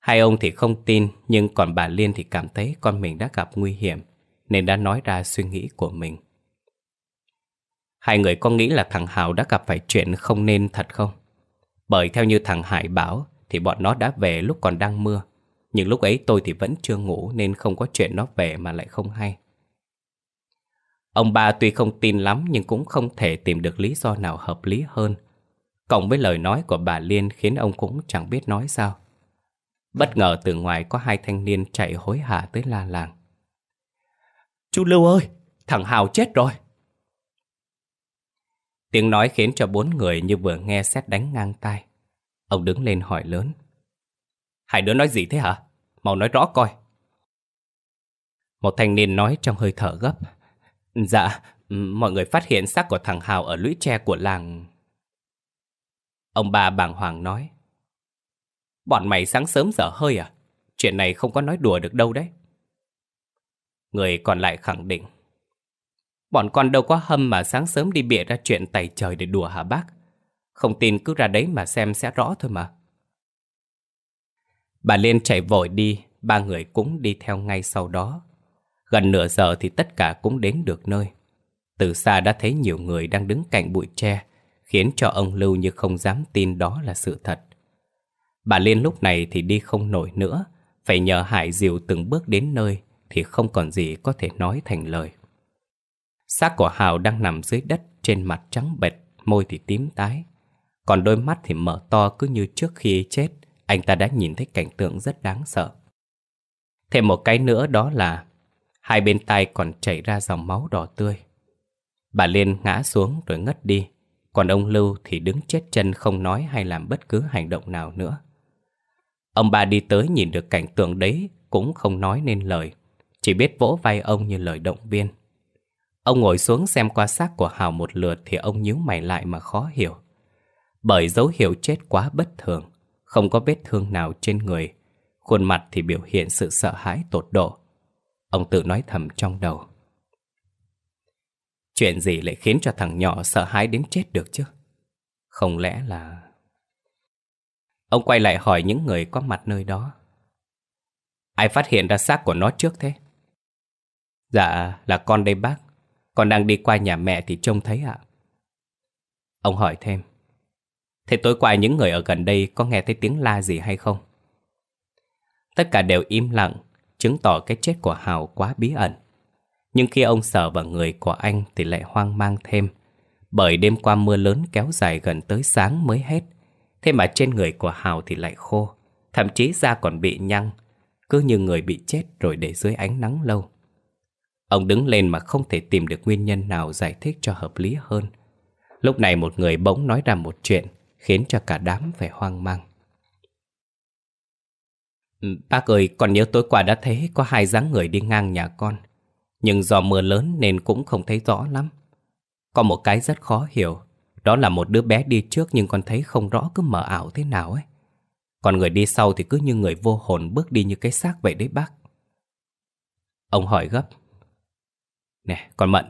Hai ông thì không tin Nhưng còn bà Liên thì cảm thấy con mình đã gặp nguy hiểm Nên đã nói ra suy nghĩ của mình Hai người có nghĩ là thằng Hào đã gặp phải chuyện không nên thật không? Bởi theo như thằng Hải bảo Thì bọn nó đã về lúc còn đang mưa Nhưng lúc ấy tôi thì vẫn chưa ngủ Nên không có chuyện nó về mà lại không hay Ông ba tuy không tin lắm nhưng cũng không thể tìm được lý do nào hợp lý hơn. Cộng với lời nói của bà Liên khiến ông cũng chẳng biết nói sao. Bất ngờ từ ngoài có hai thanh niên chạy hối hả tới la làng. Chú Lưu ơi, thằng Hào chết rồi. Tiếng nói khiến cho bốn người như vừa nghe xét đánh ngang tai. Ông đứng lên hỏi lớn. Hai đứa nói gì thế hả? Mau nói rõ coi. Một thanh niên nói trong hơi thở gấp. Dạ, ừ, mọi người phát hiện xác của thằng Hào ở lũy tre của làng. Ông ba bàng hoàng nói. Bọn mày sáng sớm dở hơi à? Chuyện này không có nói đùa được đâu đấy. Người còn lại khẳng định. Bọn con đâu có hâm mà sáng sớm đi bịa ra chuyện tày trời để đùa hả bác? Không tin cứ ra đấy mà xem sẽ rõ thôi mà. Bà Liên chạy vội đi, ba người cũng đi theo ngay sau đó. Gần nửa giờ thì tất cả cũng đến được nơi. Từ xa đã thấy nhiều người đang đứng cạnh bụi tre, khiến cho ông Lưu như không dám tin đó là sự thật. Bà Liên lúc này thì đi không nổi nữa, phải nhờ Hải dìu từng bước đến nơi thì không còn gì có thể nói thành lời. Xác của Hào đang nằm dưới đất, trên mặt trắng bệch, môi thì tím tái. Còn đôi mắt thì mở to cứ như trước khi chết, anh ta đã nhìn thấy cảnh tượng rất đáng sợ. Thêm một cái nữa đó là Hai bên tai còn chảy ra dòng máu đỏ tươi. Bà Liên ngã xuống rồi ngất đi, còn ông Lưu thì đứng chết chân không nói hay làm bất cứ hành động nào nữa. Ông bà đi tới nhìn được cảnh tượng đấy cũng không nói nên lời, chỉ biết vỗ vai ông như lời động viên. Ông ngồi xuống xem qua xác của Hào một lượt thì ông nhíu mày lại mà khó hiểu. Bởi dấu hiệu chết quá bất thường, không có vết thương nào trên người, khuôn mặt thì biểu hiện sự sợ hãi tột độ. Ông tự nói thầm trong đầu Chuyện gì lại khiến cho thằng nhỏ sợ hãi đến chết được chứ Không lẽ là Ông quay lại hỏi những người có mặt nơi đó Ai phát hiện ra xác của nó trước thế Dạ là con đây bác Con đang đi qua nhà mẹ thì trông thấy ạ Ông hỏi thêm Thế tối qua những người ở gần đây có nghe thấy tiếng la gì hay không? Tất cả đều im lặng chứng tỏ cái chết của Hào quá bí ẩn. Nhưng khi ông sợ vào người của anh thì lại hoang mang thêm, bởi đêm qua mưa lớn kéo dài gần tới sáng mới hết. Thế mà trên người của Hào thì lại khô, thậm chí da còn bị nhăn, cứ như người bị chết rồi để dưới ánh nắng lâu. Ông đứng lên mà không thể tìm được nguyên nhân nào giải thích cho hợp lý hơn. Lúc này một người bỗng nói ra một chuyện khiến cho cả đám phải hoang mang. Bác ơi, còn nhớ tối qua đã thấy có hai dáng người đi ngang nhà con. Nhưng do mưa lớn nên cũng không thấy rõ lắm. Có một cái rất khó hiểu. Đó là một đứa bé đi trước nhưng con thấy không rõ cứ mờ ảo thế nào ấy. Còn người đi sau thì cứ như người vô hồn bước đi như cái xác vậy đấy bác. Ông hỏi gấp. Nè, con Mận,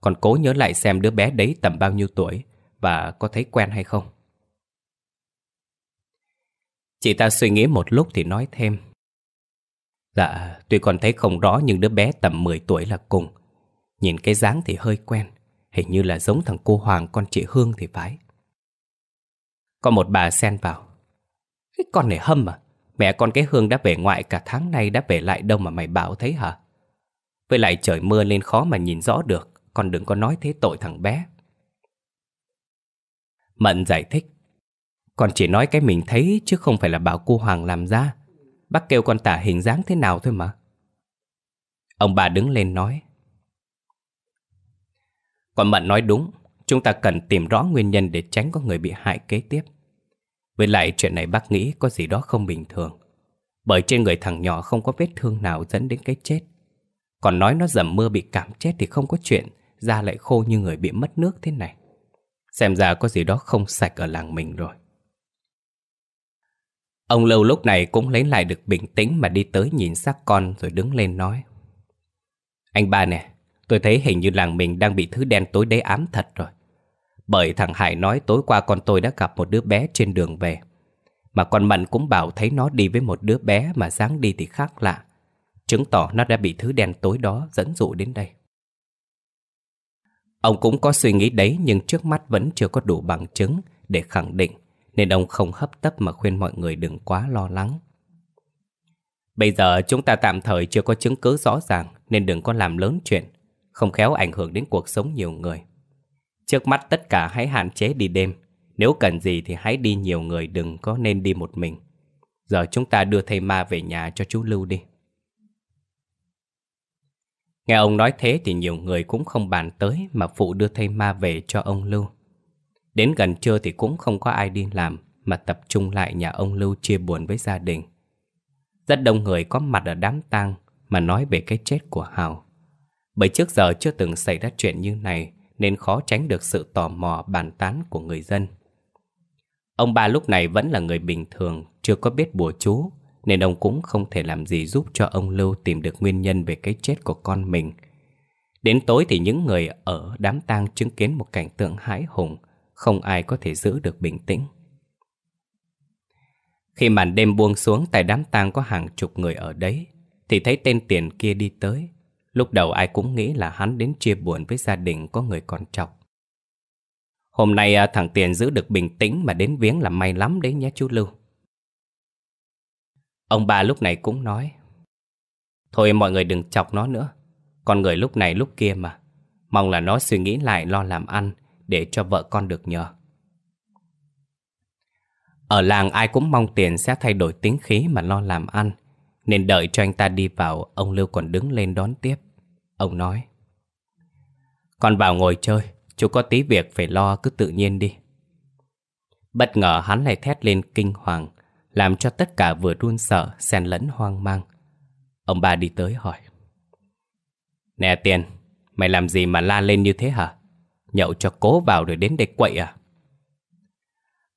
con cố nhớ lại xem đứa bé đấy tầm bao nhiêu tuổi và có thấy quen hay không. Chị ta suy nghĩ một lúc thì nói thêm Dạ, tuy còn thấy không rõ nhưng đứa bé tầm 10 tuổi là cùng Nhìn cái dáng thì hơi quen Hình như là giống thằng cô Hoàng con chị Hương thì phải Có một bà xen vào Cái con này hâm à Mẹ con cái Hương đã về ngoại cả tháng nay đã về lại đâu mà mày bảo thấy hả Với lại trời mưa nên khó mà nhìn rõ được Còn đừng có nói thế tội thằng bé Mận giải thích con chỉ nói cái mình thấy chứ không phải là bảo cô Hoàng làm ra. Bác kêu con tả hình dáng thế nào thôi mà. Ông bà đứng lên nói. Còn Mận nói đúng, chúng ta cần tìm rõ nguyên nhân để tránh có người bị hại kế tiếp. Với lại chuyện này bác nghĩ có gì đó không bình thường. Bởi trên người thằng nhỏ không có vết thương nào dẫn đến cái chết. Còn nói nó dầm mưa bị cảm chết thì không có chuyện, da lại khô như người bị mất nước thế này. Xem ra có gì đó không sạch ở làng mình rồi. Ông lâu lúc này cũng lấy lại được bình tĩnh mà đi tới nhìn xác con rồi đứng lên nói. Anh ba nè, tôi thấy hình như làng mình đang bị thứ đen tối đấy ám thật rồi. Bởi thằng Hải nói tối qua con tôi đã gặp một đứa bé trên đường về. Mà con Mận cũng bảo thấy nó đi với một đứa bé mà dáng đi thì khác lạ. Chứng tỏ nó đã bị thứ đen tối đó dẫn dụ đến đây. Ông cũng có suy nghĩ đấy nhưng trước mắt vẫn chưa có đủ bằng chứng để khẳng định nên ông không hấp tấp mà khuyên mọi người đừng quá lo lắng. Bây giờ chúng ta tạm thời chưa có chứng cứ rõ ràng nên đừng có làm lớn chuyện, không khéo ảnh hưởng đến cuộc sống nhiều người. Trước mắt tất cả hãy hạn chế đi đêm, nếu cần gì thì hãy đi nhiều người đừng có nên đi một mình. Giờ chúng ta đưa thầy ma về nhà cho chú Lưu đi. Nghe ông nói thế thì nhiều người cũng không bàn tới mà phụ đưa thầy ma về cho ông Lưu. Đến gần trưa thì cũng không có ai đi làm Mà tập trung lại nhà ông Lưu chia buồn với gia đình Rất đông người có mặt ở đám tang Mà nói về cái chết của Hào Bởi trước giờ chưa từng xảy ra chuyện như này Nên khó tránh được sự tò mò bàn tán của người dân Ông ba lúc này vẫn là người bình thường Chưa có biết bùa chú Nên ông cũng không thể làm gì giúp cho ông Lưu Tìm được nguyên nhân về cái chết của con mình Đến tối thì những người ở đám tang chứng kiến một cảnh tượng hãi hùng không ai có thể giữ được bình tĩnh. Khi màn đêm buông xuống tại đám tang có hàng chục người ở đấy, thì thấy tên tiền kia đi tới. Lúc đầu ai cũng nghĩ là hắn đến chia buồn với gia đình có người còn chọc. Hôm nay à, thằng Tiền giữ được bình tĩnh mà đến viếng là may lắm đấy nhé chú Lưu. Ông bà lúc này cũng nói Thôi mọi người đừng chọc nó nữa Con người lúc này lúc kia mà Mong là nó suy nghĩ lại lo làm ăn để cho vợ con được nhờ. Ở làng ai cũng mong tiền sẽ thay đổi tính khí mà lo làm ăn, nên đợi cho anh ta đi vào, ông Lưu còn đứng lên đón tiếp. Ông nói, Con vào ngồi chơi, chú có tí việc phải lo cứ tự nhiên đi. Bất ngờ hắn lại thét lên kinh hoàng, làm cho tất cả vừa run sợ, xen lẫn hoang mang. Ông ba đi tới hỏi, Nè tiền, mày làm gì mà la lên như thế hả? Nhậu cho cố vào rồi đến đây quậy à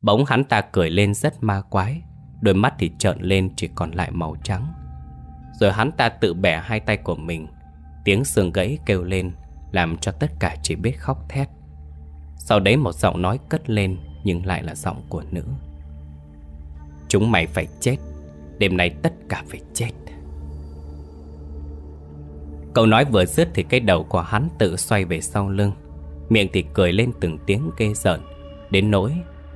Bỗng hắn ta cười lên rất ma quái Đôi mắt thì trợn lên chỉ còn lại màu trắng Rồi hắn ta tự bẻ hai tay của mình Tiếng xương gãy kêu lên Làm cho tất cả chỉ biết khóc thét Sau đấy một giọng nói cất lên Nhưng lại là giọng của nữ Chúng mày phải chết Đêm nay tất cả phải chết Câu nói vừa dứt thì cái đầu của hắn tự xoay về sau lưng Miệng thì cười lên từng tiếng kê giởn Đến nỗi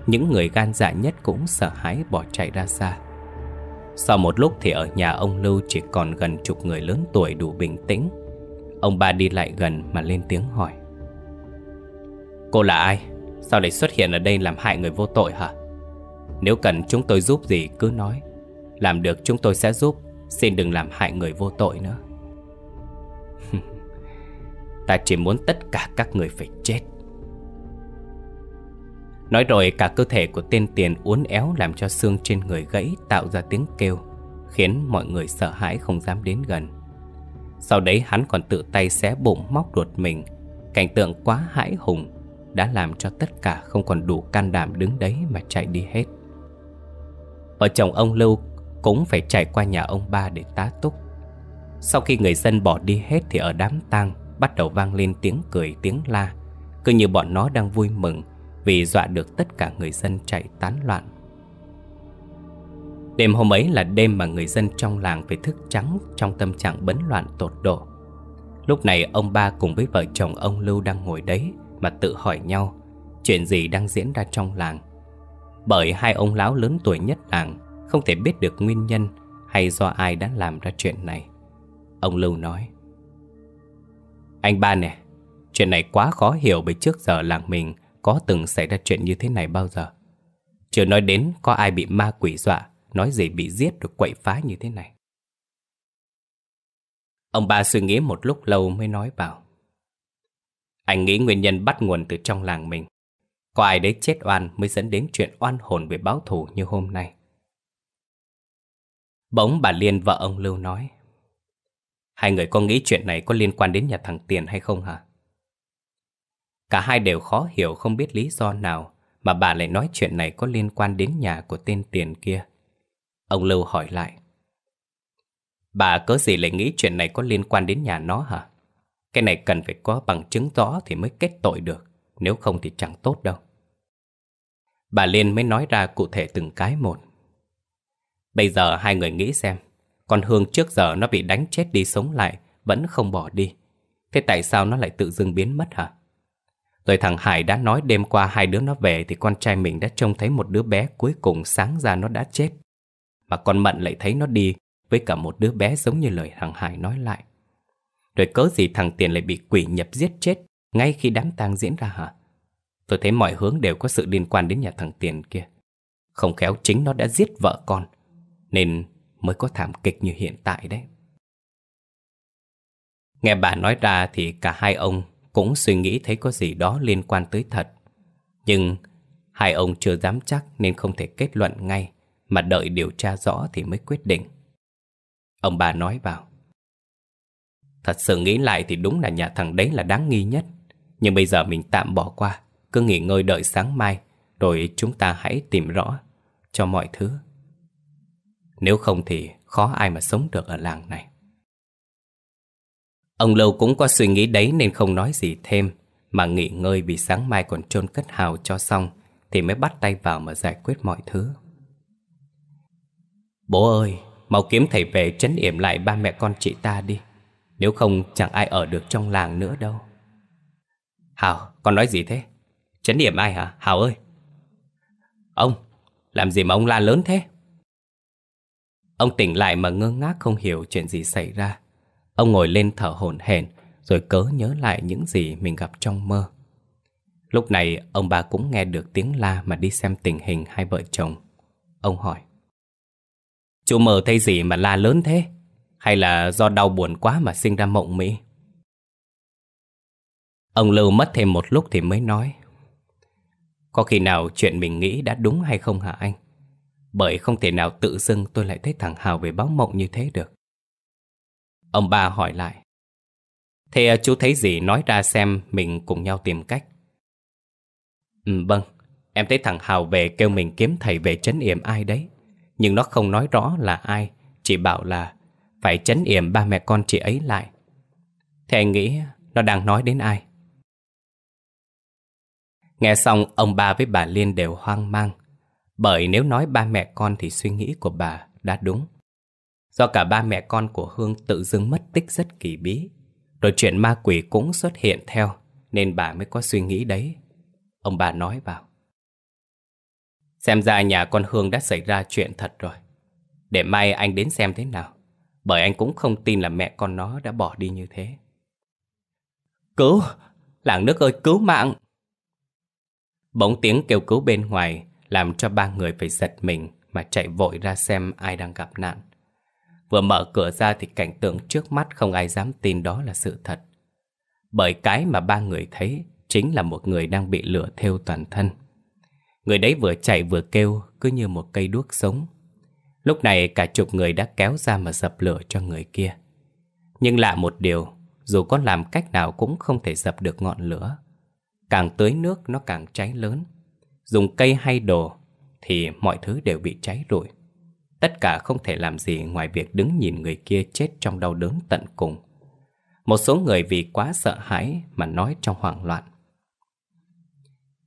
những người gan dạ nhất cũng sợ hãi bỏ chạy ra xa Sau một lúc thì ở nhà ông Lưu chỉ còn gần chục người lớn tuổi đủ bình tĩnh Ông ba đi lại gần mà lên tiếng hỏi Cô là ai? Sao lại xuất hiện ở đây làm hại người vô tội hả? Nếu cần chúng tôi giúp gì cứ nói Làm được chúng tôi sẽ giúp Xin đừng làm hại người vô tội nữa Ta chỉ muốn tất cả các người phải chết Nói rồi cả cơ thể của tên tiền uốn éo Làm cho xương trên người gãy tạo ra tiếng kêu Khiến mọi người sợ hãi không dám đến gần Sau đấy hắn còn tự tay xé bụng móc ruột mình Cảnh tượng quá hãi hùng Đã làm cho tất cả không còn đủ can đảm đứng đấy mà chạy đi hết Vợ chồng ông Lưu cũng phải chạy qua nhà ông ba để tá túc Sau khi người dân bỏ đi hết thì ở đám tang bắt đầu vang lên tiếng cười tiếng la Cứ như bọn nó đang vui mừng Vì dọa được tất cả người dân chạy tán loạn Đêm hôm ấy là đêm mà người dân trong làng phải thức trắng Trong tâm trạng bấn loạn tột độ Lúc này ông ba cùng với vợ chồng ông Lưu đang ngồi đấy Mà tự hỏi nhau Chuyện gì đang diễn ra trong làng Bởi hai ông lão lớn tuổi nhất làng Không thể biết được nguyên nhân Hay do ai đã làm ra chuyện này Ông Lưu nói anh ba nè, chuyện này quá khó hiểu bởi trước giờ làng mình có từng xảy ra chuyện như thế này bao giờ. Chưa nói đến có ai bị ma quỷ dọa, nói gì bị giết được quậy phá như thế này. Ông ba suy nghĩ một lúc lâu mới nói bảo. Anh nghĩ nguyên nhân bắt nguồn từ trong làng mình. Có ai đấy chết oan mới dẫn đến chuyện oan hồn về báo thù như hôm nay. Bỗng bà Liên vợ ông Lưu nói. Hai người có nghĩ chuyện này có liên quan đến nhà thằng Tiền hay không hả? Cả hai đều khó hiểu không biết lý do nào mà bà lại nói chuyện này có liên quan đến nhà của tên Tiền kia. Ông Lưu hỏi lại. Bà cớ gì lại nghĩ chuyện này có liên quan đến nhà nó hả? Cái này cần phải có bằng chứng rõ thì mới kết tội được, nếu không thì chẳng tốt đâu. Bà Liên mới nói ra cụ thể từng cái một. Bây giờ hai người nghĩ xem, con Hương trước giờ nó bị đánh chết đi sống lại Vẫn không bỏ đi Thế tại sao nó lại tự dưng biến mất hả? Rồi thằng Hải đã nói đêm qua hai đứa nó về Thì con trai mình đã trông thấy một đứa bé cuối cùng sáng ra nó đã chết Mà con Mận lại thấy nó đi Với cả một đứa bé giống như lời thằng Hải nói lại Rồi cớ gì thằng Tiền lại bị quỷ nhập giết chết Ngay khi đám tang diễn ra hả? Tôi thấy mọi hướng đều có sự liên quan đến nhà thằng Tiền kia Không khéo chính nó đã giết vợ con Nên mới có thảm kịch như hiện tại đấy. Nghe bà nói ra thì cả hai ông cũng suy nghĩ thấy có gì đó liên quan tới thật. Nhưng hai ông chưa dám chắc nên không thể kết luận ngay, mà đợi điều tra rõ thì mới quyết định. Ông bà nói vào. Thật sự nghĩ lại thì đúng là nhà thằng đấy là đáng nghi nhất. Nhưng bây giờ mình tạm bỏ qua, cứ nghỉ ngơi đợi sáng mai, rồi chúng ta hãy tìm rõ cho mọi thứ nếu không thì khó ai mà sống được ở làng này Ông Lâu cũng có suy nghĩ đấy nên không nói gì thêm Mà nghỉ ngơi vì sáng mai còn trôn cất hào cho xong Thì mới bắt tay vào mà giải quyết mọi thứ Bố ơi, mau kiếm thầy về trấn yểm lại ba mẹ con chị ta đi Nếu không chẳng ai ở được trong làng nữa đâu Hào, con nói gì thế? Trấn điểm ai hả? Hào ơi! Ông, làm gì mà ông la lớn thế? Ông tỉnh lại mà ngơ ngác không hiểu chuyện gì xảy ra. Ông ngồi lên thở hổn hển rồi cớ nhớ lại những gì mình gặp trong mơ. Lúc này ông bà cũng nghe được tiếng la mà đi xem tình hình hai vợ chồng. Ông hỏi. Chú mờ thấy gì mà la lớn thế? Hay là do đau buồn quá mà sinh ra mộng mỹ? Ông Lưu mất thêm một lúc thì mới nói. Có khi nào chuyện mình nghĩ đã đúng hay không hả anh? Bởi không thể nào tự dưng tôi lại thấy thằng Hào về báo mộng như thế được Ông ba hỏi lại Thế à, chú thấy gì nói ra xem mình cùng nhau tìm cách Ừ vâng Em thấy thằng Hào về kêu mình kiếm thầy về chấn yểm ai đấy Nhưng nó không nói rõ là ai Chỉ bảo là phải chấn yểm ba mẹ con chị ấy lại Thế anh nghĩ nó đang nói đến ai? Nghe xong ông ba với bà Liên đều hoang mang bởi nếu nói ba mẹ con thì suy nghĩ của bà đã đúng. Do cả ba mẹ con của Hương tự dưng mất tích rất kỳ bí. Rồi chuyện ma quỷ cũng xuất hiện theo, nên bà mới có suy nghĩ đấy. Ông bà nói vào. Xem ra nhà con Hương đã xảy ra chuyện thật rồi. Để mai anh đến xem thế nào. Bởi anh cũng không tin là mẹ con nó đã bỏ đi như thế. Cứu! Làng nước ơi cứu mạng! Bỗng tiếng kêu cứu bên ngoài làm cho ba người phải giật mình mà chạy vội ra xem ai đang gặp nạn. Vừa mở cửa ra thì cảnh tượng trước mắt không ai dám tin đó là sự thật. Bởi cái mà ba người thấy chính là một người đang bị lửa thiêu toàn thân. Người đấy vừa chạy vừa kêu cứ như một cây đuốc sống. Lúc này cả chục người đã kéo ra mà dập lửa cho người kia. Nhưng lạ một điều, dù có làm cách nào cũng không thể dập được ngọn lửa. Càng tưới nước nó càng cháy lớn dùng cây hay đồ thì mọi thứ đều bị cháy rụi. Tất cả không thể làm gì ngoài việc đứng nhìn người kia chết trong đau đớn tận cùng. Một số người vì quá sợ hãi mà nói trong hoảng loạn.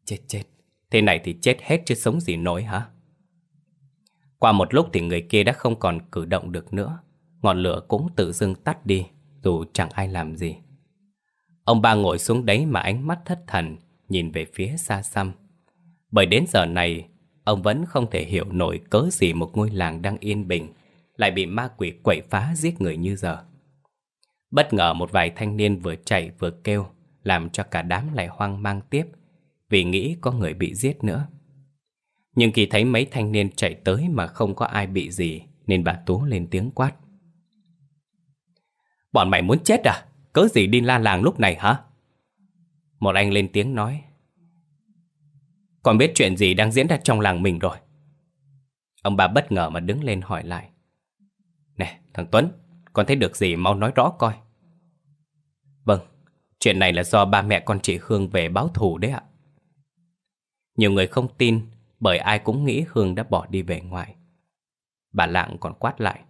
Chết chết, thế này thì chết hết chứ sống gì nổi hả? Qua một lúc thì người kia đã không còn cử động được nữa. Ngọn lửa cũng tự dưng tắt đi, dù chẳng ai làm gì. Ông ba ngồi xuống đấy mà ánh mắt thất thần, nhìn về phía xa xăm. Bởi đến giờ này, ông vẫn không thể hiểu nổi cớ gì một ngôi làng đang yên bình lại bị ma quỷ quậy phá giết người như giờ. Bất ngờ một vài thanh niên vừa chạy vừa kêu, làm cho cả đám lại hoang mang tiếp, vì nghĩ có người bị giết nữa. Nhưng khi thấy mấy thanh niên chạy tới mà không có ai bị gì, nên bà Tú lên tiếng quát. Bọn mày muốn chết à? Cớ gì đi la làng lúc này hả? Một anh lên tiếng nói con biết chuyện gì đang diễn ra trong làng mình rồi Ông bà bất ngờ mà đứng lên hỏi lại Nè thằng Tuấn Con thấy được gì mau nói rõ coi Vâng Chuyện này là do ba mẹ con chị Hương về báo thù đấy ạ Nhiều người không tin Bởi ai cũng nghĩ Hương đã bỏ đi về ngoài Bà Lạng còn quát lại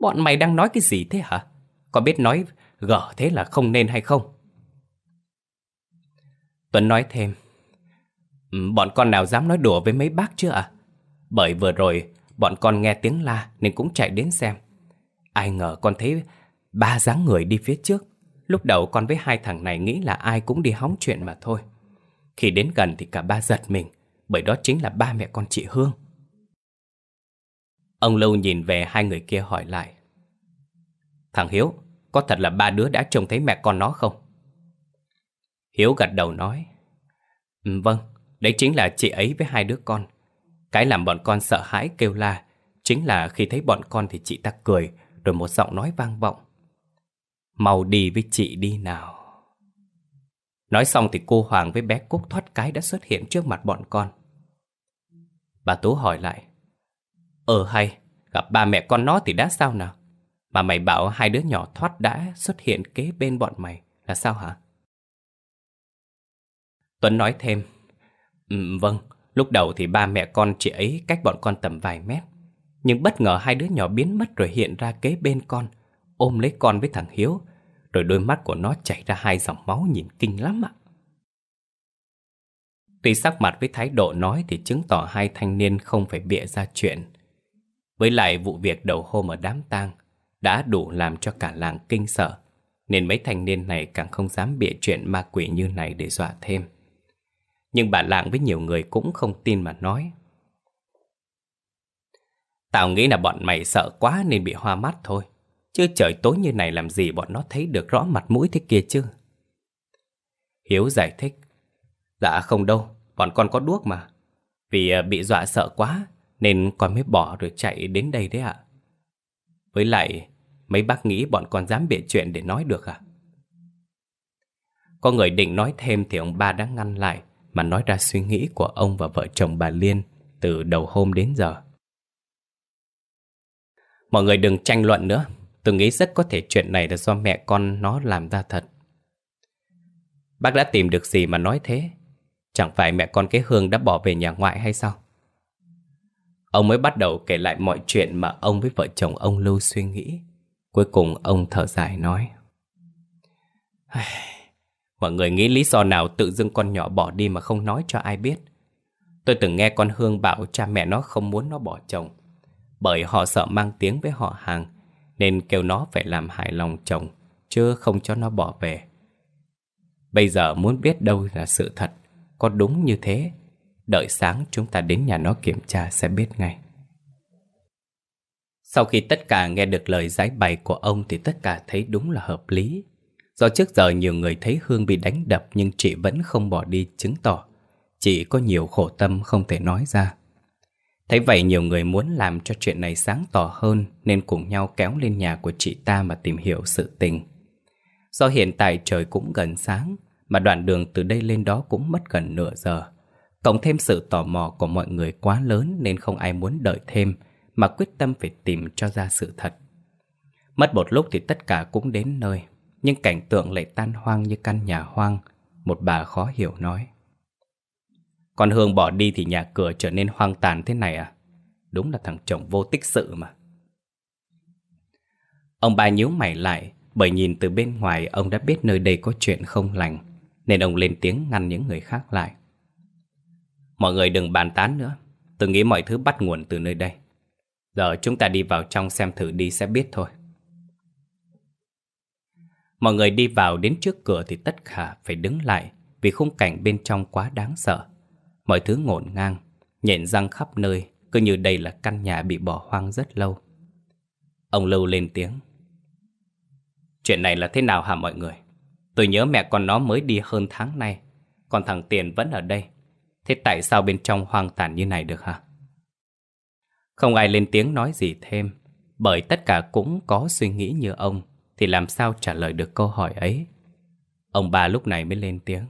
Bọn mày đang nói cái gì thế hả con biết nói gở thế là không nên hay không Tuấn nói thêm Ừ, bọn con nào dám nói đùa với mấy bác chưa ạ? Bởi vừa rồi bọn con nghe tiếng la nên cũng chạy đến xem. Ai ngờ con thấy ba dáng người đi phía trước. Lúc đầu con với hai thằng này nghĩ là ai cũng đi hóng chuyện mà thôi. Khi đến gần thì cả ba giật mình, bởi đó chính là ba mẹ con chị Hương. Ông Lưu nhìn về hai người kia hỏi lại. Thằng Hiếu, có thật là ba đứa đã trông thấy mẹ con nó không? Hiếu gật đầu nói. Ừ, vâng, Đấy chính là chị ấy với hai đứa con Cái làm bọn con sợ hãi kêu la Chính là khi thấy bọn con thì chị ta cười Rồi một giọng nói vang vọng Mau đi với chị đi nào Nói xong thì cô Hoàng với bé Cúc thoát cái đã xuất hiện trước mặt bọn con Bà Tú hỏi lại Ờ hay, gặp ba mẹ con nó thì đã sao nào Mà mày bảo hai đứa nhỏ thoát đã xuất hiện kế bên bọn mày là sao hả? Tuấn nói thêm vâng, lúc đầu thì ba mẹ con chị ấy cách bọn con tầm vài mét. Nhưng bất ngờ hai đứa nhỏ biến mất rồi hiện ra kế bên con, ôm lấy con với thằng Hiếu. Rồi đôi mắt của nó chảy ra hai dòng máu nhìn kinh lắm ạ. Tuy sắc mặt với thái độ nói thì chứng tỏ hai thanh niên không phải bịa ra chuyện. Với lại vụ việc đầu hôm ở đám tang đã đủ làm cho cả làng kinh sợ, nên mấy thanh niên này càng không dám bịa chuyện ma quỷ như này để dọa thêm. Nhưng bà Lạng với nhiều người cũng không tin mà nói Tao nghĩ là bọn mày sợ quá nên bị hoa mắt thôi Chứ trời tối như này làm gì bọn nó thấy được rõ mặt mũi thế kia chứ Hiếu giải thích Dạ không đâu, bọn con có đuốc mà Vì à, bị dọa sợ quá nên con mới bỏ rồi chạy đến đây đấy ạ Với lại mấy bác nghĩ bọn con dám bịa chuyện để nói được à Có người định nói thêm thì ông ba đã ngăn lại mà nói ra suy nghĩ của ông và vợ chồng bà Liên từ đầu hôm đến giờ. Mọi người đừng tranh luận nữa, tôi nghĩ rất có thể chuyện này là do mẹ con nó làm ra thật. Bác đã tìm được gì mà nói thế? Chẳng phải mẹ con cái Hương đã bỏ về nhà ngoại hay sao? Ông mới bắt đầu kể lại mọi chuyện mà ông với vợ chồng ông Lưu suy nghĩ. Cuối cùng ông thở dài nói. Mọi người nghĩ lý do nào tự dưng con nhỏ bỏ đi mà không nói cho ai biết. Tôi từng nghe con Hương bảo cha mẹ nó không muốn nó bỏ chồng. Bởi họ sợ mang tiếng với họ hàng, nên kêu nó phải làm hài lòng chồng, chứ không cho nó bỏ về. Bây giờ muốn biết đâu là sự thật, có đúng như thế. Đợi sáng chúng ta đến nhà nó kiểm tra sẽ biết ngay. Sau khi tất cả nghe được lời giải bày của ông thì tất cả thấy đúng là hợp lý. Do trước giờ nhiều người thấy Hương bị đánh đập nhưng chị vẫn không bỏ đi chứng tỏ Chị có nhiều khổ tâm không thể nói ra Thấy vậy nhiều người muốn làm cho chuyện này sáng tỏ hơn Nên cùng nhau kéo lên nhà của chị ta mà tìm hiểu sự tình Do hiện tại trời cũng gần sáng Mà đoạn đường từ đây lên đó cũng mất gần nửa giờ Cộng thêm sự tò mò của mọi người quá lớn Nên không ai muốn đợi thêm Mà quyết tâm phải tìm cho ra sự thật Mất một lúc thì tất cả cũng đến nơi nhưng cảnh tượng lại tan hoang như căn nhà hoang Một bà khó hiểu nói Con Hương bỏ đi thì nhà cửa trở nên hoang tàn thế này à Đúng là thằng chồng vô tích sự mà Ông ba nhíu mày lại Bởi nhìn từ bên ngoài ông đã biết nơi đây có chuyện không lành Nên ông lên tiếng ngăn những người khác lại Mọi người đừng bàn tán nữa Tôi nghĩ mọi thứ bắt nguồn từ nơi đây Giờ chúng ta đi vào trong xem thử đi sẽ biết thôi Mọi người đi vào đến trước cửa thì tất cả phải đứng lại vì khung cảnh bên trong quá đáng sợ. Mọi thứ ngổn ngang, nhện răng khắp nơi, cứ như đây là căn nhà bị bỏ hoang rất lâu. Ông Lưu lên tiếng. Chuyện này là thế nào hả mọi người? Tôi nhớ mẹ con nó mới đi hơn tháng nay, còn thằng Tiền vẫn ở đây. Thế tại sao bên trong hoang tàn như này được hả? Không ai lên tiếng nói gì thêm, bởi tất cả cũng có suy nghĩ như ông thì làm sao trả lời được câu hỏi ấy. Ông bà lúc này mới lên tiếng.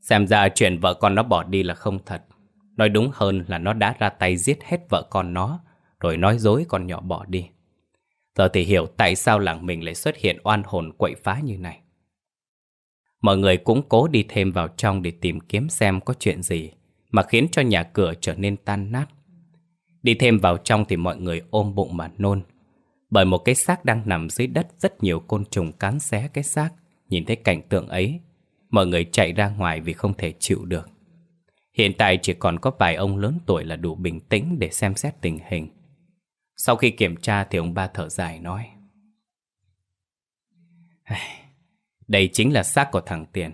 Xem ra chuyện vợ con nó bỏ đi là không thật. Nói đúng hơn là nó đã ra tay giết hết vợ con nó, rồi nói dối con nhỏ bỏ đi. Giờ thì hiểu tại sao làng mình lại xuất hiện oan hồn quậy phá như này. Mọi người cũng cố đi thêm vào trong để tìm kiếm xem có chuyện gì mà khiến cho nhà cửa trở nên tan nát. Đi thêm vào trong thì mọi người ôm bụng mà nôn bởi một cái xác đang nằm dưới đất rất nhiều côn trùng cắn xé cái xác. Nhìn thấy cảnh tượng ấy, mọi người chạy ra ngoài vì không thể chịu được. Hiện tại chỉ còn có vài ông lớn tuổi là đủ bình tĩnh để xem xét tình hình. Sau khi kiểm tra thì ông ba thở dài nói. Đây chính là xác của thằng Tiền.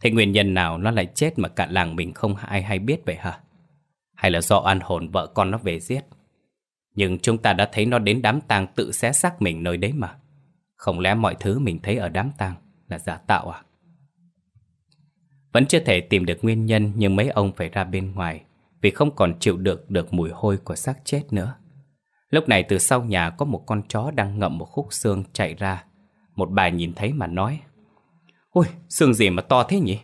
Thế nguyên nhân nào nó lại chết mà cả làng mình không ai hay biết vậy hả? Hay là do oan hồn vợ con nó về giết? Nhưng chúng ta đã thấy nó đến đám tang tự xé xác mình nơi đấy mà Không lẽ mọi thứ mình thấy ở đám tang là giả tạo à? Vẫn chưa thể tìm được nguyên nhân nhưng mấy ông phải ra bên ngoài Vì không còn chịu được được mùi hôi của xác chết nữa Lúc này từ sau nhà có một con chó đang ngậm một khúc xương chạy ra Một bà nhìn thấy mà nói Ôi, xương gì mà to thế nhỉ?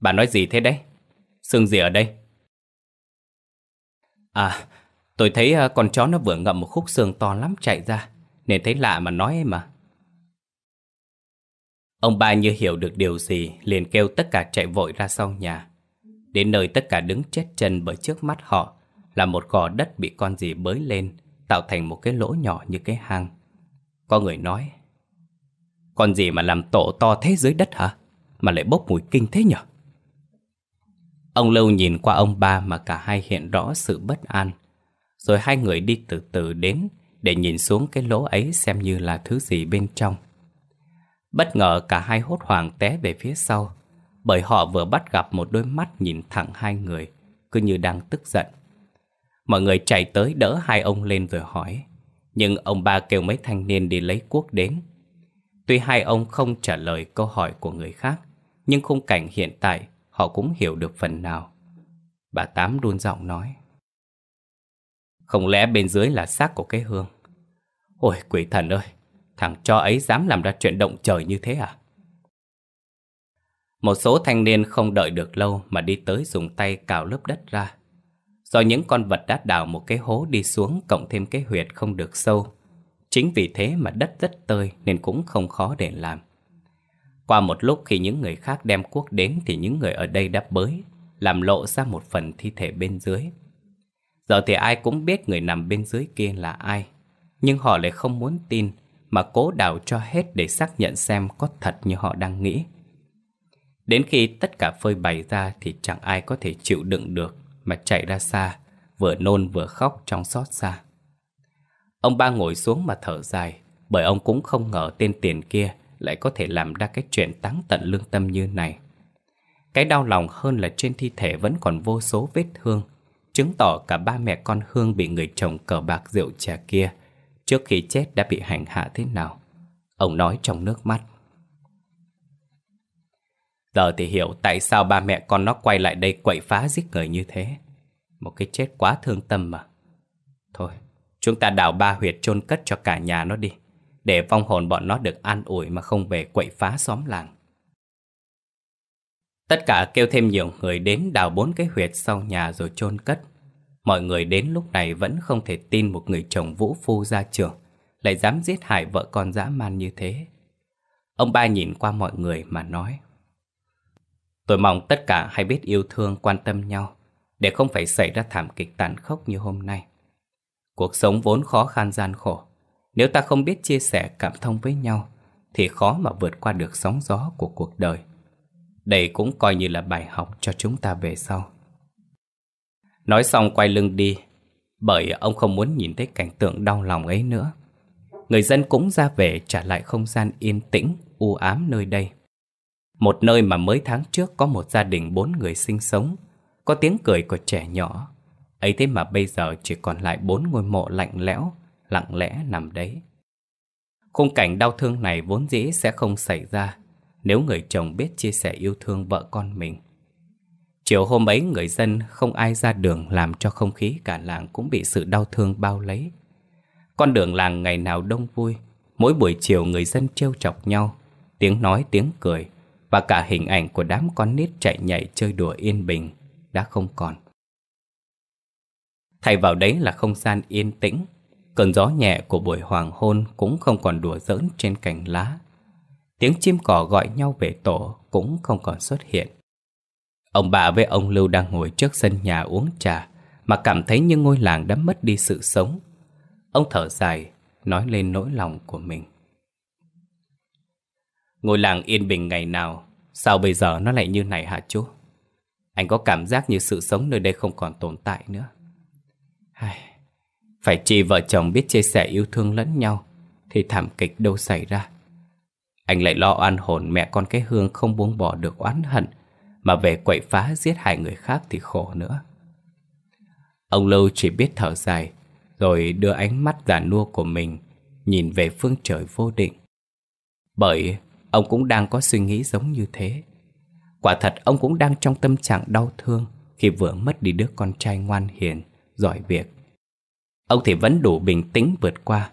Bà nói gì thế đấy? Xương gì ở đây? À, Tôi thấy ờ, con chó nó vừa ngậm một khúc xương to lắm chạy ra Nên thấy lạ mà nói ấy mà Ông ba như hiểu được điều gì liền kêu tất cả chạy vội ra sau nhà Đến nơi tất cả đứng chết chân bởi trước mắt họ Là một gò đất bị con gì bới lên Tạo thành một cái lỗ nhỏ như cái hang Có người nói Con gì mà làm tổ to thế dưới đất hả? Mà lại bốc mùi kinh thế nhở? Ông lâu nhìn qua ông ba mà cả hai hiện rõ sự bất an rồi hai người đi từ từ đến Để nhìn xuống cái lỗ ấy xem như là thứ gì bên trong Bất ngờ cả hai hốt hoảng té về phía sau Bởi họ vừa bắt gặp một đôi mắt nhìn thẳng hai người Cứ như đang tức giận Mọi người chạy tới đỡ hai ông lên rồi hỏi Nhưng ông ba kêu mấy thanh niên đi lấy cuốc đến Tuy hai ông không trả lời câu hỏi của người khác Nhưng khung cảnh hiện tại họ cũng hiểu được phần nào Bà Tám đun giọng nói không lẽ bên dưới là xác của cái hương? Ôi quỷ thần ơi, thằng cho ấy dám làm ra chuyện động trời như thế à? Một số thanh niên không đợi được lâu mà đi tới dùng tay cào lớp đất ra. Do những con vật đã đào một cái hố đi xuống cộng thêm cái huyệt không được sâu. Chính vì thế mà đất rất tơi nên cũng không khó để làm. Qua một lúc khi những người khác đem cuốc đến thì những người ở đây đã bới, làm lộ ra một phần thi thể bên dưới. Giờ thì ai cũng biết người nằm bên dưới kia là ai Nhưng họ lại không muốn tin Mà cố đào cho hết để xác nhận xem có thật như họ đang nghĩ Đến khi tất cả phơi bày ra Thì chẳng ai có thể chịu đựng được Mà chạy ra xa Vừa nôn vừa khóc trong xót xa Ông ba ngồi xuống mà thở dài Bởi ông cũng không ngờ tên tiền kia Lại có thể làm ra cái chuyện táng tận lương tâm như này Cái đau lòng hơn là trên thi thể vẫn còn vô số vết thương chứng tỏ cả ba mẹ con Hương bị người chồng cờ bạc rượu trà kia trước khi chết đã bị hành hạ thế nào. Ông nói trong nước mắt. Giờ thì hiểu tại sao ba mẹ con nó quay lại đây quậy phá giết người như thế. Một cái chết quá thương tâm mà. Thôi, chúng ta đào ba huyệt chôn cất cho cả nhà nó đi. Để vong hồn bọn nó được an ủi mà không về quậy phá xóm làng. Tất cả kêu thêm nhiều người đến đào bốn cái huyệt sau nhà rồi chôn cất. Mọi người đến lúc này vẫn không thể tin một người chồng vũ phu ra trường lại dám giết hại vợ con dã man như thế. Ông ba nhìn qua mọi người mà nói. Tôi mong tất cả hãy biết yêu thương quan tâm nhau để không phải xảy ra thảm kịch tàn khốc như hôm nay. Cuộc sống vốn khó khăn gian khổ. Nếu ta không biết chia sẻ cảm thông với nhau thì khó mà vượt qua được sóng gió của cuộc đời. Đây cũng coi như là bài học cho chúng ta về sau. Nói xong quay lưng đi, bởi ông không muốn nhìn thấy cảnh tượng đau lòng ấy nữa. Người dân cũng ra về trả lại không gian yên tĩnh, u ám nơi đây. Một nơi mà mới tháng trước có một gia đình bốn người sinh sống, có tiếng cười của trẻ nhỏ. Ấy thế mà bây giờ chỉ còn lại bốn ngôi mộ lạnh lẽo, lặng lẽ nằm đấy. Khung cảnh đau thương này vốn dĩ sẽ không xảy ra nếu người chồng biết chia sẻ yêu thương vợ con mình. Chiều hôm ấy người dân không ai ra đường làm cho không khí cả làng cũng bị sự đau thương bao lấy. Con đường làng ngày nào đông vui, mỗi buổi chiều người dân trêu chọc nhau, tiếng nói tiếng cười và cả hình ảnh của đám con nít chạy nhảy chơi đùa yên bình đã không còn. Thay vào đấy là không gian yên tĩnh, cơn gió nhẹ của buổi hoàng hôn cũng không còn đùa giỡn trên cành lá tiếng chim cỏ gọi nhau về tổ cũng không còn xuất hiện. Ông bà với ông Lưu đang ngồi trước sân nhà uống trà mà cảm thấy như ngôi làng đã mất đi sự sống. Ông thở dài, nói lên nỗi lòng của mình. Ngôi làng yên bình ngày nào, sao bây giờ nó lại như này hả chú? Anh có cảm giác như sự sống nơi đây không còn tồn tại nữa. Ai... Phải chỉ vợ chồng biết chia sẻ yêu thương lẫn nhau Thì thảm kịch đâu xảy ra anh lại lo oan hồn mẹ con cái Hương không buông bỏ được oán hận Mà về quậy phá giết hại người khác thì khổ nữa Ông Lâu chỉ biết thở dài Rồi đưa ánh mắt già nua của mình Nhìn về phương trời vô định Bởi ông cũng đang có suy nghĩ giống như thế Quả thật ông cũng đang trong tâm trạng đau thương Khi vừa mất đi đứa con trai ngoan hiền, giỏi việc Ông thì vẫn đủ bình tĩnh vượt qua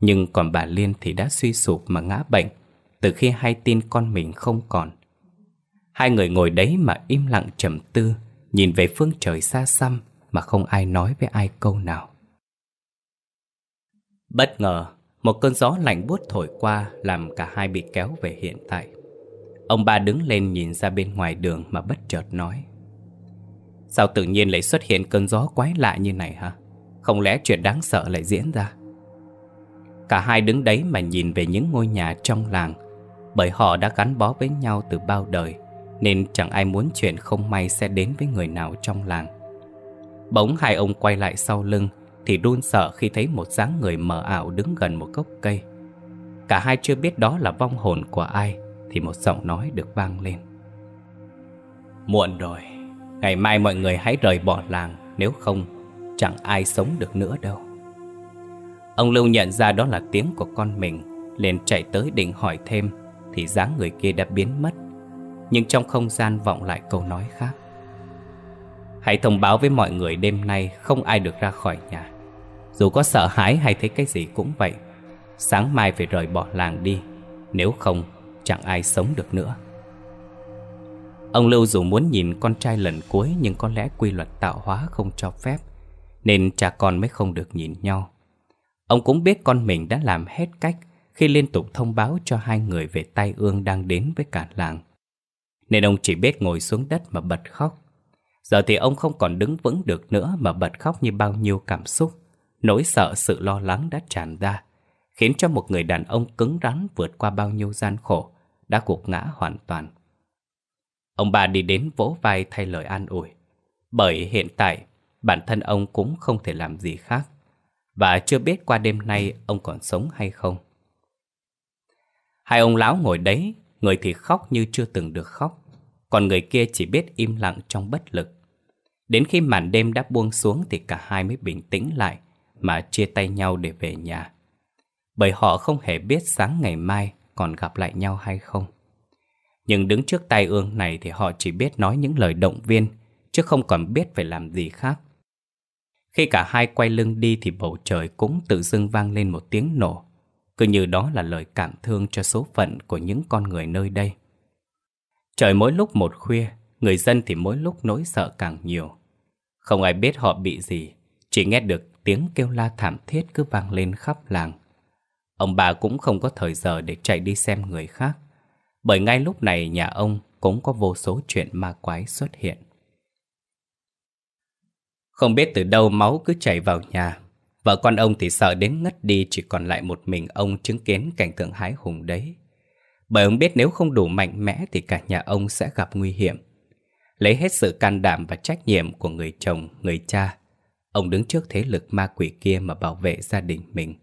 Nhưng còn bà Liên thì đã suy sụp mà ngã bệnh từ khi hay tin con mình không còn. Hai người ngồi đấy mà im lặng trầm tư, nhìn về phương trời xa xăm mà không ai nói với ai câu nào. Bất ngờ, một cơn gió lạnh buốt thổi qua làm cả hai bị kéo về hiện tại. Ông ba đứng lên nhìn ra bên ngoài đường mà bất chợt nói. Sao tự nhiên lại xuất hiện cơn gió quái lạ như này hả? Không lẽ chuyện đáng sợ lại diễn ra? Cả hai đứng đấy mà nhìn về những ngôi nhà trong làng bởi họ đã gắn bó với nhau từ bao đời Nên chẳng ai muốn chuyện không may sẽ đến với người nào trong làng Bỗng hai ông quay lại sau lưng Thì đun sợ khi thấy một dáng người mờ ảo đứng gần một gốc cây Cả hai chưa biết đó là vong hồn của ai Thì một giọng nói được vang lên Muộn rồi Ngày mai mọi người hãy rời bỏ làng Nếu không chẳng ai sống được nữa đâu Ông Lưu nhận ra đó là tiếng của con mình liền chạy tới định hỏi thêm thì dáng người kia đã biến mất Nhưng trong không gian vọng lại câu nói khác Hãy thông báo với mọi người đêm nay không ai được ra khỏi nhà Dù có sợ hãi hay thấy cái gì cũng vậy Sáng mai phải rời bỏ làng đi Nếu không chẳng ai sống được nữa Ông Lưu dù muốn nhìn con trai lần cuối Nhưng có lẽ quy luật tạo hóa không cho phép Nên cha con mới không được nhìn nhau Ông cũng biết con mình đã làm hết cách khi liên tục thông báo cho hai người về tai ương đang đến với cả làng. Nên ông chỉ biết ngồi xuống đất mà bật khóc. Giờ thì ông không còn đứng vững được nữa mà bật khóc như bao nhiêu cảm xúc. Nỗi sợ sự lo lắng đã tràn ra, khiến cho một người đàn ông cứng rắn vượt qua bao nhiêu gian khổ, đã gục ngã hoàn toàn. Ông bà đi đến vỗ vai thay lời an ủi, bởi hiện tại bản thân ông cũng không thể làm gì khác, và chưa biết qua đêm nay ông còn sống hay không. Hai ông lão ngồi đấy, người thì khóc như chưa từng được khóc, còn người kia chỉ biết im lặng trong bất lực. Đến khi màn đêm đã buông xuống thì cả hai mới bình tĩnh lại mà chia tay nhau để về nhà. Bởi họ không hề biết sáng ngày mai còn gặp lại nhau hay không. Nhưng đứng trước tai ương này thì họ chỉ biết nói những lời động viên, chứ không còn biết phải làm gì khác. Khi cả hai quay lưng đi thì bầu trời cũng tự dưng vang lên một tiếng nổ cứ như đó là lời cảm thương cho số phận của những con người nơi đây. Trời mỗi lúc một khuya, người dân thì mỗi lúc nỗi sợ càng nhiều. Không ai biết họ bị gì, chỉ nghe được tiếng kêu la thảm thiết cứ vang lên khắp làng. Ông bà cũng không có thời giờ để chạy đi xem người khác, bởi ngay lúc này nhà ông cũng có vô số chuyện ma quái xuất hiện. Không biết từ đâu máu cứ chảy vào nhà Vợ con ông thì sợ đến ngất đi chỉ còn lại một mình ông chứng kiến cảnh tượng hái hùng đấy. Bởi ông biết nếu không đủ mạnh mẽ thì cả nhà ông sẽ gặp nguy hiểm. Lấy hết sự can đảm và trách nhiệm của người chồng, người cha, ông đứng trước thế lực ma quỷ kia mà bảo vệ gia đình mình.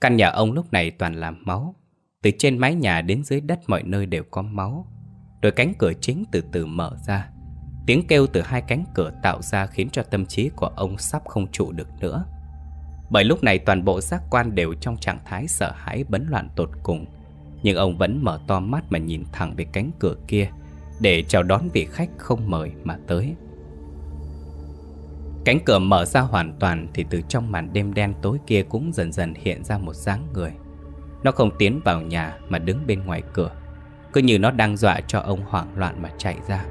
Căn nhà ông lúc này toàn là máu, từ trên mái nhà đến dưới đất mọi nơi đều có máu. đôi cánh cửa chính từ từ mở ra. Tiếng kêu từ hai cánh cửa tạo ra khiến cho tâm trí của ông sắp không trụ được nữa. Bởi lúc này toàn bộ giác quan đều trong trạng thái sợ hãi bấn loạn tột cùng Nhưng ông vẫn mở to mắt mà nhìn thẳng về cánh cửa kia Để chào đón vị khách không mời mà tới Cánh cửa mở ra hoàn toàn thì từ trong màn đêm đen tối kia cũng dần dần hiện ra một dáng người Nó không tiến vào nhà mà đứng bên ngoài cửa Cứ như nó đang dọa cho ông hoảng loạn mà chạy ra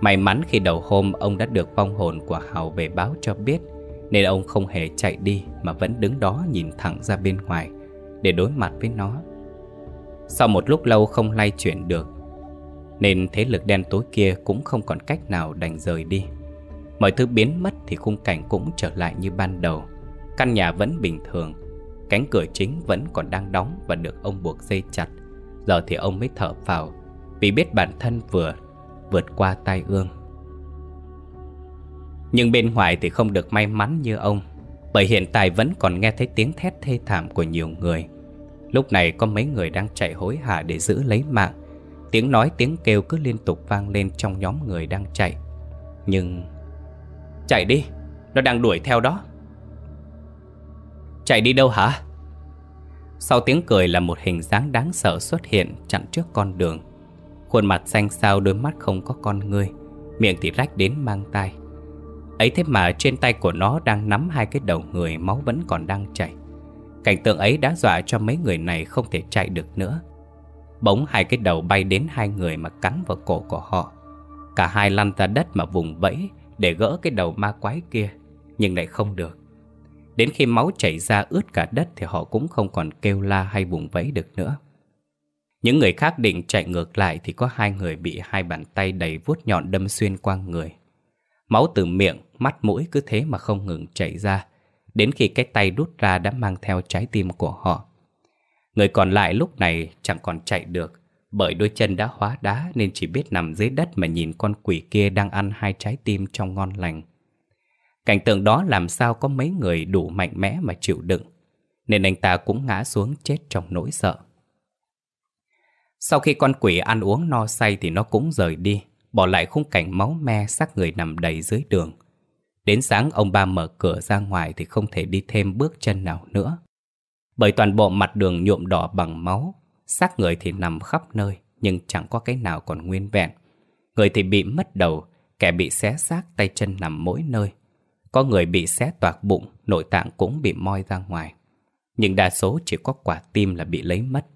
May mắn khi đầu hôm ông đã được vong hồn của Hào về báo cho biết nên ông không hề chạy đi mà vẫn đứng đó nhìn thẳng ra bên ngoài Để đối mặt với nó Sau một lúc lâu không lay chuyển được Nên thế lực đen tối kia cũng không còn cách nào đành rời đi Mọi thứ biến mất thì khung cảnh cũng trở lại như ban đầu Căn nhà vẫn bình thường Cánh cửa chính vẫn còn đang đóng và được ông buộc dây chặt Giờ thì ông mới thở vào Vì biết bản thân vừa vượt qua tai ương nhưng bên ngoài thì không được may mắn như ông Bởi hiện tại vẫn còn nghe thấy tiếng thét thê thảm của nhiều người Lúc này có mấy người đang chạy hối hả để giữ lấy mạng Tiếng nói tiếng kêu cứ liên tục vang lên trong nhóm người đang chạy Nhưng... Chạy đi, nó đang đuổi theo đó Chạy đi đâu hả? Sau tiếng cười là một hình dáng đáng sợ xuất hiện chặn trước con đường Khuôn mặt xanh xao đôi mắt không có con người Miệng thì rách đến mang tai Ấy thế mà trên tay của nó đang nắm hai cái đầu người máu vẫn còn đang chảy Cảnh tượng ấy đã dọa cho mấy người này không thể chạy được nữa Bỗng hai cái đầu bay đến hai người mà cắn vào cổ của họ Cả hai lăn ra đất mà vùng vẫy để gỡ cái đầu ma quái kia Nhưng lại không được Đến khi máu chảy ra ướt cả đất thì họ cũng không còn kêu la hay vùng vẫy được nữa Những người khác định chạy ngược lại thì có hai người bị hai bàn tay đầy vuốt nhọn đâm xuyên qua người Máu từ miệng, mắt mũi cứ thế mà không ngừng chảy ra Đến khi cái tay đút ra đã mang theo trái tim của họ Người còn lại lúc này chẳng còn chạy được Bởi đôi chân đã hóa đá nên chỉ biết nằm dưới đất mà nhìn con quỷ kia đang ăn hai trái tim trong ngon lành Cảnh tượng đó làm sao có mấy người đủ mạnh mẽ mà chịu đựng Nên anh ta cũng ngã xuống chết trong nỗi sợ Sau khi con quỷ ăn uống no say thì nó cũng rời đi bỏ lại khung cảnh máu me xác người nằm đầy dưới đường. Đến sáng ông ba mở cửa ra ngoài thì không thể đi thêm bước chân nào nữa. Bởi toàn bộ mặt đường nhuộm đỏ bằng máu, xác người thì nằm khắp nơi nhưng chẳng có cái nào còn nguyên vẹn. Người thì bị mất đầu, kẻ bị xé xác tay chân nằm mỗi nơi. Có người bị xé toạc bụng, nội tạng cũng bị moi ra ngoài. Nhưng đa số chỉ có quả tim là bị lấy mất.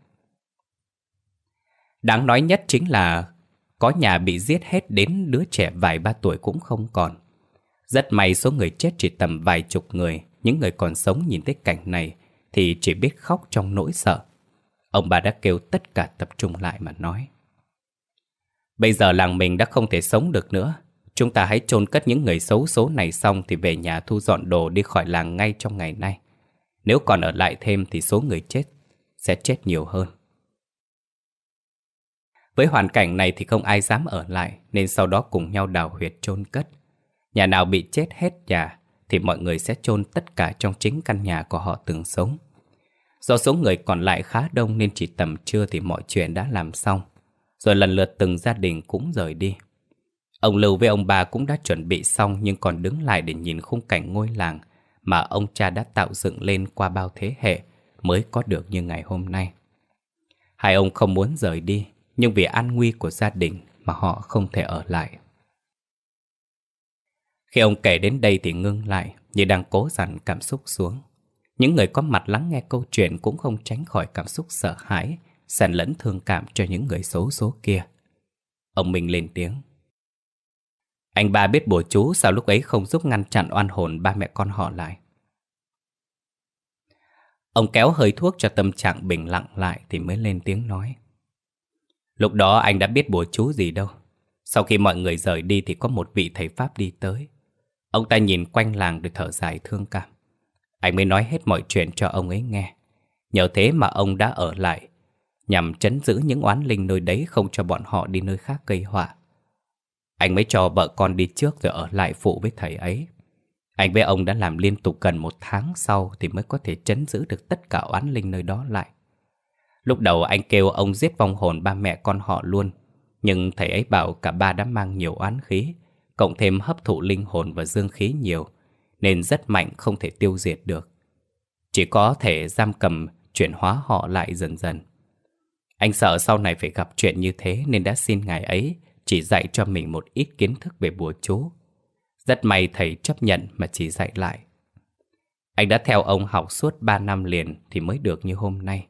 Đáng nói nhất chính là có nhà bị giết hết đến đứa trẻ vài ba tuổi cũng không còn. Rất may số người chết chỉ tầm vài chục người, những người còn sống nhìn thấy cảnh này thì chỉ biết khóc trong nỗi sợ. Ông bà đã kêu tất cả tập trung lại mà nói. Bây giờ làng mình đã không thể sống được nữa. Chúng ta hãy chôn cất những người xấu số này xong thì về nhà thu dọn đồ đi khỏi làng ngay trong ngày nay. Nếu còn ở lại thêm thì số người chết sẽ chết nhiều hơn. Với hoàn cảnh này thì không ai dám ở lại Nên sau đó cùng nhau đào huyệt chôn cất Nhà nào bị chết hết nhà Thì mọi người sẽ chôn tất cả trong chính căn nhà của họ từng sống Do số người còn lại khá đông Nên chỉ tầm trưa thì mọi chuyện đã làm xong Rồi lần lượt từng gia đình cũng rời đi Ông Lưu với ông bà cũng đã chuẩn bị xong Nhưng còn đứng lại để nhìn khung cảnh ngôi làng Mà ông cha đã tạo dựng lên qua bao thế hệ Mới có được như ngày hôm nay Hai ông không muốn rời đi nhưng vì an nguy của gia đình mà họ không thể ở lại. Khi ông kể đến đây thì ngưng lại, như đang cố dằn cảm xúc xuống. Những người có mặt lắng nghe câu chuyện cũng không tránh khỏi cảm xúc sợ hãi, xen lẫn thương cảm cho những người xấu số kia. Ông Minh lên tiếng. Anh ba biết bổ chú sao lúc ấy không giúp ngăn chặn oan hồn ba mẹ con họ lại. Ông kéo hơi thuốc cho tâm trạng bình lặng lại thì mới lên tiếng nói. Lúc đó anh đã biết bùa chú gì đâu. Sau khi mọi người rời đi thì có một vị thầy Pháp đi tới. Ông ta nhìn quanh làng rồi thở dài thương cảm. Anh mới nói hết mọi chuyện cho ông ấy nghe. Nhờ thế mà ông đã ở lại, nhằm chấn giữ những oán linh nơi đấy không cho bọn họ đi nơi khác gây họa. Anh mới cho vợ con đi trước rồi ở lại phụ với thầy ấy. Anh với ông đã làm liên tục gần một tháng sau thì mới có thể chấn giữ được tất cả oán linh nơi đó lại. Lúc đầu anh kêu ông giết vong hồn ba mẹ con họ luôn Nhưng thầy ấy bảo cả ba đã mang nhiều oán khí Cộng thêm hấp thụ linh hồn và dương khí nhiều Nên rất mạnh không thể tiêu diệt được Chỉ có thể giam cầm chuyển hóa họ lại dần dần Anh sợ sau này phải gặp chuyện như thế Nên đã xin ngài ấy chỉ dạy cho mình một ít kiến thức về bùa chú Rất may thầy chấp nhận mà chỉ dạy lại anh đã theo ông học suốt 3 năm liền thì mới được như hôm nay.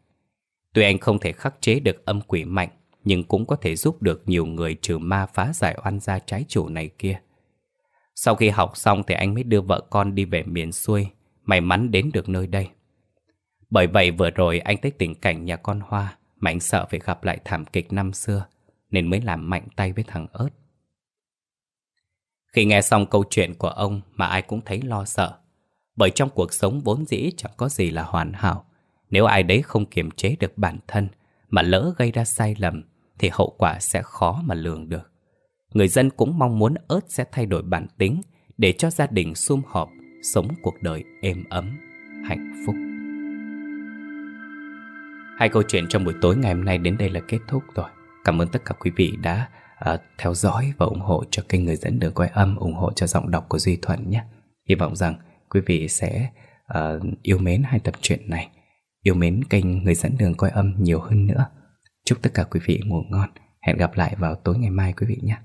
Tuy anh không thể khắc chế được âm quỷ mạnh, nhưng cũng có thể giúp được nhiều người trừ ma phá giải oan gia trái chủ này kia. Sau khi học xong thì anh mới đưa vợ con đi về miền xuôi, may mắn đến được nơi đây. Bởi vậy vừa rồi anh thấy tình cảnh nhà con Hoa, mà anh sợ phải gặp lại thảm kịch năm xưa, nên mới làm mạnh tay với thằng ớt. Khi nghe xong câu chuyện của ông mà ai cũng thấy lo sợ, bởi trong cuộc sống vốn dĩ chẳng có gì là hoàn hảo, nếu ai đấy không kiềm chế được bản thân mà lỡ gây ra sai lầm thì hậu quả sẽ khó mà lường được. Người dân cũng mong muốn ớt sẽ thay đổi bản tính để cho gia đình sum họp, sống cuộc đời êm ấm, hạnh phúc. Hai câu chuyện trong buổi tối ngày hôm nay đến đây là kết thúc rồi. Cảm ơn tất cả quý vị đã uh, theo dõi và ủng hộ cho kênh Người dẫn đường quay âm, ủng hộ cho giọng đọc của Duy Thuận nhé. Hy vọng rằng quý vị sẽ uh, yêu mến hai tập truyện này yêu mến kênh Người dẫn đường coi âm nhiều hơn nữa. Chúc tất cả quý vị ngủ ngon. Hẹn gặp lại vào tối ngày mai quý vị nhé.